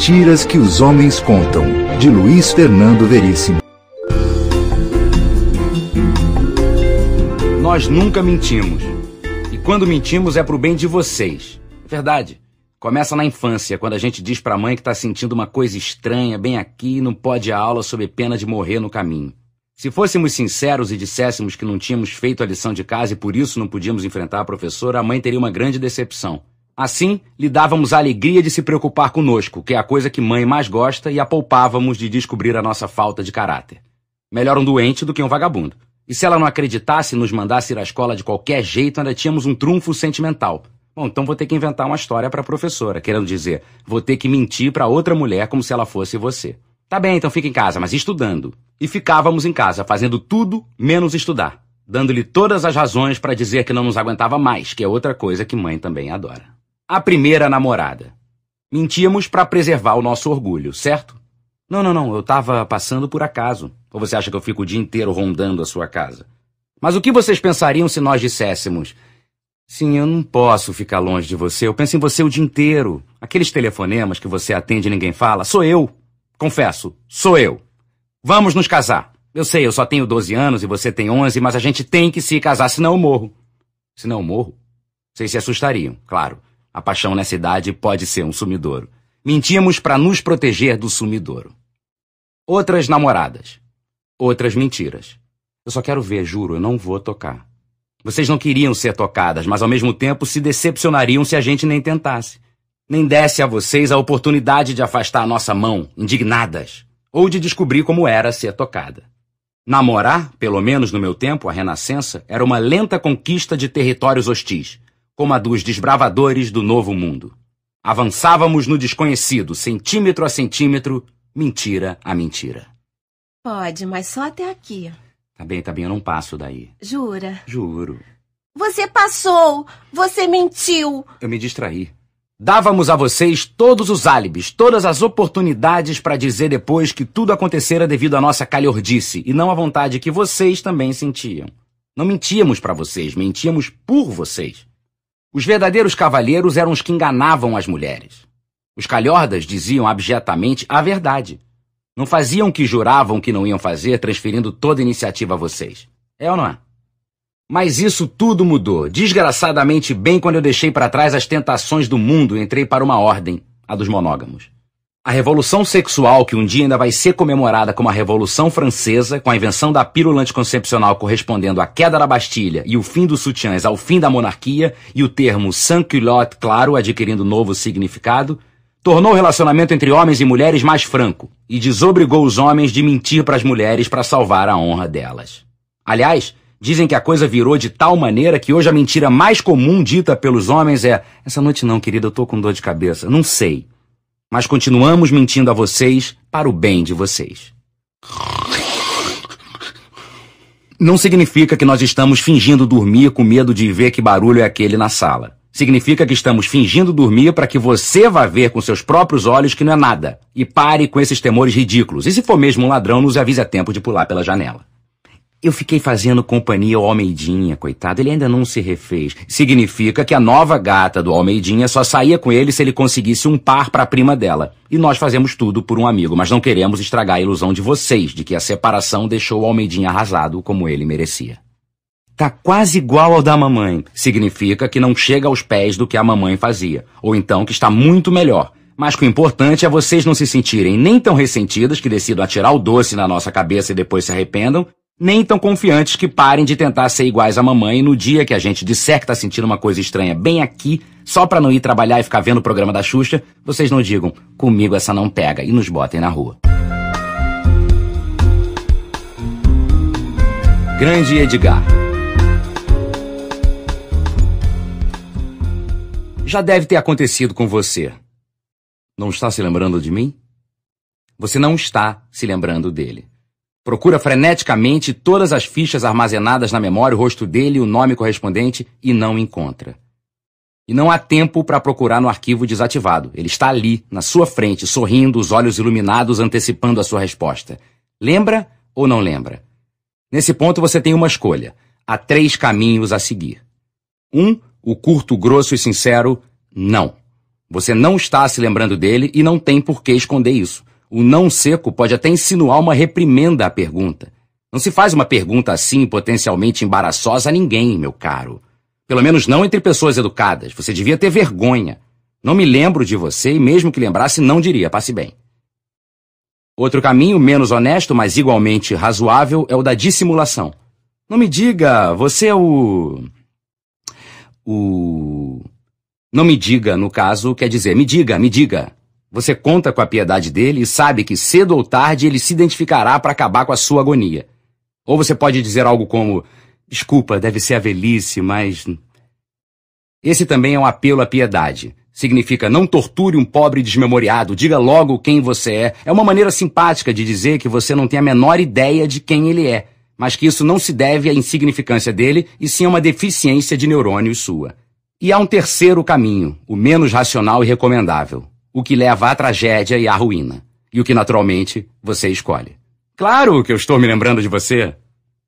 Mentiras que os homens contam, de Luiz Fernando Veríssimo. Nós nunca mentimos. E quando mentimos é pro bem de vocês. Verdade. Começa na infância, quando a gente diz pra mãe que tá sentindo uma coisa estranha bem aqui e não pode a aula sob pena de morrer no caminho. Se fôssemos sinceros e disséssemos que não tínhamos feito a lição de casa e por isso não podíamos enfrentar a professora, a mãe teria uma grande decepção. Assim, lhe dávamos a alegria de se preocupar conosco, que é a coisa que mãe mais gosta, e a poupávamos de descobrir a nossa falta de caráter. Melhor um doente do que um vagabundo. E se ela não acreditasse e nos mandasse ir à escola de qualquer jeito, ainda tínhamos um trunfo sentimental. Bom, então vou ter que inventar uma história para a professora, querendo dizer, vou ter que mentir para outra mulher como se ela fosse você. Tá bem, então fica em casa, mas estudando. E ficávamos em casa, fazendo tudo menos estudar, dando-lhe todas as razões para dizer que não nos aguentava mais, que é outra coisa que mãe também adora. A primeira namorada. Mentíamos para preservar o nosso orgulho, certo? Não, não, não, eu tava passando por acaso. Ou você acha que eu fico o dia inteiro rondando a sua casa? Mas o que vocês pensariam se nós disséssemos: Sim, eu não posso ficar longe de você, eu penso em você o dia inteiro. Aqueles telefonemas que você atende e ninguém fala, sou eu. Confesso, sou eu. Vamos nos casar. Eu sei, eu só tenho 12 anos e você tem 11, mas a gente tem que se casar, senão eu morro. Senão eu morro? Vocês se assustariam, claro. A paixão nessa idade pode ser um sumidouro. Mentimos para nos proteger do sumidouro. Outras namoradas. Outras mentiras. Eu só quero ver, juro, eu não vou tocar. Vocês não queriam ser tocadas, mas ao mesmo tempo se decepcionariam se a gente nem tentasse. Nem desse a vocês a oportunidade de afastar a nossa mão, indignadas, ou de descobrir como era ser tocada. Namorar, pelo menos no meu tempo, a Renascença, era uma lenta conquista de territórios hostis, como a dos desbravadores do novo mundo. Avançávamos no desconhecido, centímetro a centímetro, mentira a mentira. Pode, mas só até aqui. Tá bem, tá bem, eu não passo daí. Jura? Juro. Você passou! Você mentiu! Eu me distraí. Dávamos a vocês todos os álibis, todas as oportunidades para dizer depois que tudo acontecera devido à nossa calhordice e não à vontade que vocês também sentiam. Não mentíamos para vocês, mentíamos por vocês. Os verdadeiros cavalheiros eram os que enganavam as mulheres. Os calhordas diziam abjetamente a verdade. Não faziam o que juravam que não iam fazer, transferindo toda a iniciativa a vocês. É ou não é? Mas isso tudo mudou, desgraçadamente bem quando eu deixei para trás as tentações do mundo e entrei para uma ordem, a dos monógamos. A revolução sexual, que um dia ainda vai ser comemorada como a Revolução Francesa, com a invenção da pílula anticoncepcional correspondendo à queda da Bastilha e o fim dos sutiãs ao fim da monarquia, e o termo sans-culotte, claro, adquirindo novo significado, tornou o relacionamento entre homens e mulheres mais franco e desobrigou os homens de mentir para as mulheres para salvar a honra delas. Aliás, dizem que a coisa virou de tal maneira que hoje a mentira mais comum dita pelos homens é: Essa noite não, querida, eu tô com dor de cabeça. Não sei mas continuamos mentindo a vocês para o bem de vocês. Não significa que nós estamos fingindo dormir com medo de ver que barulho é aquele na sala. Significa que estamos fingindo dormir para que você vá ver com seus próprios olhos que não é nada e pare com esses temores ridículos. E se for mesmo um ladrão, nos avise a tempo de pular pela janela. Eu fiquei fazendo companhia ao Almeidinha, coitado. Ele ainda não se refez. Significa que a nova gata do Almeidinha só saía com ele se ele conseguisse um par para a prima dela. E nós fazemos tudo por um amigo, mas não queremos estragar a ilusão de vocês de que a separação deixou o Almeidinha arrasado como ele merecia. Tá quase igual ao da mamãe. Significa que não chega aos pés do que a mamãe fazia. Ou então que está muito melhor. Mas que o importante é vocês não se sentirem nem tão ressentidas que decidam atirar o doce na nossa cabeça e depois se arrependam, nem tão confiantes que parem de tentar ser iguais à mamãe no dia que a gente disser que tá sentindo uma coisa estranha bem aqui, só para não ir trabalhar e ficar vendo o programa da Xuxa, vocês não digam, comigo essa não pega, e nos botem na rua. Grande Edgar. Já deve ter acontecido com você. Não está se lembrando de mim? Você não está se lembrando dele. Procura freneticamente todas as fichas armazenadas na memória, o rosto dele e o nome correspondente e não encontra. E não há tempo para procurar no arquivo desativado. Ele está ali, na sua frente, sorrindo, os olhos iluminados, antecipando a sua resposta. Lembra ou não lembra? Nesse ponto você tem uma escolha. Há três caminhos a seguir. Um, o curto, grosso e sincero não. Você não está se lembrando dele e não tem por que esconder isso. O não seco pode até insinuar uma reprimenda à pergunta. Não se faz uma pergunta assim potencialmente embaraçosa a ninguém, meu caro. Pelo menos não entre pessoas educadas. Você devia ter vergonha. Não me lembro de você e, mesmo que lembrasse, não diria, passe bem. Outro caminho, menos honesto, mas igualmente razoável, é o da dissimulação. Não me diga, você é o. O. Não me diga, no caso, quer dizer, me diga, me diga. Você conta com a piedade dele e sabe que cedo ou tarde ele se identificará para acabar com a sua agonia. Ou você pode dizer algo como: Desculpa, deve ser a velhice, mas. Esse também é um apelo à piedade. Significa não torture um pobre desmemoriado, diga logo quem você é. É uma maneira simpática de dizer que você não tem a menor ideia de quem ele é, mas que isso não se deve à insignificância dele e sim a uma deficiência de neurônio sua. E há um terceiro caminho, o menos racional e recomendável o que leva à tragédia e à ruína, e o que naturalmente você escolhe. Claro que eu estou me lembrando de você.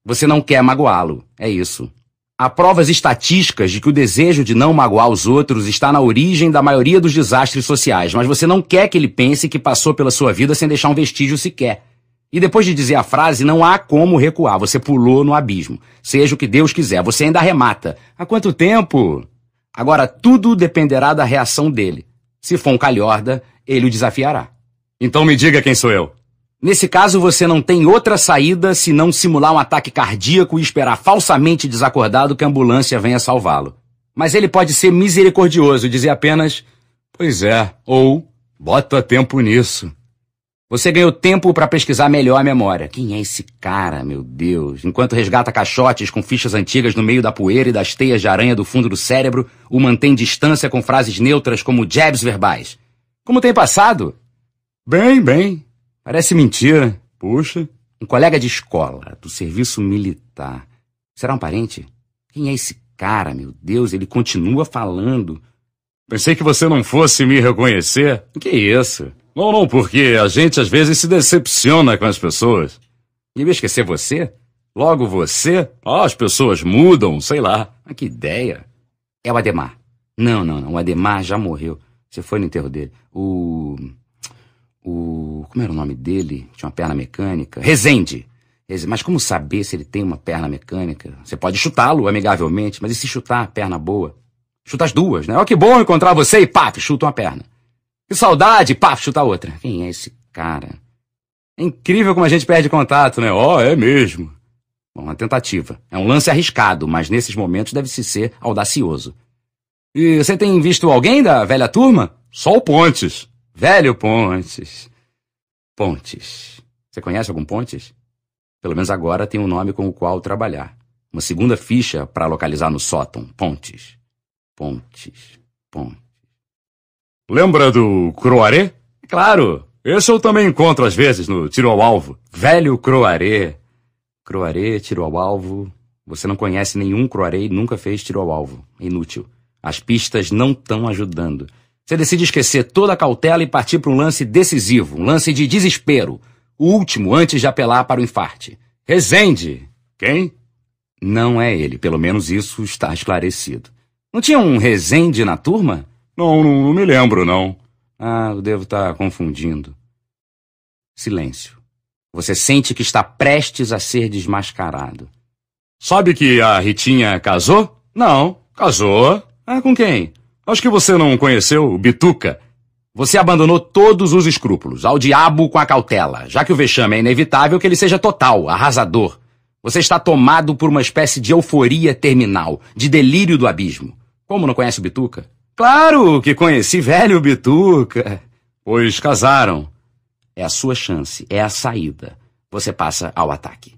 Você não quer magoá-lo, é isso. Há provas estatísticas de que o desejo de não magoar os outros está na origem da maioria dos desastres sociais, mas você não quer que ele pense que passou pela sua vida sem deixar um vestígio sequer. E depois de dizer a frase, não há como recuar, você pulou no abismo. Seja o que Deus quiser, você ainda remata. Há quanto tempo? Agora tudo dependerá da reação dele. Se for um calhorda, ele o desafiará. Então me diga quem sou eu. Nesse caso, você não tem outra saída senão simular um ataque cardíaco e esperar falsamente desacordado que a ambulância venha salvá-lo. Mas ele pode ser misericordioso e dizer apenas: Pois é, ou bota tempo nisso. Você ganhou tempo para pesquisar melhor a memória. Quem é esse cara, meu Deus? Enquanto resgata caixotes com fichas antigas no meio da poeira e das teias de aranha do fundo do cérebro, o mantém distância com frases neutras como jabs verbais. Como tem passado? Bem, bem. Parece mentira. Puxa. Um colega de escola, do serviço militar. Será um parente? Quem é esse cara, meu Deus? Ele continua falando. Pensei que você não fosse me reconhecer. Que isso? Não, não, porque a gente às vezes se decepciona com as pessoas. E eu esquecer você? Logo você? Ah, as pessoas mudam, sei lá. Ah, que ideia. É o Ademar. Não, não, não. O Ademar já morreu. Você foi no enterro dele. O. O. Como era o nome dele? Tinha uma perna mecânica. Rezende. Rezende. Mas como saber se ele tem uma perna mecânica? Você pode chutá-lo amigavelmente, mas e se chutar a perna boa? Chuta as duas, né? Ó, que bom encontrar você e paf, chuta uma perna. Que saudade! Pá, chuta outra. Quem é esse cara? É incrível como a gente perde contato, né? Ó, oh, é mesmo. Bom, uma tentativa. É um lance arriscado, mas nesses momentos deve-se ser audacioso. E você tem visto alguém da velha turma? Só o Pontes. Velho Pontes. Pontes. Você conhece algum Pontes? Pelo menos agora tem um nome com o qual trabalhar. Uma segunda ficha para localizar no sótão. Pontes. Pontes. Pontes. Lembra do croaré? Claro, esse eu também encontro às vezes no tiro ao alvo. Velho croaré. Croaré, tiro ao alvo. Você não conhece nenhum croaré e nunca fez tiro ao alvo. Inútil. As pistas não estão ajudando. Você decide esquecer toda a cautela e partir para um lance decisivo, um lance de desespero. O último antes de apelar para o infarte. Resende! Quem? Não é ele, pelo menos isso está esclarecido. Não tinha um Resende na turma? Não, não, não me lembro, não. Ah, eu devo estar tá confundindo. Silêncio. Você sente que está prestes a ser desmascarado. Sabe que a Ritinha casou? Não. Casou? Ah, com quem? Acho que você não conheceu o Bituca. Você abandonou todos os escrúpulos, ao diabo com a cautela, já que o vexame é inevitável que ele seja total, arrasador. Você está tomado por uma espécie de euforia terminal, de delírio do abismo. Como não conhece o Bituca? Claro que conheci velho Bituca. Pois casaram. É a sua chance, é a saída. Você passa ao ataque.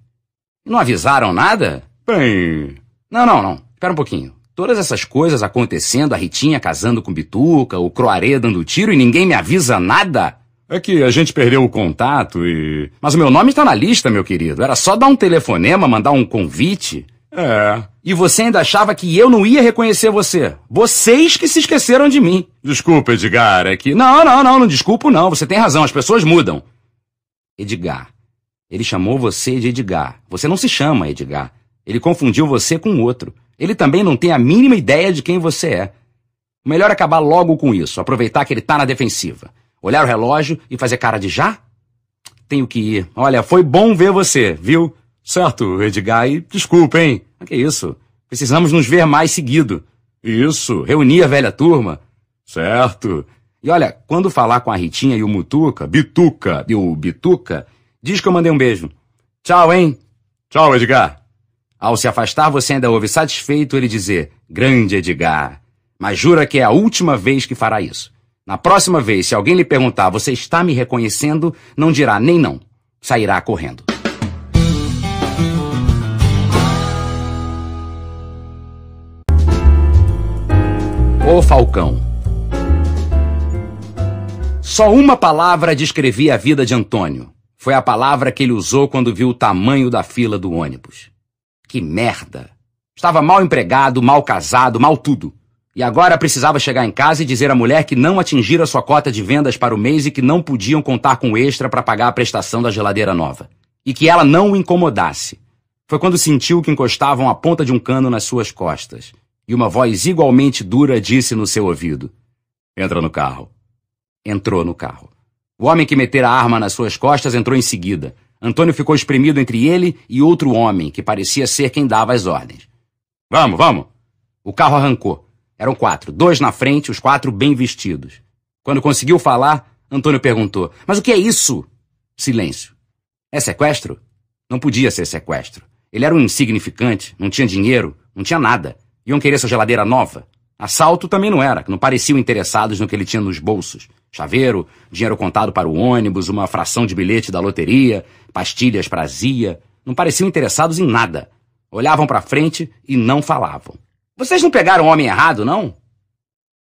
Não avisaram nada? Bem. Não, não, não. Espera um pouquinho. Todas essas coisas acontecendo, a Ritinha casando com Bituca, o Croaré dando tiro e ninguém me avisa nada? É que a gente perdeu o contato e. Mas o meu nome está na lista, meu querido. Era só dar um telefonema, mandar um convite. É. E você ainda achava que eu não ia reconhecer você. Vocês que se esqueceram de mim. Desculpa, Edgar, é que. Não, não, não, não desculpo, não. Você tem razão, as pessoas mudam. Edgar. Ele chamou você de Edgar. Você não se chama Edgar. Ele confundiu você com outro. Ele também não tem a mínima ideia de quem você é. Melhor é acabar logo com isso, aproveitar que ele tá na defensiva. Olhar o relógio e fazer cara de já? Tenho que ir. Olha, foi bom ver você, viu? Certo, Edgar, e desculpa, hein? Ah, que isso? Precisamos nos ver mais seguido. Isso, reunir a velha turma. Certo. E olha, quando falar com a Ritinha e o Mutuca, Bituca e o Bituca, diz que eu mandei um beijo. Tchau, hein? Tchau, Edgar. Ao se afastar, você ainda ouve satisfeito ele dizer: Grande Edgar. Mas jura que é a última vez que fará isso. Na próxima vez, se alguém lhe perguntar: Você está me reconhecendo? não dirá nem não. Sairá correndo. O Falcão. Só uma palavra descrevia a vida de Antônio. Foi a palavra que ele usou quando viu o tamanho da fila do ônibus. Que merda! Estava mal empregado, mal casado, mal tudo. E agora precisava chegar em casa e dizer à mulher que não atingira sua cota de vendas para o mês e que não podiam contar com extra para pagar a prestação da geladeira nova. E que ela não o incomodasse. Foi quando sentiu que encostavam a ponta de um cano nas suas costas e uma voz igualmente dura disse no seu ouvido: Entra no carro. Entrou no carro. O homem que metera a arma nas suas costas entrou em seguida. Antônio ficou espremido entre ele e outro homem, que parecia ser quem dava as ordens. Vamos, vamos! O carro arrancou. Eram quatro, dois na frente, os quatro bem vestidos. Quando conseguiu falar, Antônio perguntou: Mas o que é isso? Silêncio. É sequestro? Não podia ser sequestro. Ele era um insignificante, não tinha dinheiro, não tinha nada. Iam querer essa geladeira nova? Assalto também não era, não pareciam interessados no que ele tinha nos bolsos. Chaveiro, dinheiro contado para o ônibus, uma fração de bilhete da loteria, pastilhas para Não pareciam interessados em nada. Olhavam para frente e não falavam. Vocês não pegaram o homem errado, não?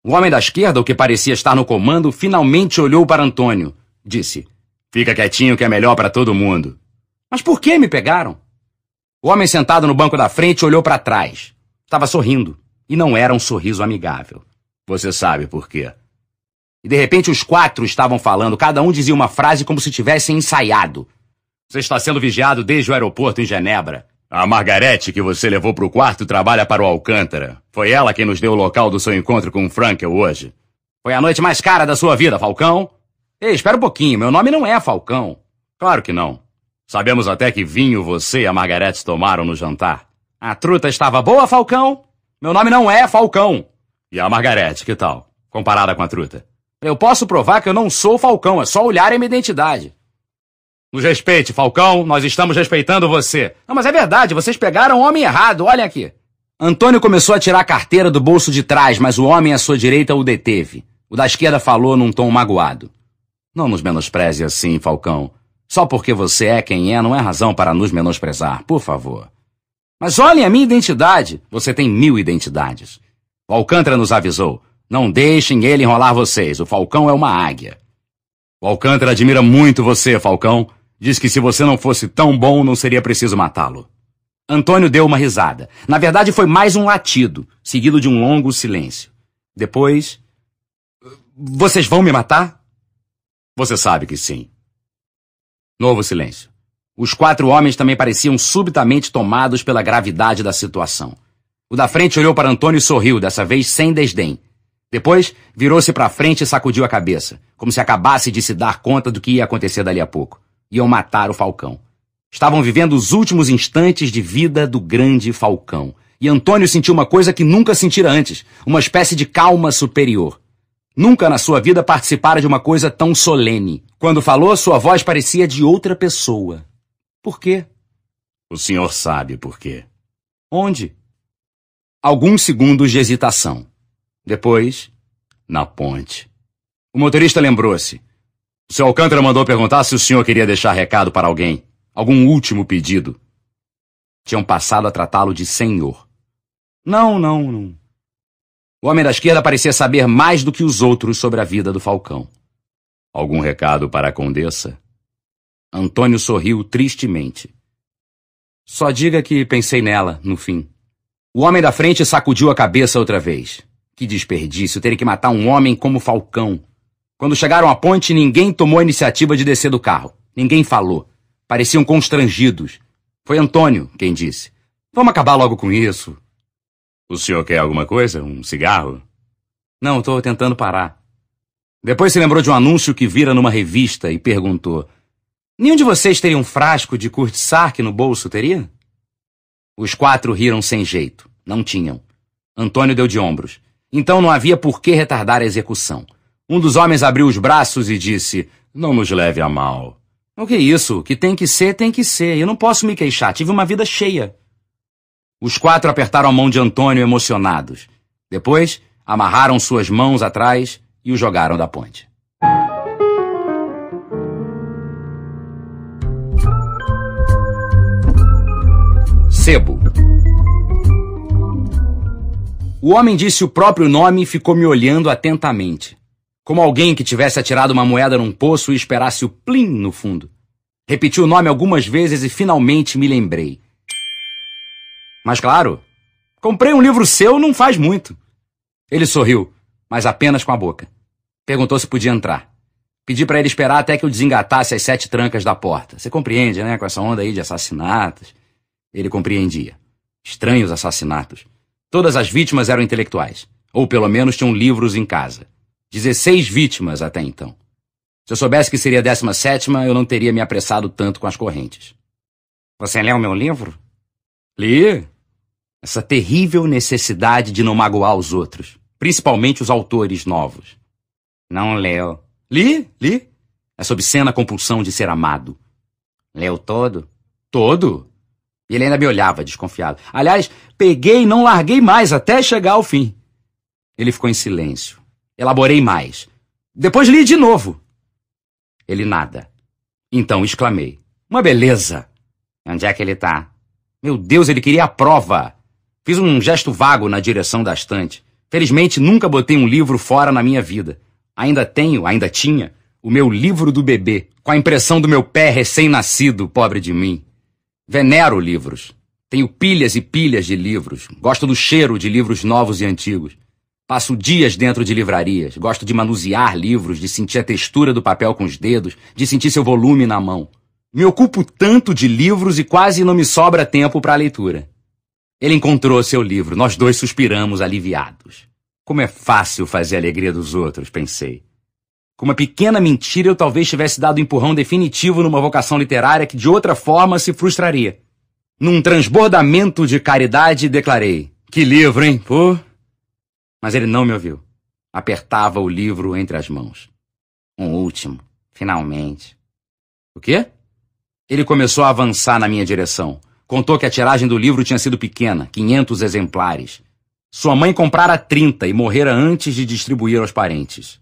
O homem da esquerda, o que parecia estar no comando, finalmente olhou para Antônio. Disse: Fica quietinho que é melhor para todo mundo. Mas por que me pegaram? O homem sentado no banco da frente olhou para trás. Estava sorrindo. E não era um sorriso amigável. Você sabe por quê. E de repente os quatro estavam falando, cada um dizia uma frase como se tivessem ensaiado. Você está sendo vigiado desde o aeroporto em Genebra. A Margarete que você levou para o quarto trabalha para o Alcântara. Foi ela quem nos deu o local do seu encontro com o Frankel hoje. Foi a noite mais cara da sua vida, Falcão? Ei, espera um pouquinho, meu nome não é Falcão. Claro que não. Sabemos até que vinho você e a Margarete tomaram no jantar. A truta estava boa, Falcão? Meu nome não é Falcão. E a Margarete, que tal? Comparada com a truta. Eu posso provar que eu não sou Falcão, é só olhar a minha identidade. Nos respeite, Falcão, nós estamos respeitando você. Não, mas é verdade, vocês pegaram o homem errado, olhem aqui. Antônio começou a tirar a carteira do bolso de trás, mas o homem à sua direita o deteve. O da esquerda falou num tom magoado. Não nos menospreze assim, Falcão. Só porque você é quem é, não é razão para nos menosprezar, por favor. Mas olhem a minha identidade. Você tem mil identidades. O Alcântara nos avisou. Não deixem ele enrolar vocês. O Falcão é uma águia. O Alcântara admira muito você, Falcão. Diz que se você não fosse tão bom, não seria preciso matá-lo. Antônio deu uma risada. Na verdade, foi mais um latido, seguido de um longo silêncio. Depois. Vocês vão me matar? Você sabe que sim. Novo silêncio. Os quatro homens também pareciam subitamente tomados pela gravidade da situação. O da frente olhou para Antônio e sorriu, dessa vez sem desdém. Depois, virou-se para frente e sacudiu a cabeça, como se acabasse de se dar conta do que ia acontecer dali a pouco. Iam matar o Falcão. Estavam vivendo os últimos instantes de vida do grande Falcão. E Antônio sentiu uma coisa que nunca sentira antes, uma espécie de calma superior. Nunca na sua vida participara de uma coisa tão solene. Quando falou, sua voz parecia de outra pessoa. Por quê? O senhor sabe por quê. Onde? Alguns segundos de hesitação. Depois, na ponte. O motorista lembrou-se. O seu Alcântara mandou perguntar se o senhor queria deixar recado para alguém. Algum último pedido. Tinham passado a tratá-lo de senhor. Não, não, não. O homem da esquerda parecia saber mais do que os outros sobre a vida do Falcão. Algum recado para a condessa? Antônio sorriu tristemente. Só diga que pensei nela, no fim. O homem da frente sacudiu a cabeça outra vez. Que desperdício ter que matar um homem como Falcão. Quando chegaram à ponte, ninguém tomou a iniciativa de descer do carro. Ninguém falou. Pareciam constrangidos. Foi Antônio quem disse. Vamos acabar logo com isso. O senhor quer alguma coisa? Um cigarro? Não, estou tentando parar. Depois se lembrou de um anúncio que vira numa revista e perguntou: Nenhum de vocês teria um frasco de Kurt Sark no bolso, teria? Os quatro riram sem jeito. Não tinham. Antônio deu de ombros. Então não havia por que retardar a execução. Um dos homens abriu os braços e disse: Não nos leve a mal. O que é isso? O que tem que ser, tem que ser. Eu não posso me queixar. Tive uma vida cheia. Os quatro apertaram a mão de Antônio emocionados. Depois, amarraram suas mãos atrás e o jogaram da ponte. sebo. O homem disse o próprio nome e ficou me olhando atentamente, como alguém que tivesse atirado uma moeda num poço e esperasse o plim no fundo. Repeti o nome algumas vezes e finalmente me lembrei. Mas claro, comprei um livro seu não faz muito. Ele sorriu, mas apenas com a boca. Perguntou se podia entrar. Pedi para ele esperar até que eu desengatasse as sete trancas da porta. Você compreende, né, com essa onda aí de assassinatos. Ele compreendia. Estranhos assassinatos. Todas as vítimas eram intelectuais, ou pelo menos tinham livros em casa. 16 vítimas até então. Se eu soubesse que seria a 17, eu não teria me apressado tanto com as correntes. Você leu meu livro? Li. Essa terrível necessidade de não magoar os outros, principalmente os autores novos. Não leu. Li, li. Essa obscena compulsão de ser amado. Leu todo? Todo? ele ainda me olhava desconfiado. Aliás, peguei e não larguei mais até chegar ao fim. Ele ficou em silêncio. Elaborei mais. Depois li de novo. Ele nada. Então exclamei: Uma beleza! Onde é que ele tá? Meu Deus, ele queria a prova! Fiz um gesto vago na direção da estante. Felizmente, nunca botei um livro fora na minha vida. Ainda tenho, ainda tinha, o meu livro do bebê, com a impressão do meu pé recém-nascido, pobre de mim. Venero livros. Tenho pilhas e pilhas de livros. Gosto do cheiro de livros novos e antigos. Passo dias dentro de livrarias. Gosto de manusear livros, de sentir a textura do papel com os dedos, de sentir seu volume na mão. Me ocupo tanto de livros e quase não me sobra tempo para a leitura. Ele encontrou seu livro. Nós dois suspiramos aliviados. Como é fácil fazer a alegria dos outros, pensei. Com uma pequena mentira, eu talvez tivesse dado um empurrão definitivo numa vocação literária que de outra forma se frustraria. Num transbordamento de caridade, declarei: Que livro, hein? Pô! Mas ele não me ouviu. Apertava o livro entre as mãos. Um último, finalmente. O quê? Ele começou a avançar na minha direção. Contou que a tiragem do livro tinha sido pequena, 500 exemplares. Sua mãe comprara 30 e morrera antes de distribuir aos parentes.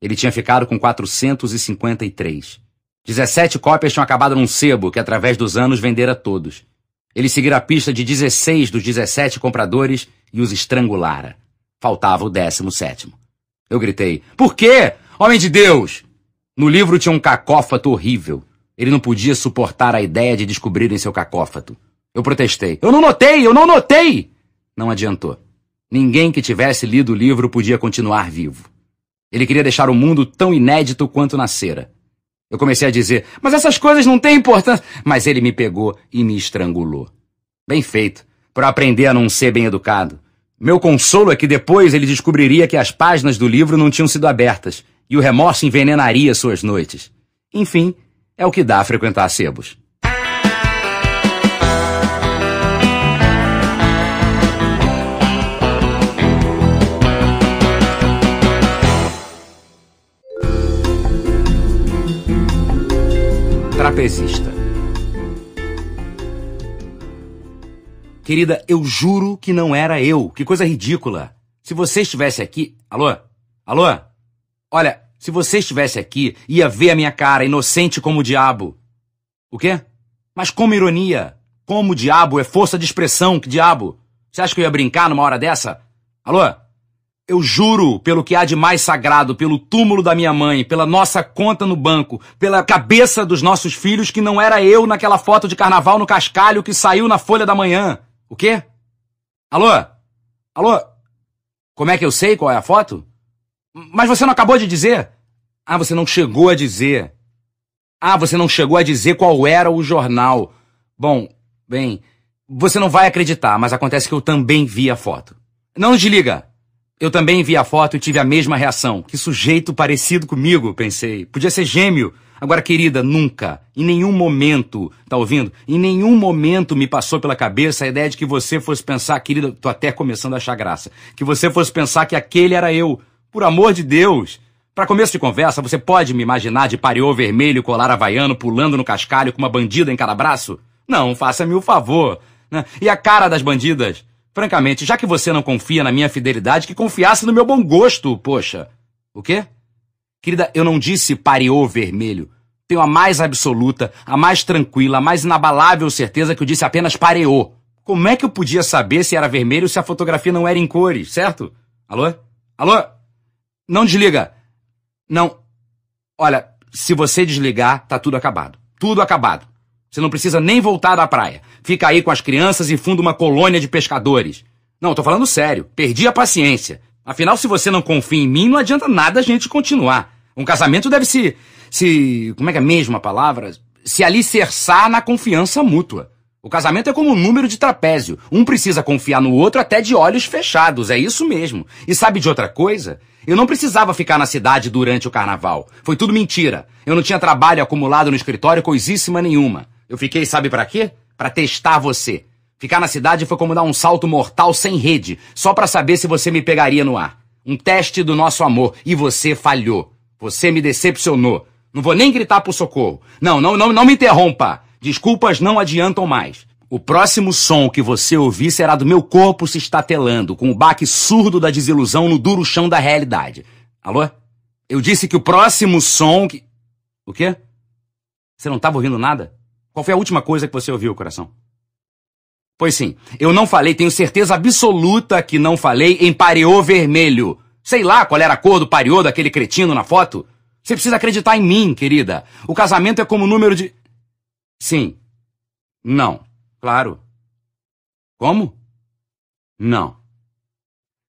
Ele tinha ficado com 453. 17 cópias tinham acabado num sebo que, através dos anos, vendera todos. Ele seguira a pista de 16 dos 17 compradores e os estrangulara. Faltava o 17. Eu gritei: Por quê? Homem de Deus! No livro tinha um cacófato horrível. Ele não podia suportar a ideia de descobrirem seu cacófato. Eu protestei: Eu não notei! Eu não notei! Não adiantou. Ninguém que tivesse lido o livro podia continuar vivo. Ele queria deixar o mundo tão inédito quanto nascera. Eu comecei a dizer, mas essas coisas não têm importância. Mas ele me pegou e me estrangulou. Bem feito, para aprender a não ser bem educado. Meu consolo é que depois ele descobriria que as páginas do livro não tinham sido abertas e o remorso envenenaria suas noites. Enfim, é o que dá a frequentar sebos. Trapezista. Querida, eu juro que não era eu. Que coisa ridícula. Se você estivesse aqui. Alô? Alô? Olha, se você estivesse aqui, ia ver a minha cara, inocente como o diabo. O quê? Mas como ironia. Como o diabo é força de expressão, que diabo? Você acha que eu ia brincar numa hora dessa? Alô? Eu juro pelo que há de mais sagrado, pelo túmulo da minha mãe, pela nossa conta no banco, pela cabeça dos nossos filhos, que não era eu naquela foto de carnaval no cascalho que saiu na Folha da Manhã. O quê? Alô? Alô? Como é que eu sei qual é a foto? Mas você não acabou de dizer? Ah, você não chegou a dizer. Ah, você não chegou a dizer qual era o jornal. Bom, bem, você não vai acreditar, mas acontece que eu também vi a foto. Não desliga. Eu também vi a foto e tive a mesma reação. Que sujeito parecido comigo, pensei. Podia ser gêmeo. Agora, querida, nunca, em nenhum momento, tá ouvindo? Em nenhum momento me passou pela cabeça a ideia de que você fosse pensar, querida, tô até começando a achar graça, que você fosse pensar que aquele era eu. Por amor de Deus! Para começo de conversa, você pode me imaginar de pareô vermelho, colar havaiano, pulando no cascalho com uma bandida em cada braço? Não, faça-me o favor. Né? E a cara das bandidas? Francamente, já que você não confia na minha fidelidade, que confiasse no meu bom gosto, poxa. O quê? Querida, eu não disse pareou vermelho. Tenho a mais absoluta, a mais tranquila, a mais inabalável certeza que eu disse apenas pareou. Como é que eu podia saber se era vermelho se a fotografia não era em cores, certo? Alô? Alô? Não desliga. Não. Olha, se você desligar, tá tudo acabado. Tudo acabado. Você não precisa nem voltar à praia. Fica aí com as crianças e funda uma colônia de pescadores. Não, tô falando sério. Perdi a paciência. Afinal, se você não confia em mim, não adianta nada a gente continuar. Um casamento deve se. se. como é que é mesmo a palavra? Se alicerçar na confiança mútua. O casamento é como um número de trapézio. Um precisa confiar no outro até de olhos fechados, é isso mesmo. E sabe de outra coisa? Eu não precisava ficar na cidade durante o carnaval. Foi tudo mentira. Eu não tinha trabalho acumulado no escritório, coisíssima nenhuma. Eu fiquei, sabe para quê? Para testar você. Ficar na cidade foi como dar um salto mortal sem rede, só para saber se você me pegaria no ar. Um teste do nosso amor e você falhou. Você me decepcionou. Não vou nem gritar por socorro. Não, não, não, não me interrompa. Desculpas não adiantam mais. O próximo som que você ouvir será do meu corpo se estatelando, com o baque surdo da desilusão no duro chão da realidade. Alô? Eu disse que o próximo som que. O quê? Você não estava ouvindo nada? Qual foi a última coisa que você ouviu, coração? Pois sim, eu não falei, tenho certeza absoluta que não falei em pareô vermelho. Sei lá qual era a cor do pareô daquele cretino na foto. Você precisa acreditar em mim, querida. O casamento é como o número de. Sim. Não. Claro. Como? Não.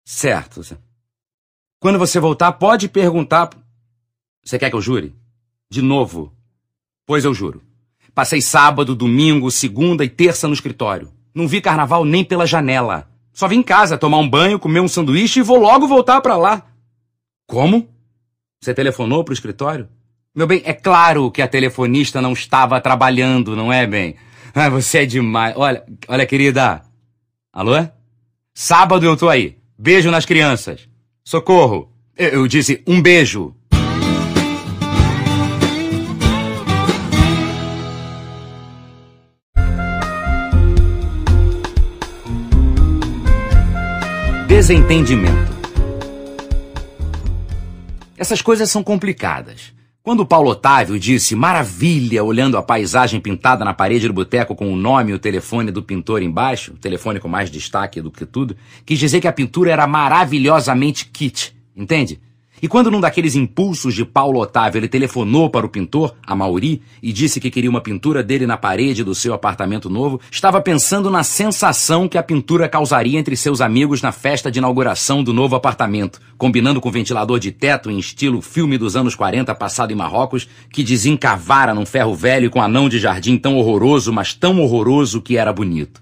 Certo. Quando você voltar, pode perguntar. Você quer que eu jure? De novo. Pois eu juro. Passei sábado, domingo, segunda e terça no escritório. Não vi carnaval nem pela janela. Só vim em casa tomar um banho, comer um sanduíche e vou logo voltar para lá. Como? Você telefonou pro escritório? Meu bem, é claro que a telefonista não estava trabalhando, não é, bem? Ah, você é demais. Olha, olha, querida. Alô? Sábado eu tô aí. Beijo nas crianças. Socorro. Eu, eu disse um beijo. Desentendimento. Essas coisas são complicadas. Quando Paulo Otávio disse maravilha olhando a paisagem pintada na parede do boteco com o nome e o telefone do pintor embaixo, o telefone com mais destaque do que tudo, quis dizer que a pintura era maravilhosamente kit, entende? E quando num daqueles impulsos de Paulo Otávio ele telefonou para o pintor, a Mauri, e disse que queria uma pintura dele na parede do seu apartamento novo, estava pensando na sensação que a pintura causaria entre seus amigos na festa de inauguração do novo apartamento, combinando com o ventilador de teto em estilo filme dos anos 40 passado em Marrocos, que desencavara num ferro velho com anão de jardim tão horroroso, mas tão horroroso que era bonito.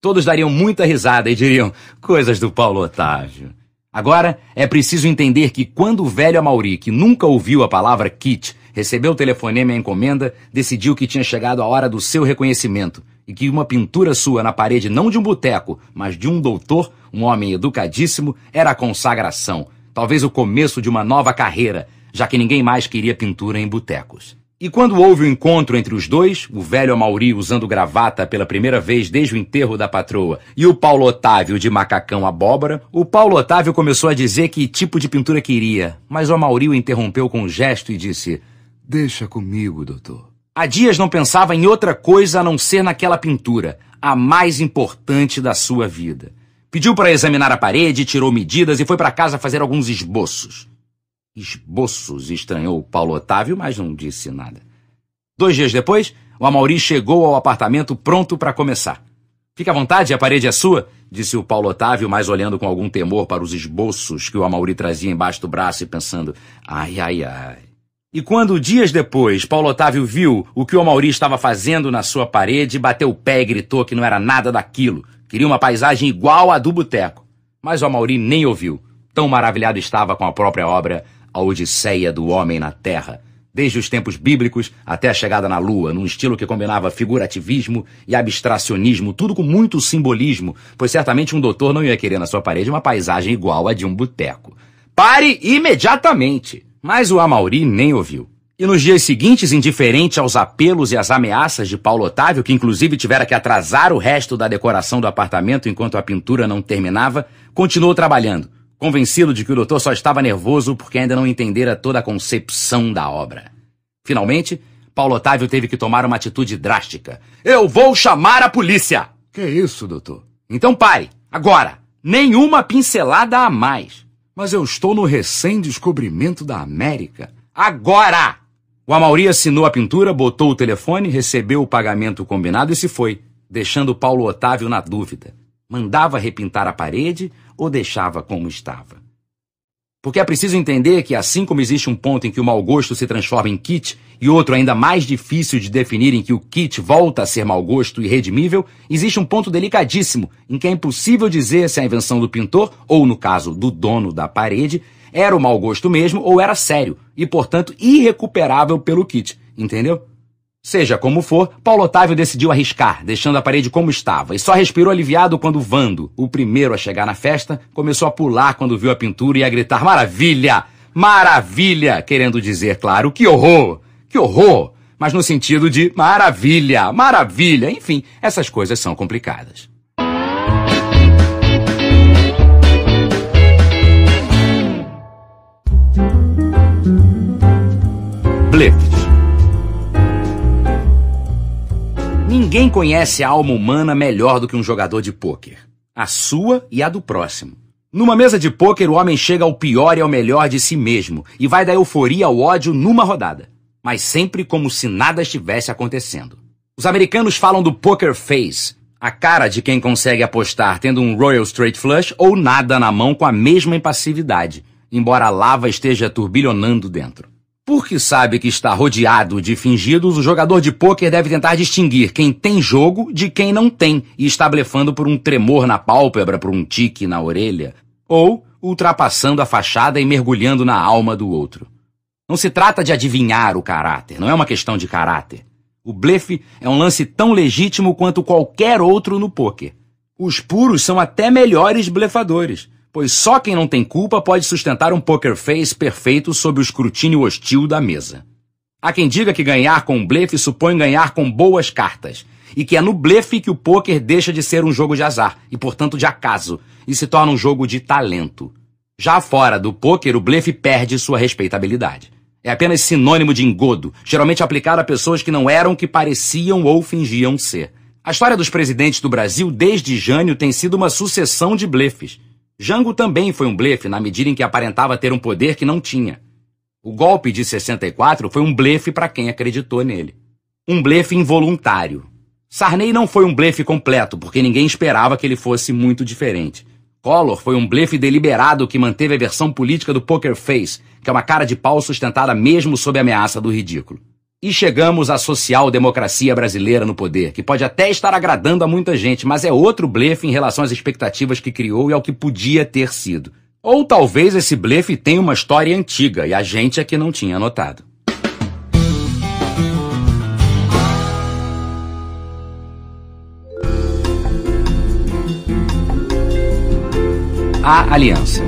Todos dariam muita risada e diriam coisas do Paulo Otávio. Agora, é preciso entender que quando o velho Amauri, que nunca ouviu a palavra kit, recebeu o telefonema e a encomenda, decidiu que tinha chegado a hora do seu reconhecimento e que uma pintura sua na parede não de um boteco, mas de um doutor, um homem educadíssimo, era a consagração, talvez o começo de uma nova carreira, já que ninguém mais queria pintura em botecos. E quando houve o um encontro entre os dois, o velho Amauri usando gravata pela primeira vez desde o enterro da patroa e o Paulo Otávio de macacão abóbora, o Paulo Otávio começou a dizer que tipo de pintura queria, mas o Amauri o interrompeu com um gesto e disse: Deixa comigo, doutor. Há dias não pensava em outra coisa a não ser naquela pintura, a mais importante da sua vida. Pediu para examinar a parede, tirou medidas e foi para casa fazer alguns esboços esboços, estranhou Paulo Otávio, mas não disse nada. Dois dias depois, o Amauri chegou ao apartamento pronto para começar. Fica à vontade, a parede é sua, disse o Paulo Otávio, mas olhando com algum temor para os esboços que o Amauri trazia embaixo do braço e pensando: ai, ai, ai. E quando dias depois Paulo Otávio viu o que o Amauri estava fazendo na sua parede, bateu o pé e gritou que não era nada daquilo, queria uma paisagem igual à do boteco. Mas o Amauri nem ouviu, tão maravilhado estava com a própria obra a odisseia do homem na Terra, desde os tempos bíblicos até a chegada na Lua, num estilo que combinava figurativismo e abstracionismo, tudo com muito simbolismo, pois certamente um doutor não ia querer na sua parede uma paisagem igual à de um boteco. Pare imediatamente! Mas o Amauri nem ouviu. E nos dias seguintes, indiferente aos apelos e às ameaças de Paulo Otávio, que inclusive tivera que atrasar o resto da decoração do apartamento enquanto a pintura não terminava, continuou trabalhando, convencido de que o doutor só estava nervoso porque ainda não entendera toda a concepção da obra. Finalmente, Paulo Otávio teve que tomar uma atitude drástica. Eu vou chamar a polícia! Que isso, doutor? Então pare, agora! Nenhuma pincelada a mais! Mas eu estou no recém-descobrimento da América. Agora! O Amauri assinou a pintura, botou o telefone, recebeu o pagamento combinado e se foi, deixando Paulo Otávio na dúvida. Mandava repintar a parede ou deixava como estava? Porque é preciso entender que, assim como existe um ponto em que o mau gosto se transforma em kit e outro ainda mais difícil de definir em que o kit volta a ser mau gosto e redimível, existe um ponto delicadíssimo em que é impossível dizer se a invenção do pintor, ou no caso do dono da parede, era o mau gosto mesmo ou era sério e, portanto, irrecuperável pelo kit, entendeu? Seja como for, Paulo Otávio decidiu arriscar, deixando a parede como estava, e só respirou aliviado quando Vando, o primeiro a chegar na festa, começou a pular quando viu a pintura e a gritar: Maravilha! Maravilha! Querendo dizer, claro, que horror! Que horror! Mas no sentido de maravilha! Maravilha! Enfim, essas coisas são complicadas. Blef. Ninguém conhece a alma humana melhor do que um jogador de pôquer. A sua e a do próximo. Numa mesa de pôquer, o homem chega ao pior e ao melhor de si mesmo e vai da euforia ao ódio numa rodada, mas sempre como se nada estivesse acontecendo. Os americanos falam do poker face, a cara de quem consegue apostar tendo um Royal Straight Flush ou nada na mão com a mesma impassividade, embora a lava esteja turbilhonando dentro. Porque sabe que está rodeado de fingidos, o jogador de pôquer deve tentar distinguir quem tem jogo de quem não tem e está blefando por um tremor na pálpebra, por um tique na orelha, ou ultrapassando a fachada e mergulhando na alma do outro. Não se trata de adivinhar o caráter, não é uma questão de caráter. O blefe é um lance tão legítimo quanto qualquer outro no pôquer. Os puros são até melhores blefadores pois só quem não tem culpa pode sustentar um poker face perfeito sob o escrutínio hostil da mesa. Há quem diga que ganhar com um blefe supõe ganhar com boas cartas, e que é no blefe que o poker deixa de ser um jogo de azar, e portanto de acaso, e se torna um jogo de talento. Já fora do poker, o blefe perde sua respeitabilidade. É apenas sinônimo de engodo, geralmente aplicado a pessoas que não eram o que pareciam ou fingiam ser. A história dos presidentes do Brasil desde Jânio tem sido uma sucessão de blefes. Jango também foi um blefe na medida em que aparentava ter um poder que não tinha. O golpe de 64 foi um blefe para quem acreditou nele. Um blefe involuntário. Sarney não foi um blefe completo, porque ninguém esperava que ele fosse muito diferente. Collor foi um blefe deliberado que manteve a versão política do poker face, que é uma cara de pau sustentada mesmo sob a ameaça do ridículo. E chegamos à social-democracia brasileira no poder, que pode até estar agradando a muita gente, mas é outro blefe em relação às expectativas que criou e ao que podia ter sido. Ou talvez esse blefe tenha uma história antiga e a gente é que não tinha notado. A Aliança.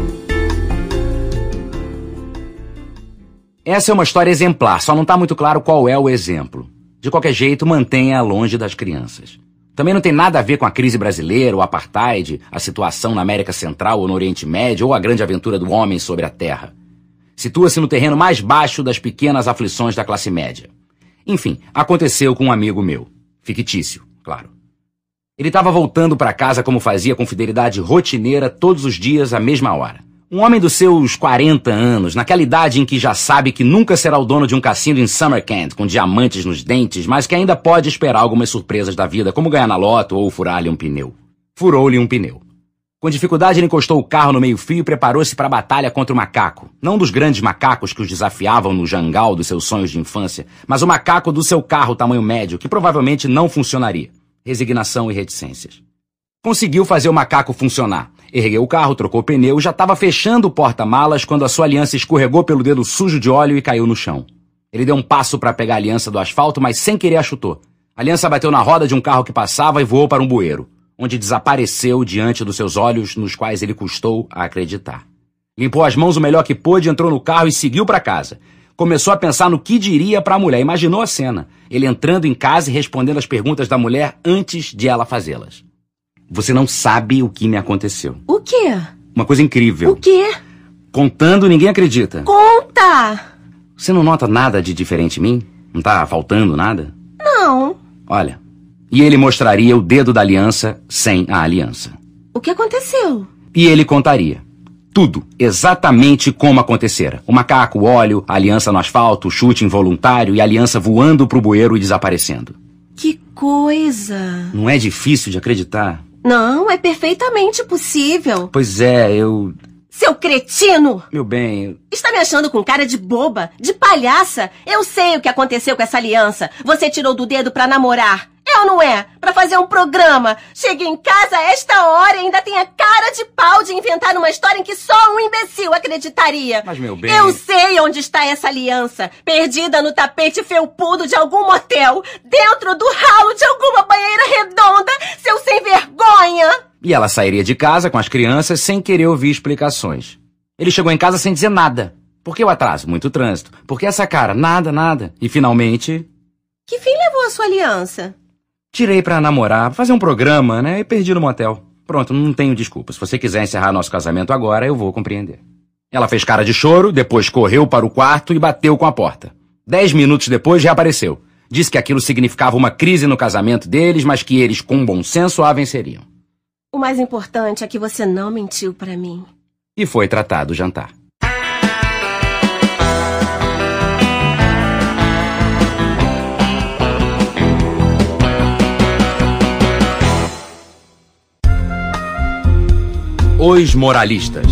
Essa é uma história exemplar, só não está muito claro qual é o exemplo. De qualquer jeito, mantenha longe das crianças. Também não tem nada a ver com a crise brasileira, o apartheid, a situação na América Central ou no Oriente Médio ou a grande aventura do homem sobre a Terra. Situa-se no terreno mais baixo das pequenas aflições da classe média. Enfim, aconteceu com um amigo meu. Fictício, claro. Ele estava voltando para casa como fazia com fidelidade rotineira todos os dias à mesma hora. Um homem dos seus 40 anos, naquela idade em que já sabe que nunca será o dono de um cassino em Summercamp, com diamantes nos dentes, mas que ainda pode esperar algumas surpresas da vida, como ganhar na loto ou furar-lhe um pneu. Furou-lhe um pneu. Com dificuldade, ele encostou o carro no meio-fio e preparou-se para a batalha contra o macaco. Não dos grandes macacos que os desafiavam no jangal dos seus sonhos de infância, mas o macaco do seu carro tamanho médio, que provavelmente não funcionaria. Resignação e reticências. Conseguiu fazer o macaco funcionar. Ergueu o carro, trocou o pneu e já estava fechando o porta-malas quando a sua aliança escorregou pelo dedo sujo de óleo e caiu no chão. Ele deu um passo para pegar a aliança do asfalto, mas sem querer a chutou. A aliança bateu na roda de um carro que passava e voou para um bueiro, onde desapareceu diante dos seus olhos, nos quais ele custou a acreditar. Limpou as mãos o melhor que pôde, entrou no carro e seguiu para casa. Começou a pensar no que diria para a mulher. Imaginou a cena: ele entrando em casa e respondendo as perguntas da mulher antes de ela fazê-las. Você não sabe o que me aconteceu. O quê? Uma coisa incrível. O quê? Contando, ninguém acredita. Conta! Você não nota nada de diferente em mim? Não tá faltando nada? Não. Olha. E ele mostraria o dedo da aliança sem a aliança. O que aconteceu? E ele contaria. Tudo, exatamente como acontecera. O macaco, o óleo, a aliança no asfalto, o chute involuntário e a aliança voando pro bueiro e desaparecendo. Que coisa! Não é difícil de acreditar. Não, é perfeitamente possível. Pois é, eu. Seu cretino! Meu bem. Está me achando com cara de boba, de palhaça? Eu sei o que aconteceu com essa aliança. Você tirou do dedo para namorar. É ou não é? Para fazer um programa. Cheguei em casa a esta hora e ainda tenha a cara de pau de inventar uma história em que só um imbecil acreditaria. Mas, meu bem. Eu sei onde está essa aliança. Perdida no tapete felpudo de algum motel. Dentro do ralo de alguma banheira redonda, seu sem vergonha. E ela sairia de casa com as crianças sem querer ouvir explicações. Ele chegou em casa sem dizer nada. Por que o atraso? Muito trânsito. Por que essa cara? Nada, nada. E finalmente. Que fim levou a sua aliança? Tirei para namorar, fazer um programa, né? E perdi no motel. Pronto, não tenho desculpa. Se você quiser encerrar nosso casamento agora, eu vou compreender. Ela fez cara de choro, depois correu para o quarto e bateu com a porta. Dez minutos depois reapareceu. Disse que aquilo significava uma crise no casamento deles, mas que eles, com bom senso, a venceriam. O mais importante é que você não mentiu para mim. E foi tratado o jantar. Os Moralistas.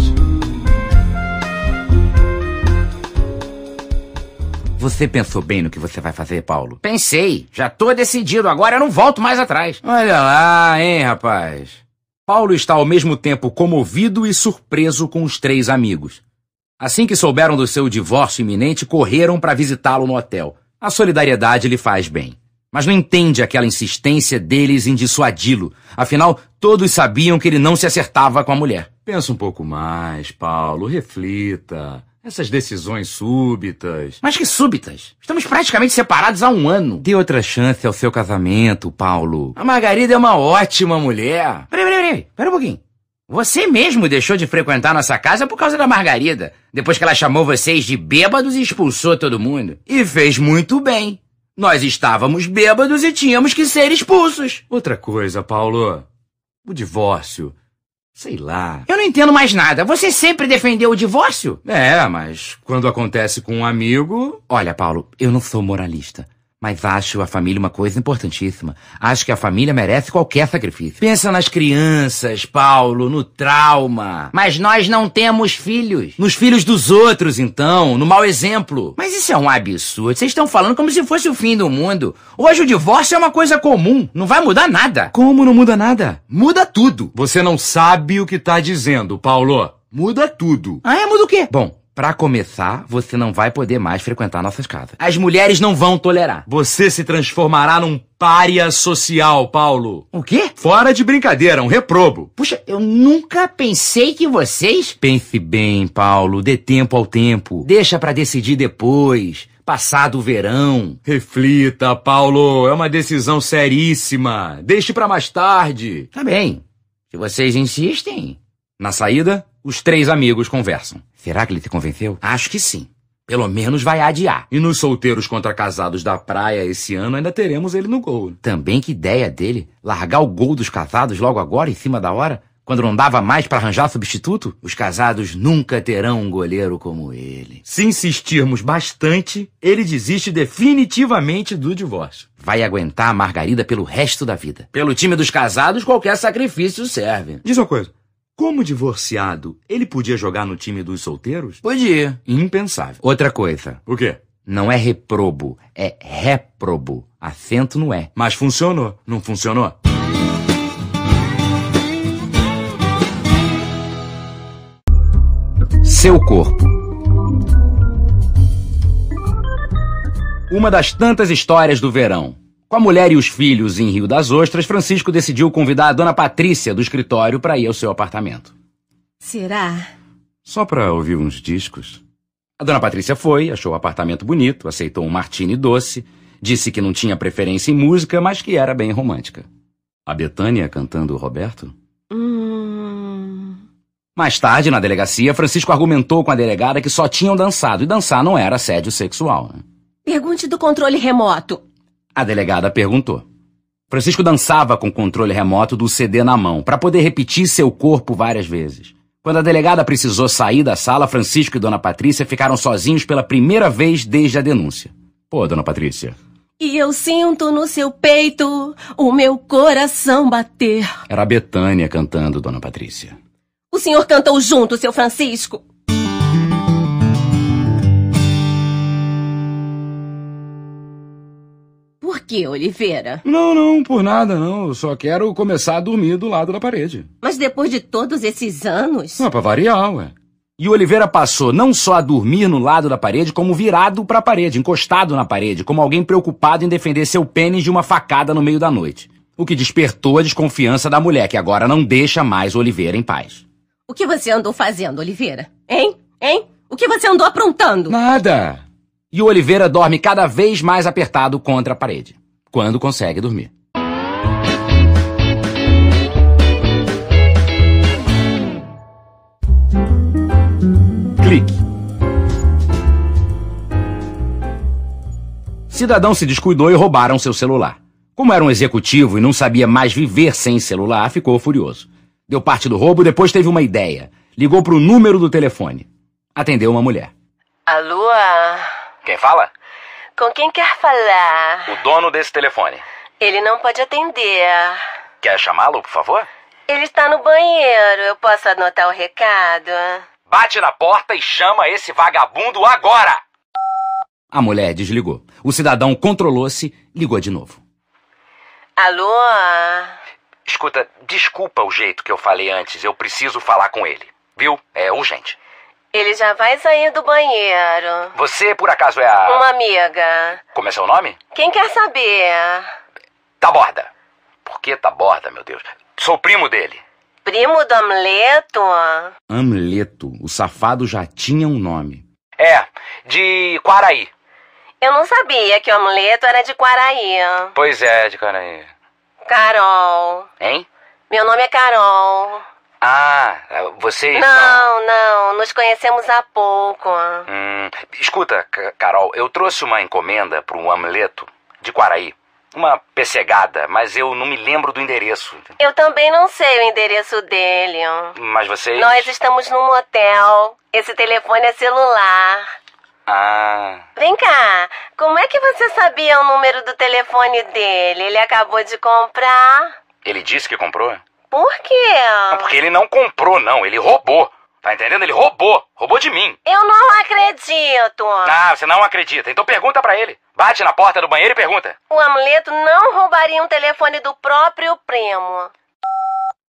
Você pensou bem no que você vai fazer, Paulo? Pensei. Já tô decidido. Agora eu não volto mais atrás. Olha lá, hein, rapaz. Paulo está ao mesmo tempo comovido e surpreso com os três amigos. Assim que souberam do seu divórcio iminente, correram para visitá-lo no hotel. A solidariedade lhe faz bem. Mas não entende aquela insistência deles em dissuadi-lo. Afinal, todos sabiam que ele não se acertava com a mulher. Pensa um pouco mais, Paulo. Reflita. Essas decisões súbitas. Mas que súbitas? Estamos praticamente separados há um ano. Dê outra chance ao seu casamento, Paulo. A Margarida é uma ótima mulher. Peraí, peraí, peraí. Pera um pouquinho. Você mesmo deixou de frequentar nossa casa por causa da Margarida, depois que ela chamou vocês de bêbados e expulsou todo mundo. E fez muito bem. Nós estávamos bêbados e tínhamos que ser expulsos. Outra coisa, Paulo. O divórcio. Sei lá. Eu não entendo mais nada. Você sempre defendeu o divórcio? É, mas quando acontece com um amigo. Olha, Paulo, eu não sou moralista. Mas acho a família uma coisa importantíssima. Acho que a família merece qualquer sacrifício. Pensa nas crianças, Paulo, no trauma. Mas nós não temos filhos. Nos filhos dos outros, então, no mau exemplo. Mas isso é um absurdo. Vocês estão falando como se fosse o fim do mundo. Hoje o divórcio é uma coisa comum. Não vai mudar nada. Como não muda nada? Muda tudo. Você não sabe o que tá dizendo, Paulo. Muda tudo. Ah, é? Muda o quê? Bom, para começar, você não vai poder mais frequentar nossas casas. As mulheres não vão tolerar. Você se transformará num pária social, Paulo. O quê? Fora de brincadeira, um reprobo. Puxa, eu nunca pensei que vocês. Pense bem, Paulo. Dê tempo ao tempo. Deixa para decidir depois. Passado o verão. Reflita, Paulo. É uma decisão seríssima. Deixe para mais tarde. Tá bem. Se vocês insistem. Na saída? Os três amigos conversam. Será que ele te convenceu? Acho que sim. Pelo menos vai adiar. E nos solteiros contra casados da praia esse ano ainda teremos ele no gol. Também que ideia dele largar o gol dos casados logo agora em cima da hora, quando não dava mais para arranjar substituto? Os casados nunca terão um goleiro como ele. Se insistirmos bastante, ele desiste definitivamente do divórcio. Vai aguentar a Margarida pelo resto da vida. Pelo time dos casados, qualquer sacrifício serve. Diz uma coisa. Como divorciado, ele podia jogar no time dos solteiros? Podia. Impensável. Outra coisa. O quê? Não é reprobo, é réprobo. Acento não é. Mas funcionou, não funcionou? Seu corpo. Uma das tantas histórias do verão. Com a mulher e os filhos em Rio das Ostras, Francisco decidiu convidar a dona Patrícia do escritório para ir ao seu apartamento. Será? Só para ouvir uns discos. A dona Patrícia foi, achou o apartamento bonito, aceitou um martini doce, disse que não tinha preferência em música, mas que era bem romântica. A Betânia cantando Roberto? Hum... Mais tarde, na delegacia, Francisco argumentou com a delegada que só tinham dançado, e dançar não era assédio sexual. Né? Pergunte do controle remoto. A delegada perguntou. Francisco dançava com o controle remoto do CD na mão, para poder repetir seu corpo várias vezes. Quando a delegada precisou sair da sala, Francisco e Dona Patrícia ficaram sozinhos pela primeira vez desde a denúncia. Pô, Dona Patrícia. E eu sinto no seu peito o meu coração bater. Era a Betânia cantando, Dona Patrícia. O senhor cantou junto, seu Francisco. que, Oliveira? Não, não, por nada, não. Eu só quero começar a dormir do lado da parede. Mas depois de todos esses anos. Não, pra variar, ué. E o Oliveira passou não só a dormir no lado da parede, como virado para a parede, encostado na parede, como alguém preocupado em defender seu pênis de uma facada no meio da noite. O que despertou a desconfiança da mulher, que agora não deixa mais Oliveira em paz. O que você andou fazendo, Oliveira? Hein? Hein? O que você andou aprontando? Nada! E o Oliveira dorme cada vez mais apertado contra a parede quando consegue dormir. Clique. Cidadão se descuidou e roubaram seu celular. Como era um executivo e não sabia mais viver sem celular, ficou furioso. Deu parte do roubo, e depois teve uma ideia. Ligou para o número do telefone. Atendeu uma mulher. Alô? Quem fala? Com quem quer falar? O dono desse telefone. Ele não pode atender. Quer chamá-lo, por favor? Ele está no banheiro. Eu posso anotar o recado? Bate na porta e chama esse vagabundo agora! A mulher desligou. O cidadão controlou-se, ligou de novo. Alô? Escuta, desculpa o jeito que eu falei antes. Eu preciso falar com ele. Viu? É urgente. Ele já vai sair do banheiro. Você, por acaso, é a. Uma amiga. Como é seu nome? Quem quer saber? Taborda. Por que Taborda, meu Deus? Sou primo dele. Primo do Amleto? Amleto. O safado já tinha um nome. É, de Quaraí. Eu não sabia que o Amleto era de Quaraí. Pois é, de Quaraí. Carol. Hein? Meu nome é Carol. Ah, vocês. Não, não, nos conhecemos há pouco. Hum, escuta, Carol, eu trouxe uma encomenda para um amuleto de Quaraí. Uma pessegada, mas eu não me lembro do endereço. Eu também não sei o endereço dele. Mas vocês. Nós estamos num motel. Esse telefone é celular. Ah. Vem cá, como é que você sabia o número do telefone dele? Ele acabou de comprar. Ele disse que comprou? Por quê? É porque ele não comprou, não. Ele roubou. Tá entendendo? Ele roubou. Roubou de mim. Eu não acredito. Ah, você não acredita. Então pergunta para ele. Bate na porta do banheiro e pergunta. O amuleto não roubaria um telefone do próprio primo.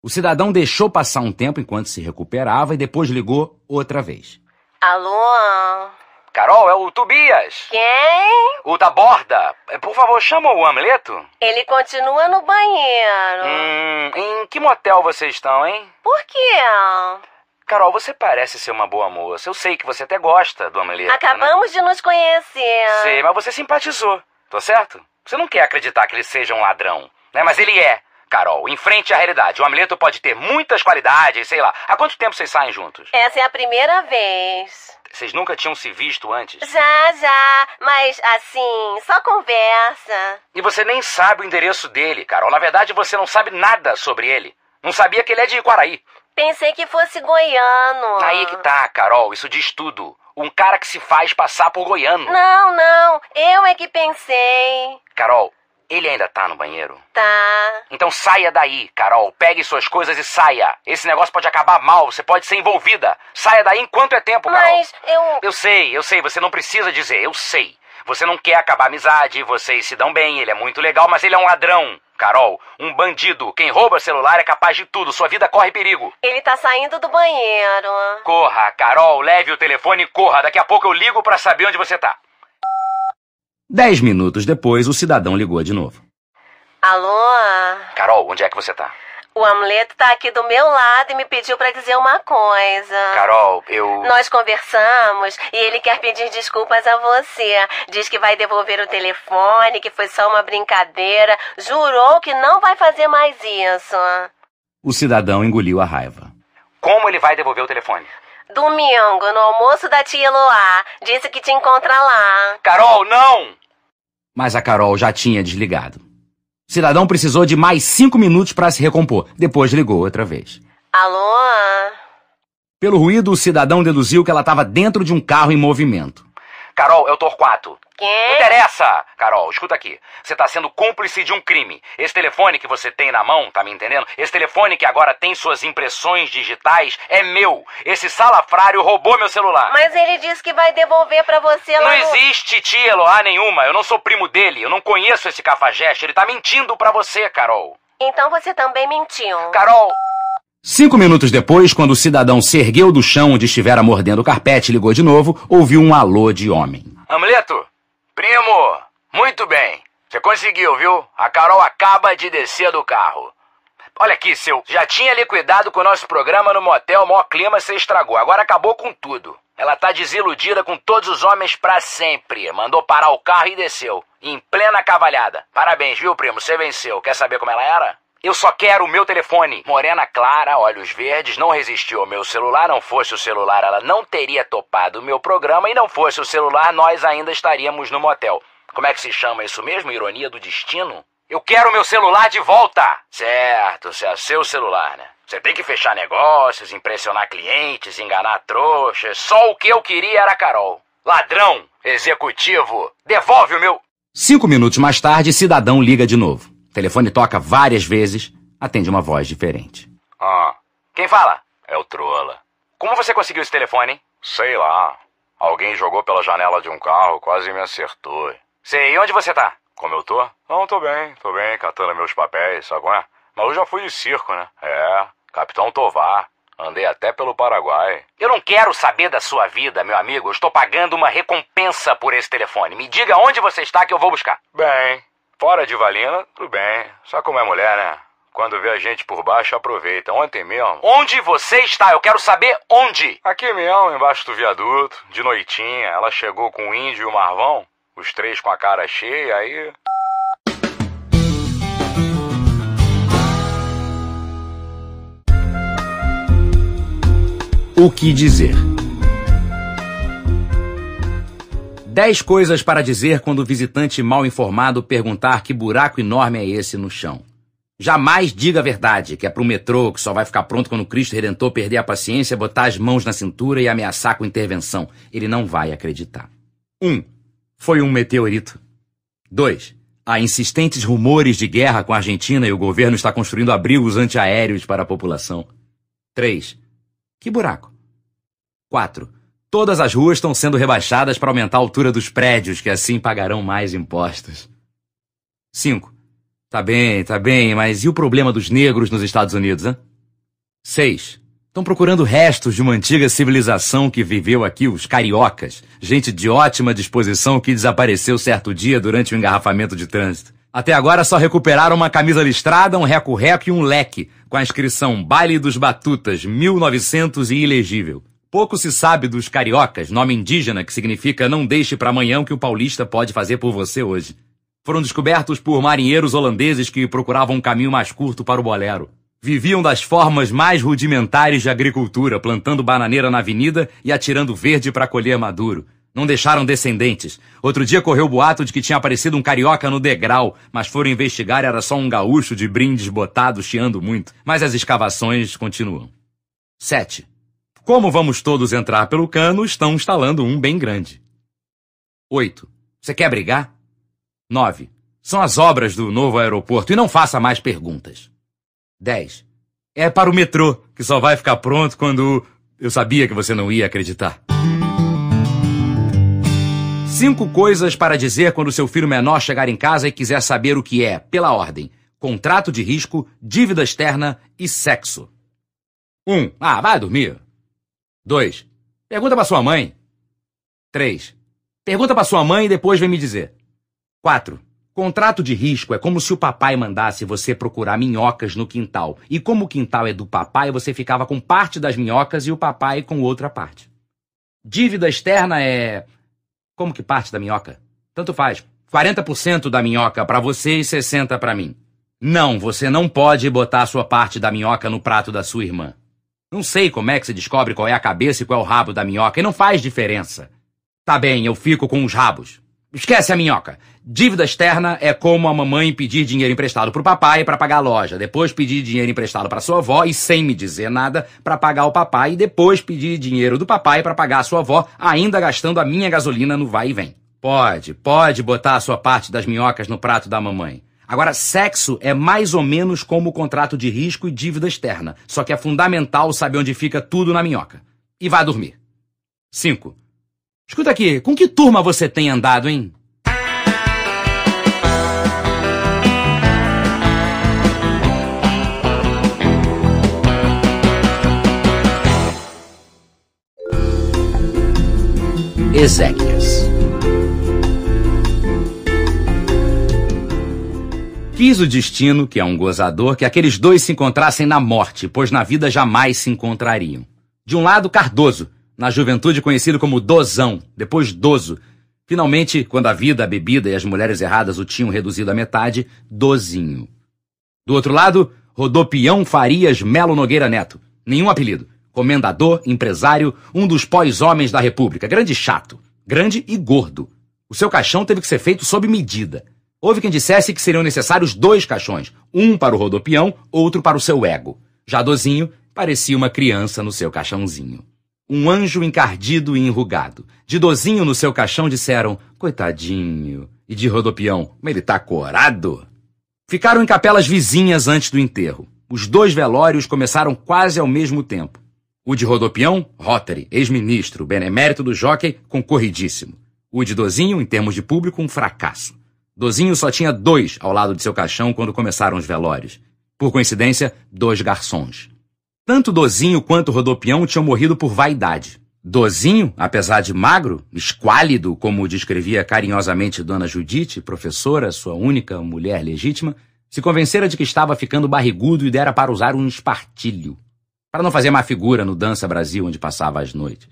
O cidadão deixou passar um tempo enquanto se recuperava e depois ligou outra vez. Alô? Carol, é o Tobias. Quem? O da borda. É, por favor, chama o Amleto. Ele continua no banheiro. Hum, em que motel vocês estão, hein? Por quê? Carol, você parece ser uma boa moça. Eu sei que você até gosta do Amleto. Né? Acabamos né? de nos conhecer. Sei, mas você simpatizou, tô tá certo? Você não quer acreditar que ele seja um ladrão, né? Mas ele é. Carol, enfrente a realidade. O Amleto pode ter muitas qualidades, sei lá. Há quanto tempo vocês saem juntos? Essa é a primeira vez. Vocês nunca tinham se visto antes? Já, já. Mas assim, só conversa. E você nem sabe o endereço dele, Carol. Na verdade, você não sabe nada sobre ele. Não sabia que ele é de Iquaraí. Pensei que fosse goiano. Aí que tá, Carol. Isso diz tudo. Um cara que se faz passar por goiano. Não, não. Eu é que pensei. Carol, ele ainda tá no banheiro? Tá. Então saia daí, Carol. Pegue suas coisas e saia. Esse negócio pode acabar mal, você pode ser envolvida. Saia daí enquanto é tempo, Carol. Mas eu. Eu sei, eu sei, você não precisa dizer, eu sei. Você não quer acabar a amizade, vocês se dão bem, ele é muito legal, mas ele é um ladrão. Carol, um bandido. Quem rouba celular é capaz de tudo. Sua vida corre perigo. Ele tá saindo do banheiro. Corra, Carol, leve o telefone e corra. Daqui a pouco eu ligo para saber onde você tá. Dez minutos depois, o cidadão ligou de novo. Alô? Carol, onde é que você tá? O Amuleto tá aqui do meu lado e me pediu para dizer uma coisa. Carol, eu. Nós conversamos e ele quer pedir desculpas a você. Diz que vai devolver o telefone, que foi só uma brincadeira. Jurou que não vai fazer mais isso. O cidadão engoliu a raiva. Como ele vai devolver o telefone? Domingo, no almoço da tia Eloá. Disse que te encontra lá. Carol, não! Mas a Carol já tinha desligado. O cidadão precisou de mais cinco minutos para se recompor. Depois ligou outra vez. Alô? Pelo ruído, o cidadão deduziu que ela estava dentro de um carro em movimento. Carol, é o Torquato. Quê? Não interessa! Carol, escuta aqui. Você tá sendo cúmplice de um crime. Esse telefone que você tem na mão, tá me entendendo? Esse telefone que agora tem suas impressões digitais é meu. Esse salafrário roubou meu celular. Mas ele disse que vai devolver para você lá. Não no... existe tia Eloá nenhuma. Eu não sou primo dele. Eu não conheço esse cafajeste. Ele tá mentindo para você, Carol. Então você também mentiu. Carol! Cinco minutos depois, quando o cidadão se ergueu do chão onde estivera mordendo o carpete e ligou de novo, ouviu um alô de homem. Amleto, primo, muito bem. Você conseguiu, viu? A Carol acaba de descer do carro. Olha aqui, seu. Já tinha liquidado com o nosso programa no motel, maior clima você estragou. Agora acabou com tudo. Ela tá desiludida com todos os homens para sempre. Mandou parar o carro e desceu. Em plena cavalhada. Parabéns, viu, primo? Você venceu. Quer saber como ela era? Eu só quero o meu telefone. Morena Clara, olhos verdes, não resistiu ao meu celular. Não fosse o celular, ela não teria topado o meu programa. E não fosse o celular, nós ainda estaríamos no motel. Como é que se chama isso mesmo? Ironia do destino? Eu quero o meu celular de volta! Certo, se é seu celular, né? Você tem que fechar negócios, impressionar clientes, enganar trouxas. Só o que eu queria era a Carol. Ladrão! Executivo! Devolve o meu. Cinco minutos mais tarde, cidadão liga de novo. O telefone toca várias vezes, atende uma voz diferente. Ah, quem fala? É o Trola. Como você conseguiu esse telefone? Hein? Sei lá. Alguém jogou pela janela de um carro, quase me acertou. Sei, onde você tá? Como eu tô? Não, tô bem, tô bem, catando meus papéis, sabe qual é? Mas eu já fui de circo, né? É, Capitão Tovar. Andei até pelo Paraguai. Eu não quero saber da sua vida, meu amigo. Eu estou pagando uma recompensa por esse telefone. Me diga onde você está que eu vou buscar. Bem, Fora de Valina, tudo bem. Só como é mulher, né? Quando vê a gente por baixo, aproveita. Ontem mesmo. Onde você está? Eu quero saber onde! Aqui mesmo, embaixo do viaduto, de noitinha. Ela chegou com o índio e o Marvão, os três com a cara cheia, aí. O que dizer? Dez coisas para dizer quando o visitante mal informado perguntar que buraco enorme é esse no chão. Jamais diga a verdade, que é pro metrô, que só vai ficar pronto quando Cristo Redentor perder a paciência, botar as mãos na cintura e ameaçar com intervenção. Ele não vai acreditar. 1. Um, foi um meteorito. 2. Há insistentes rumores de guerra com a Argentina e o governo está construindo abrigos antiaéreos para a população. 3. Que buraco? 4. Todas as ruas estão sendo rebaixadas para aumentar a altura dos prédios, que assim pagarão mais impostos. 5. Tá bem, tá bem, mas e o problema dos negros nos Estados Unidos, hein? 6. Estão procurando restos de uma antiga civilização que viveu aqui, os cariocas, gente de ótima disposição que desapareceu certo dia durante o um engarrafamento de trânsito. Até agora só recuperaram uma camisa listrada, um reco-reco e um leque, com a inscrição Baile dos Batutas, 1900 e ilegível. Pouco se sabe dos cariocas, nome indígena que significa não deixe para amanhã o que o paulista pode fazer por você hoje. Foram descobertos por marinheiros holandeses que procuravam um caminho mais curto para o bolero. Viviam das formas mais rudimentares de agricultura, plantando bananeira na avenida e atirando verde para colher maduro. Não deixaram descendentes. Outro dia correu o boato de que tinha aparecido um carioca no degrau, mas foram investigar e era só um gaúcho de brindes botado, chiando muito. Mas as escavações continuam. 7. Como vamos todos entrar pelo cano, estão instalando um bem grande. 8. Você quer brigar? 9. São as obras do novo aeroporto e não faça mais perguntas. 10. É para o metrô, que só vai ficar pronto quando. Eu sabia que você não ia acreditar. Cinco coisas para dizer quando seu filho menor chegar em casa e quiser saber o que é, pela ordem: contrato de risco, dívida externa e sexo. 1. Um, ah, vai dormir. 2. Pergunta para sua mãe. 3. Pergunta para sua mãe e depois vem me dizer. 4. Contrato de risco é como se o papai mandasse você procurar minhocas no quintal. E como o quintal é do papai, você ficava com parte das minhocas e o papai com outra parte. Dívida externa é. Como que parte da minhoca? Tanto faz. 40% da minhoca para você e 60% para mim. Não, você não pode botar sua parte da minhoca no prato da sua irmã. Não sei como é que se descobre qual é a cabeça e qual é o rabo da minhoca, e não faz diferença. Tá bem, eu fico com os rabos. Esquece a minhoca. Dívida externa é como a mamãe pedir dinheiro emprestado pro papai para pagar a loja, depois pedir dinheiro emprestado para sua avó e sem me dizer nada para pagar o papai e depois pedir dinheiro do papai para pagar a sua avó, ainda gastando a minha gasolina no vai e vem. Pode, pode botar a sua parte das minhocas no prato da mamãe. Agora, sexo é mais ou menos como o contrato de risco e dívida externa, só que é fundamental saber onde fica tudo na minhoca. E vá dormir. 5. Escuta aqui, com que turma você tem andado, hein? Exec. Quis o destino, que é um gozador, que aqueles dois se encontrassem na morte, pois na vida jamais se encontrariam. De um lado, Cardoso, na juventude conhecido como Dozão, depois Dozo. Finalmente, quando a vida, a bebida e as mulheres erradas o tinham reduzido à metade, Dozinho. Do outro lado, Rodopião Farias Melo Nogueira Neto. Nenhum apelido. Comendador, empresário, um dos pós-homens da República. Grande chato. Grande e gordo. O seu caixão teve que ser feito sob medida. Houve quem dissesse que seriam necessários dois caixões, um para o rodopião, outro para o seu ego. Jadozinho parecia uma criança no seu caixãozinho. Um anjo encardido e enrugado. De dozinho no seu caixão disseram, coitadinho. E de rodopião, como ele tá corado. Ficaram em capelas vizinhas antes do enterro. Os dois velórios começaram quase ao mesmo tempo. O de rodopião, Rotary, ex-ministro, benemérito do jockey, concorridíssimo. O de dozinho, em termos de público, um fracasso. Dozinho só tinha dois ao lado de seu caixão quando começaram os velórios. Por coincidência, dois garçons. Tanto Dozinho quanto Rodopião tinham morrido por vaidade. Dozinho, apesar de magro, esquálido, como descrevia carinhosamente Dona Judite, professora, sua única mulher legítima, se convencera de que estava ficando barrigudo e dera para usar um espartilho, para não fazer má figura no Dança Brasil onde passava as noites.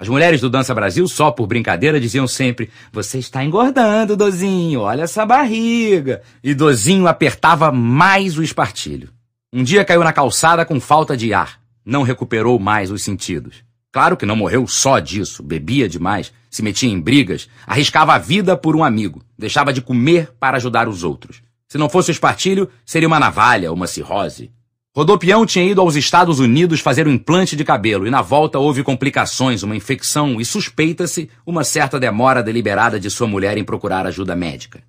As mulheres do Dança Brasil, só por brincadeira, diziam sempre: Você está engordando, Dozinho, olha essa barriga. E Dozinho apertava mais o espartilho. Um dia caiu na calçada com falta de ar. Não recuperou mais os sentidos. Claro que não morreu só disso. Bebia demais, se metia em brigas, arriscava a vida por um amigo, deixava de comer para ajudar os outros. Se não fosse o espartilho, seria uma navalha, uma cirrose. Rodopião tinha ido aos Estados Unidos fazer um implante de cabelo e na volta houve complicações, uma infecção e suspeita-se uma certa demora deliberada de sua mulher em procurar ajuda médica.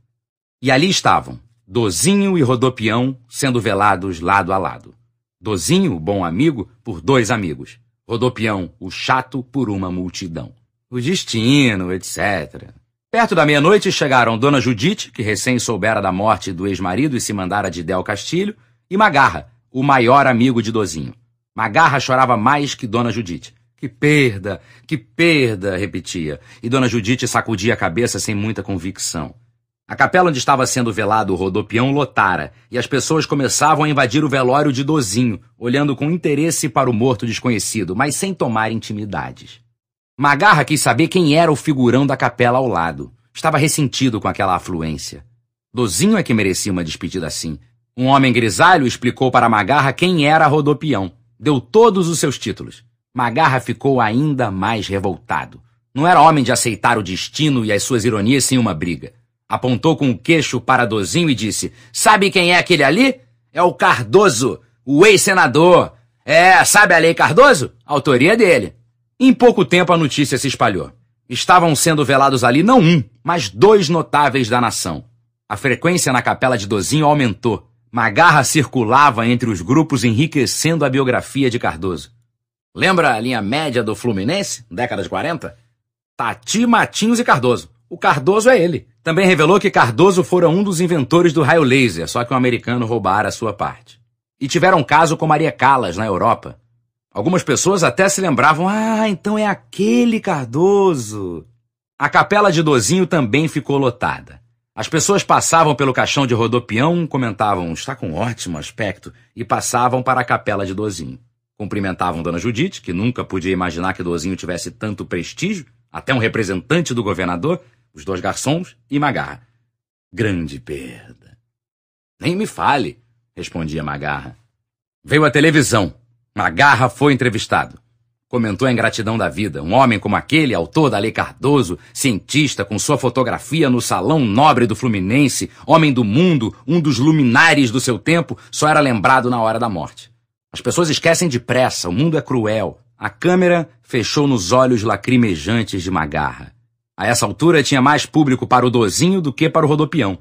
E ali estavam, Dozinho e Rodopião sendo velados lado a lado. Dozinho, bom amigo, por dois amigos. Rodopião, o chato, por uma multidão. O destino, etc. Perto da meia-noite chegaram Dona Judite, que recém soubera da morte do ex-marido e se mandara de Del Castilho, e Magarra, o maior amigo de Dozinho. Magarra chorava mais que Dona Judite. Que perda, que perda, repetia, e Dona Judite sacudia a cabeça sem muita convicção. A capela onde estava sendo velado o rodopião lotara, e as pessoas começavam a invadir o velório de Dozinho, olhando com interesse para o morto desconhecido, mas sem tomar intimidades. Magarra quis saber quem era o figurão da capela ao lado. Estava ressentido com aquela afluência. Dozinho é que merecia uma despedida assim, um homem grisalho explicou para Magarra quem era Rodopião. Deu todos os seus títulos. Magarra ficou ainda mais revoltado. Não era homem de aceitar o destino e as suas ironias sem uma briga. Apontou com o queixo para Dozinho e disse: Sabe quem é aquele ali? É o Cardoso, o ex-senador. É, sabe a Lei Cardoso? Autoria dele. Em pouco tempo a notícia se espalhou. Estavam sendo velados ali não um, mas dois notáveis da nação. A frequência na capela de Dozinho aumentou. Magarra circulava entre os grupos enriquecendo a biografia de Cardoso. Lembra a linha média do Fluminense, década de 40? Tati, Matinhos e Cardoso. O Cardoso é ele. Também revelou que Cardoso fora um dos inventores do raio laser, só que um americano roubara a sua parte. E tiveram caso com Maria Callas, na Europa. Algumas pessoas até se lembravam, ah, então é aquele Cardoso. A capela de Dozinho também ficou lotada. As pessoas passavam pelo caixão de rodopião, comentavam está com ótimo aspecto e passavam para a capela de Dozinho. Cumprimentavam Dona Judite, que nunca podia imaginar que Dozinho tivesse tanto prestígio, até um representante do governador, os dois garçons e Magarra. Grande perda. Nem me fale, respondia Magarra. Veio a televisão. Magarra foi entrevistado. Comentou a ingratidão da vida. Um homem como aquele, autor da Lei Cardoso, cientista com sua fotografia no Salão Nobre do Fluminense, homem do mundo, um dos luminares do seu tempo, só era lembrado na hora da morte. As pessoas esquecem depressa, o mundo é cruel. A câmera fechou nos olhos lacrimejantes de Magarra. A essa altura tinha mais público para o Dozinho do que para o Rodopião.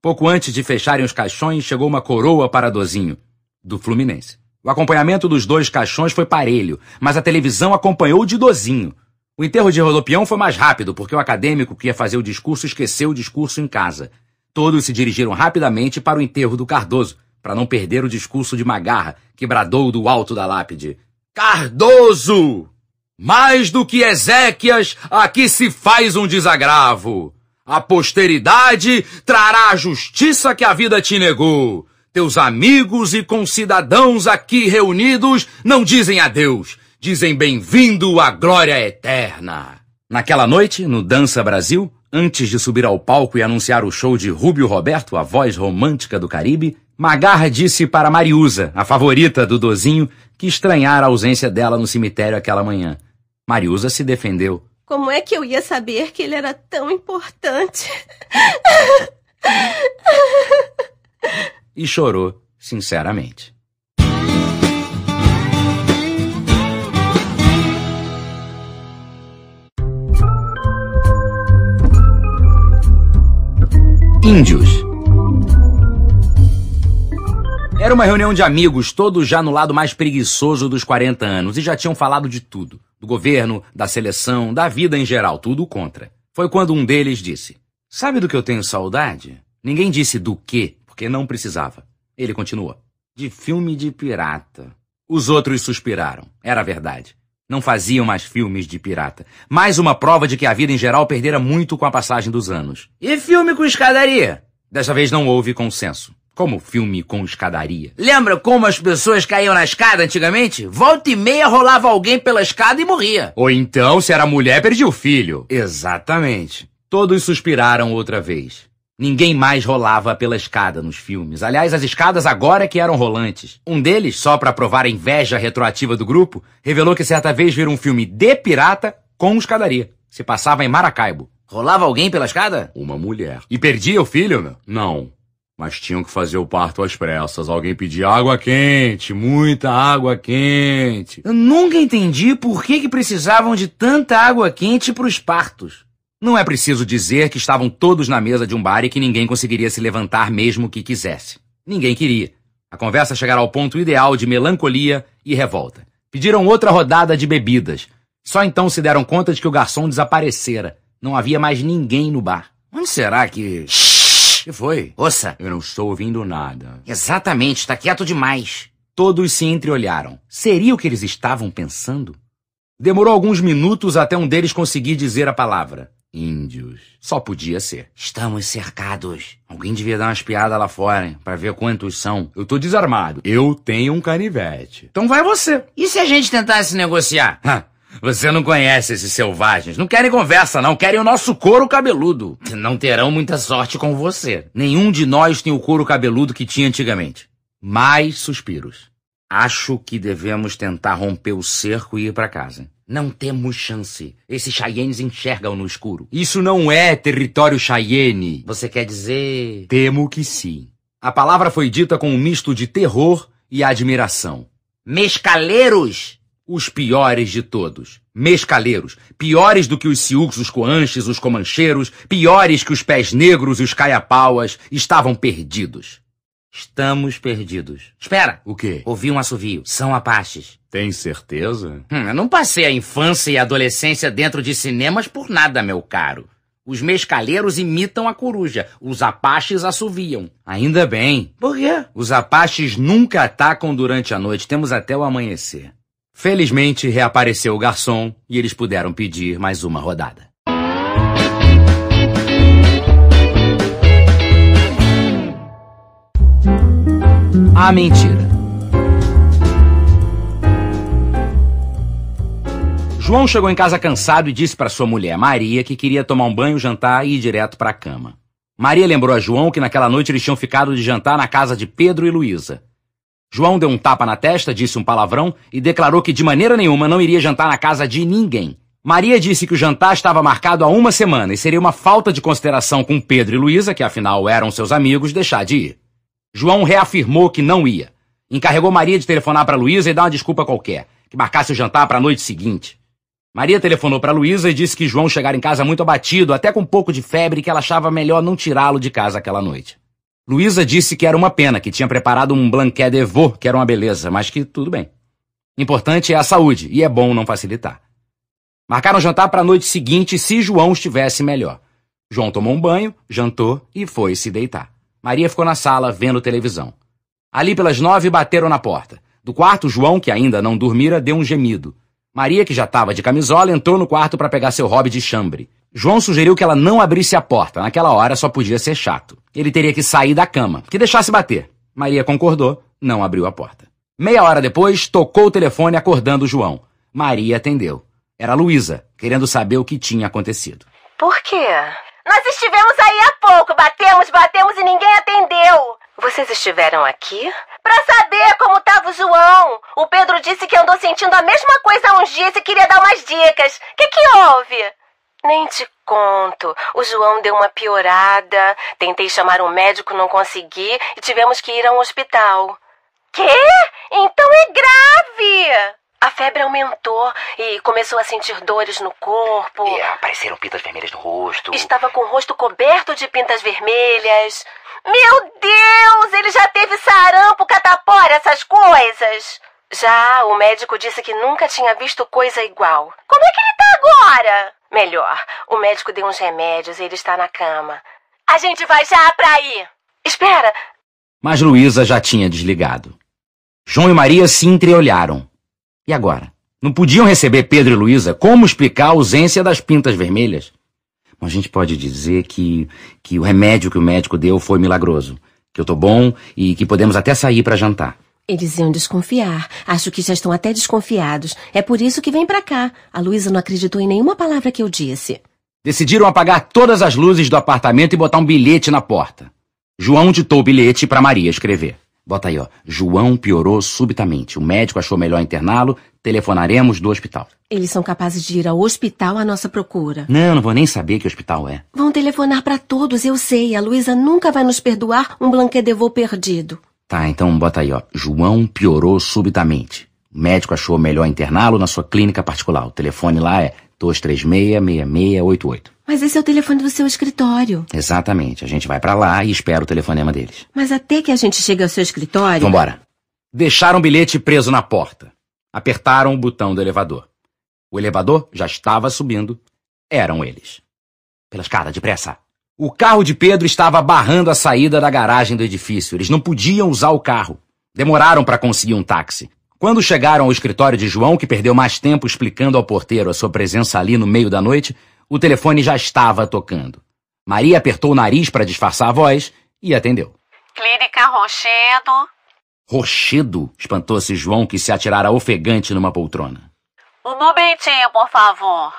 Pouco antes de fecharem os caixões, chegou uma coroa para Dozinho, do Fluminense. O acompanhamento dos dois caixões foi parelho, mas a televisão acompanhou de dozinho. O enterro de Rodopião foi mais rápido, porque o acadêmico que ia fazer o discurso esqueceu o discurso em casa. Todos se dirigiram rapidamente para o enterro do Cardoso, para não perder o discurso de Magarra, que bradou do alto da lápide. Cardoso! Mais do que Ezequias, aqui se faz um desagravo. A posteridade trará a justiça que a vida te negou. Teus amigos e concidadãos aqui reunidos não dizem adeus, dizem bem-vindo à glória eterna. Naquela noite, no Dança Brasil, antes de subir ao palco e anunciar o show de Rúbio Roberto, a voz romântica do Caribe, Magarra disse para Mariusa, a favorita do Dozinho, que estranhara a ausência dela no cemitério aquela manhã. Mariusa se defendeu. Como é que eu ia saber que ele era tão importante? e chorou sinceramente. Índios. Era uma reunião de amigos, todos já no lado mais preguiçoso dos 40 anos, e já tinham falado de tudo: do governo, da seleção, da vida em geral, tudo contra. Foi quando um deles disse: Sabe do que eu tenho saudade? Ninguém disse do quê, porque não precisava. Ele continua. De filme de pirata. Os outros suspiraram. Era verdade. Não faziam mais filmes de pirata. Mais uma prova de que a vida em geral perdera muito com a passagem dos anos. E filme com escadaria? Dessa vez não houve consenso. Como filme com escadaria? Lembra como as pessoas caíam na escada antigamente? Volta e meia rolava alguém pela escada e morria. Ou então, se era mulher, perdia o filho. Exatamente. Todos suspiraram outra vez. Ninguém mais rolava pela escada nos filmes. Aliás, as escadas agora é que eram rolantes. Um deles, só para provar a inveja retroativa do grupo, revelou que certa vez viram um filme de pirata com escadaria. Se passava em Maracaibo. Rolava alguém pela escada? Uma mulher. E perdia o filho, meu? Né? Não. Mas tinham que fazer o parto às pressas. Alguém pedia água quente, muita água quente. Eu nunca entendi por que, que precisavam de tanta água quente para os partos. Não é preciso dizer que estavam todos na mesa de um bar e que ninguém conseguiria se levantar mesmo que quisesse. Ninguém queria. A conversa chegara ao ponto ideal de melancolia e revolta. Pediram outra rodada de bebidas. Só então se deram conta de que o garçom desaparecera. Não havia mais ninguém no bar. Onde será que. Shhh! que foi? Ouça! Eu não estou ouvindo nada. Exatamente, está quieto demais. Todos se entreolharam. Seria o que eles estavam pensando? Demorou alguns minutos até um deles conseguir dizer a palavra. Índios. Só podia ser. Estamos cercados. Alguém devia dar umas piadas lá fora, hein? Pra ver quantos são. Eu tô desarmado. Eu tenho um canivete. Então vai você. E se a gente tentasse negociar? Você não conhece esses selvagens. Não querem conversa, não. Querem o nosso couro cabeludo. Não terão muita sorte com você. Nenhum de nós tem o couro cabeludo que tinha antigamente. Mais suspiros. Acho que devemos tentar romper o cerco e ir para casa. Não temos chance. Esses Cheyennes enxergam no escuro. Isso não é território Cheyenne. Você quer dizer. Temo que sim. A palavra foi dita com um misto de terror e admiração. Mescaleiros! Os piores de todos. Mescaleiros. Piores do que os Sioux, os Coanches, os Comancheiros. Piores que os Pés Negros e os Caiapauas. Estavam perdidos. Estamos perdidos. Espera! O quê? Ouvi um assovio. São Apaches. Tem certeza? Hum, eu não passei a infância e a adolescência dentro de cinemas por nada, meu caro. Os mescaleiros imitam a coruja, os apaches assoviam. Ainda bem. Por quê? Os apaches nunca atacam durante a noite, temos até o amanhecer. Felizmente, reapareceu o garçom e eles puderam pedir mais uma rodada. A ah, mentira. João chegou em casa cansado e disse para sua mulher, Maria, que queria tomar um banho, jantar e ir direto para a cama. Maria lembrou a João que naquela noite eles tinham ficado de jantar na casa de Pedro e Luísa. João deu um tapa na testa, disse um palavrão e declarou que de maneira nenhuma não iria jantar na casa de ninguém. Maria disse que o jantar estava marcado há uma semana e seria uma falta de consideração com Pedro e Luísa, que afinal eram seus amigos, deixar de ir. João reafirmou que não ia. Encarregou Maria de telefonar para Luísa e dar uma desculpa qualquer, que marcasse o jantar para a noite seguinte. Maria telefonou para Luísa e disse que João chegara em casa muito abatido, até com um pouco de febre, e que ela achava melhor não tirá-lo de casa aquela noite. Luísa disse que era uma pena, que tinha preparado um blanquet de vaux, que era uma beleza, mas que tudo bem. Importante é a saúde, e é bom não facilitar. Marcaram jantar para a noite seguinte se João estivesse melhor. João tomou um banho, jantou e foi se deitar. Maria ficou na sala vendo televisão. Ali pelas nove bateram na porta. Do quarto, João, que ainda não dormira, deu um gemido. Maria, que já estava de camisola, entrou no quarto para pegar seu hobby de chambre. João sugeriu que ela não abrisse a porta, naquela hora só podia ser chato. Ele teria que sair da cama, que deixasse bater. Maria concordou, não abriu a porta. Meia hora depois, tocou o telefone acordando João. Maria atendeu. Era Luísa, querendo saber o que tinha acontecido. Por quê? Nós estivemos aí há pouco, batemos, batemos e ninguém atendeu. Vocês estiveram aqui? Pra saber como tava o João. O Pedro disse que andou sentindo a mesma coisa há uns dias e queria dar umas dicas. O que, que houve? Nem te conto. O João deu uma piorada. Tentei chamar um médico, não consegui e tivemos que ir a um hospital. Quê? Então é grave! A febre aumentou e começou a sentir dores no corpo. É, apareceram pintas vermelhas no rosto. Estava com o rosto coberto de pintas vermelhas. Meu Deus, ele já teve sarampo, catapora, essas coisas. Já, o médico disse que nunca tinha visto coisa igual. Como é que ele tá agora? Melhor, o médico deu uns remédios e ele está na cama. A gente vai já pra aí. Espera. Mas Luísa já tinha desligado. João e Maria se entreolharam. E agora? Não podiam receber Pedro e Luísa. Como explicar a ausência das pintas vermelhas? A gente pode dizer que que o remédio que o médico deu foi milagroso, que eu tô bom e que podemos até sair para jantar. Eles iam desconfiar. Acho que já estão até desconfiados. É por isso que vem para cá. A Luísa não acreditou em nenhuma palavra que eu disse. Decidiram apagar todas as luzes do apartamento e botar um bilhete na porta. João ditou o bilhete para Maria escrever. Bota aí, ó. João piorou subitamente. O médico achou melhor interná-lo. Telefonaremos do hospital. Eles são capazes de ir ao hospital à nossa procura. Não, não vou nem saber que hospital é. Vão telefonar para todos, eu sei. A Luísa nunca vai nos perdoar um blanquet de voo perdido. Tá, então bota aí, ó. João piorou subitamente. O médico achou melhor interná-lo na sua clínica particular. O telefone lá é 236-6688. Mas esse é o telefone do seu escritório. Exatamente. A gente vai para lá e espera o telefonema deles. Mas até que a gente chegue ao seu escritório. Vambora. Deixaram o bilhete preso na porta. Apertaram o botão do elevador. O elevador já estava subindo. Eram eles. Pela escada, depressa. O carro de Pedro estava barrando a saída da garagem do edifício. Eles não podiam usar o carro. Demoraram para conseguir um táxi. Quando chegaram ao escritório de João, que perdeu mais tempo explicando ao porteiro a sua presença ali no meio da noite, o telefone já estava tocando. Maria apertou o nariz para disfarçar a voz e atendeu. Clínica Rochedo. Rochedo? espantou-se João, que se atirara ofegante numa poltrona. Um momentinho, por favor.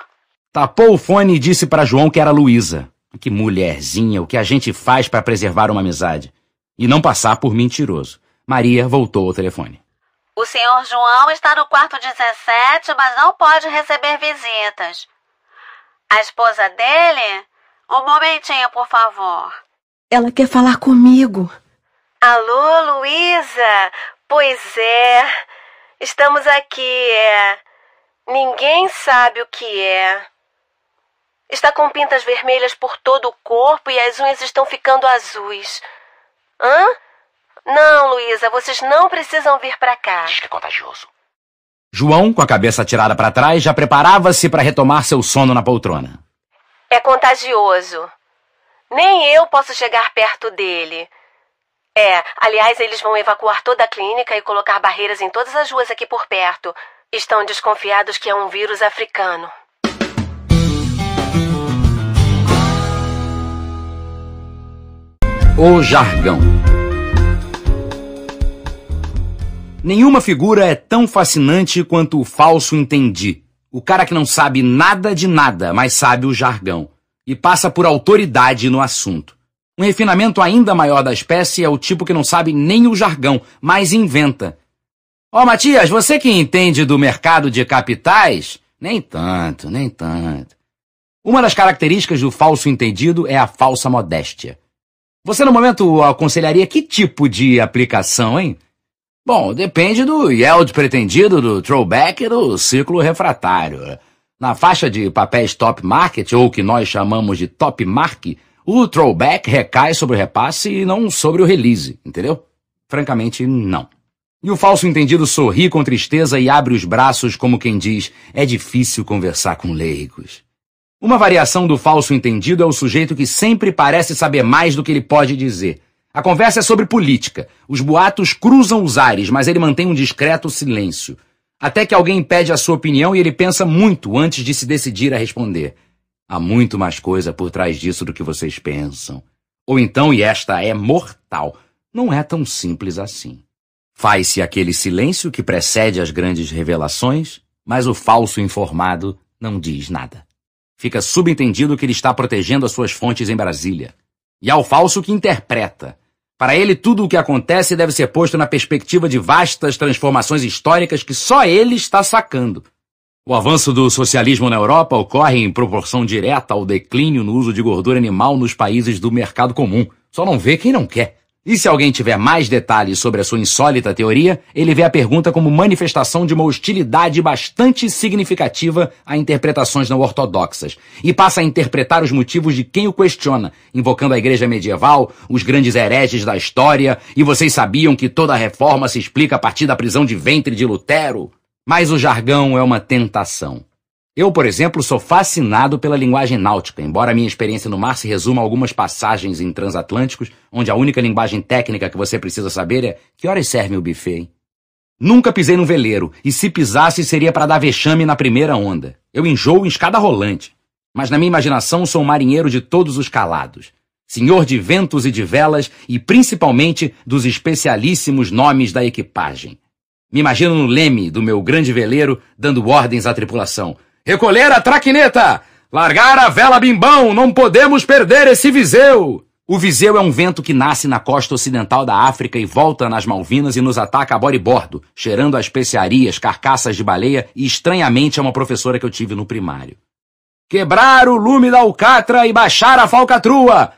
Tapou o fone e disse para João que era Luísa. Que mulherzinha, o que a gente faz para preservar uma amizade? E não passar por mentiroso. Maria voltou ao telefone. O senhor João está no quarto 17, mas não pode receber visitas. A esposa dele? Um momentinho, por favor. Ela quer falar comigo. Alô, Luísa? Pois é. Estamos aqui, é. Ninguém sabe o que é. Está com pintas vermelhas por todo o corpo e as unhas estão ficando azuis. Hã? Não, Luísa, vocês não precisam vir para cá. Diz que é contagioso. João, com a cabeça tirada para trás, já preparava-se para retomar seu sono na poltrona. É contagioso. Nem eu posso chegar perto dele. É, aliás, eles vão evacuar toda a clínica e colocar barreiras em todas as ruas aqui por perto. Estão desconfiados que é um vírus africano. O Jargão Nenhuma figura é tão fascinante quanto o falso entendi. O cara que não sabe nada de nada, mas sabe o jargão. E passa por autoridade no assunto. Um refinamento ainda maior da espécie é o tipo que não sabe nem o jargão, mas inventa. Ó, oh, Matias, você que entende do mercado de capitais? Nem tanto, nem tanto. Uma das características do falso entendido é a falsa modéstia. Você, no momento, aconselharia que tipo de aplicação, hein? Bom, depende do yield pretendido do throwback e do ciclo refratário. Na faixa de papéis top market, ou que nós chamamos de top mark, o throwback recai sobre o repasse e não sobre o release, entendeu? Francamente, não. E o falso entendido sorri com tristeza e abre os braços como quem diz: é difícil conversar com leigos. Uma variação do falso entendido é o sujeito que sempre parece saber mais do que ele pode dizer. A conversa é sobre política. Os boatos cruzam os ares, mas ele mantém um discreto silêncio. Até que alguém pede a sua opinião e ele pensa muito antes de se decidir a responder. Há muito mais coisa por trás disso do que vocês pensam. Ou então, e esta é mortal, não é tão simples assim. Faz-se aquele silêncio que precede as grandes revelações, mas o falso informado não diz nada. Fica subentendido que ele está protegendo as suas fontes em Brasília. E há o falso que interpreta, para ele, tudo o que acontece deve ser posto na perspectiva de vastas transformações históricas que só ele está sacando. O avanço do socialismo na Europa ocorre em proporção direta ao declínio no uso de gordura animal nos países do mercado comum. Só não vê quem não quer. E se alguém tiver mais detalhes sobre a sua insólita teoria, ele vê a pergunta como manifestação de uma hostilidade bastante significativa a interpretações não ortodoxas, e passa a interpretar os motivos de quem o questiona, invocando a igreja medieval, os grandes hereges da história, e vocês sabiam que toda a reforma se explica a partir da prisão de ventre de Lutero? Mas o jargão é uma tentação. Eu, por exemplo, sou fascinado pela linguagem náutica, embora minha experiência no mar se resuma a algumas passagens em transatlânticos, onde a única linguagem técnica que você precisa saber é que horas serve o buffet, hein? Nunca pisei num veleiro, e se pisasse seria para dar vexame na primeira onda. Eu enjoo em escada rolante. Mas na minha imaginação sou um marinheiro de todos os calados, senhor de ventos e de velas, e principalmente dos especialíssimos nomes da equipagem. Me imagino no leme do meu grande veleiro dando ordens à tripulação. Recolher a traquineta! Largar a vela bimbão! Não podemos perder esse Viseu! O Viseu é um vento que nasce na costa ocidental da África e volta nas Malvinas e nos ataca a bordo, cheirando a especiarias, carcaças de baleia e estranhamente a é uma professora que eu tive no primário. Quebrar o lume da alcatra e baixar a falcatrua!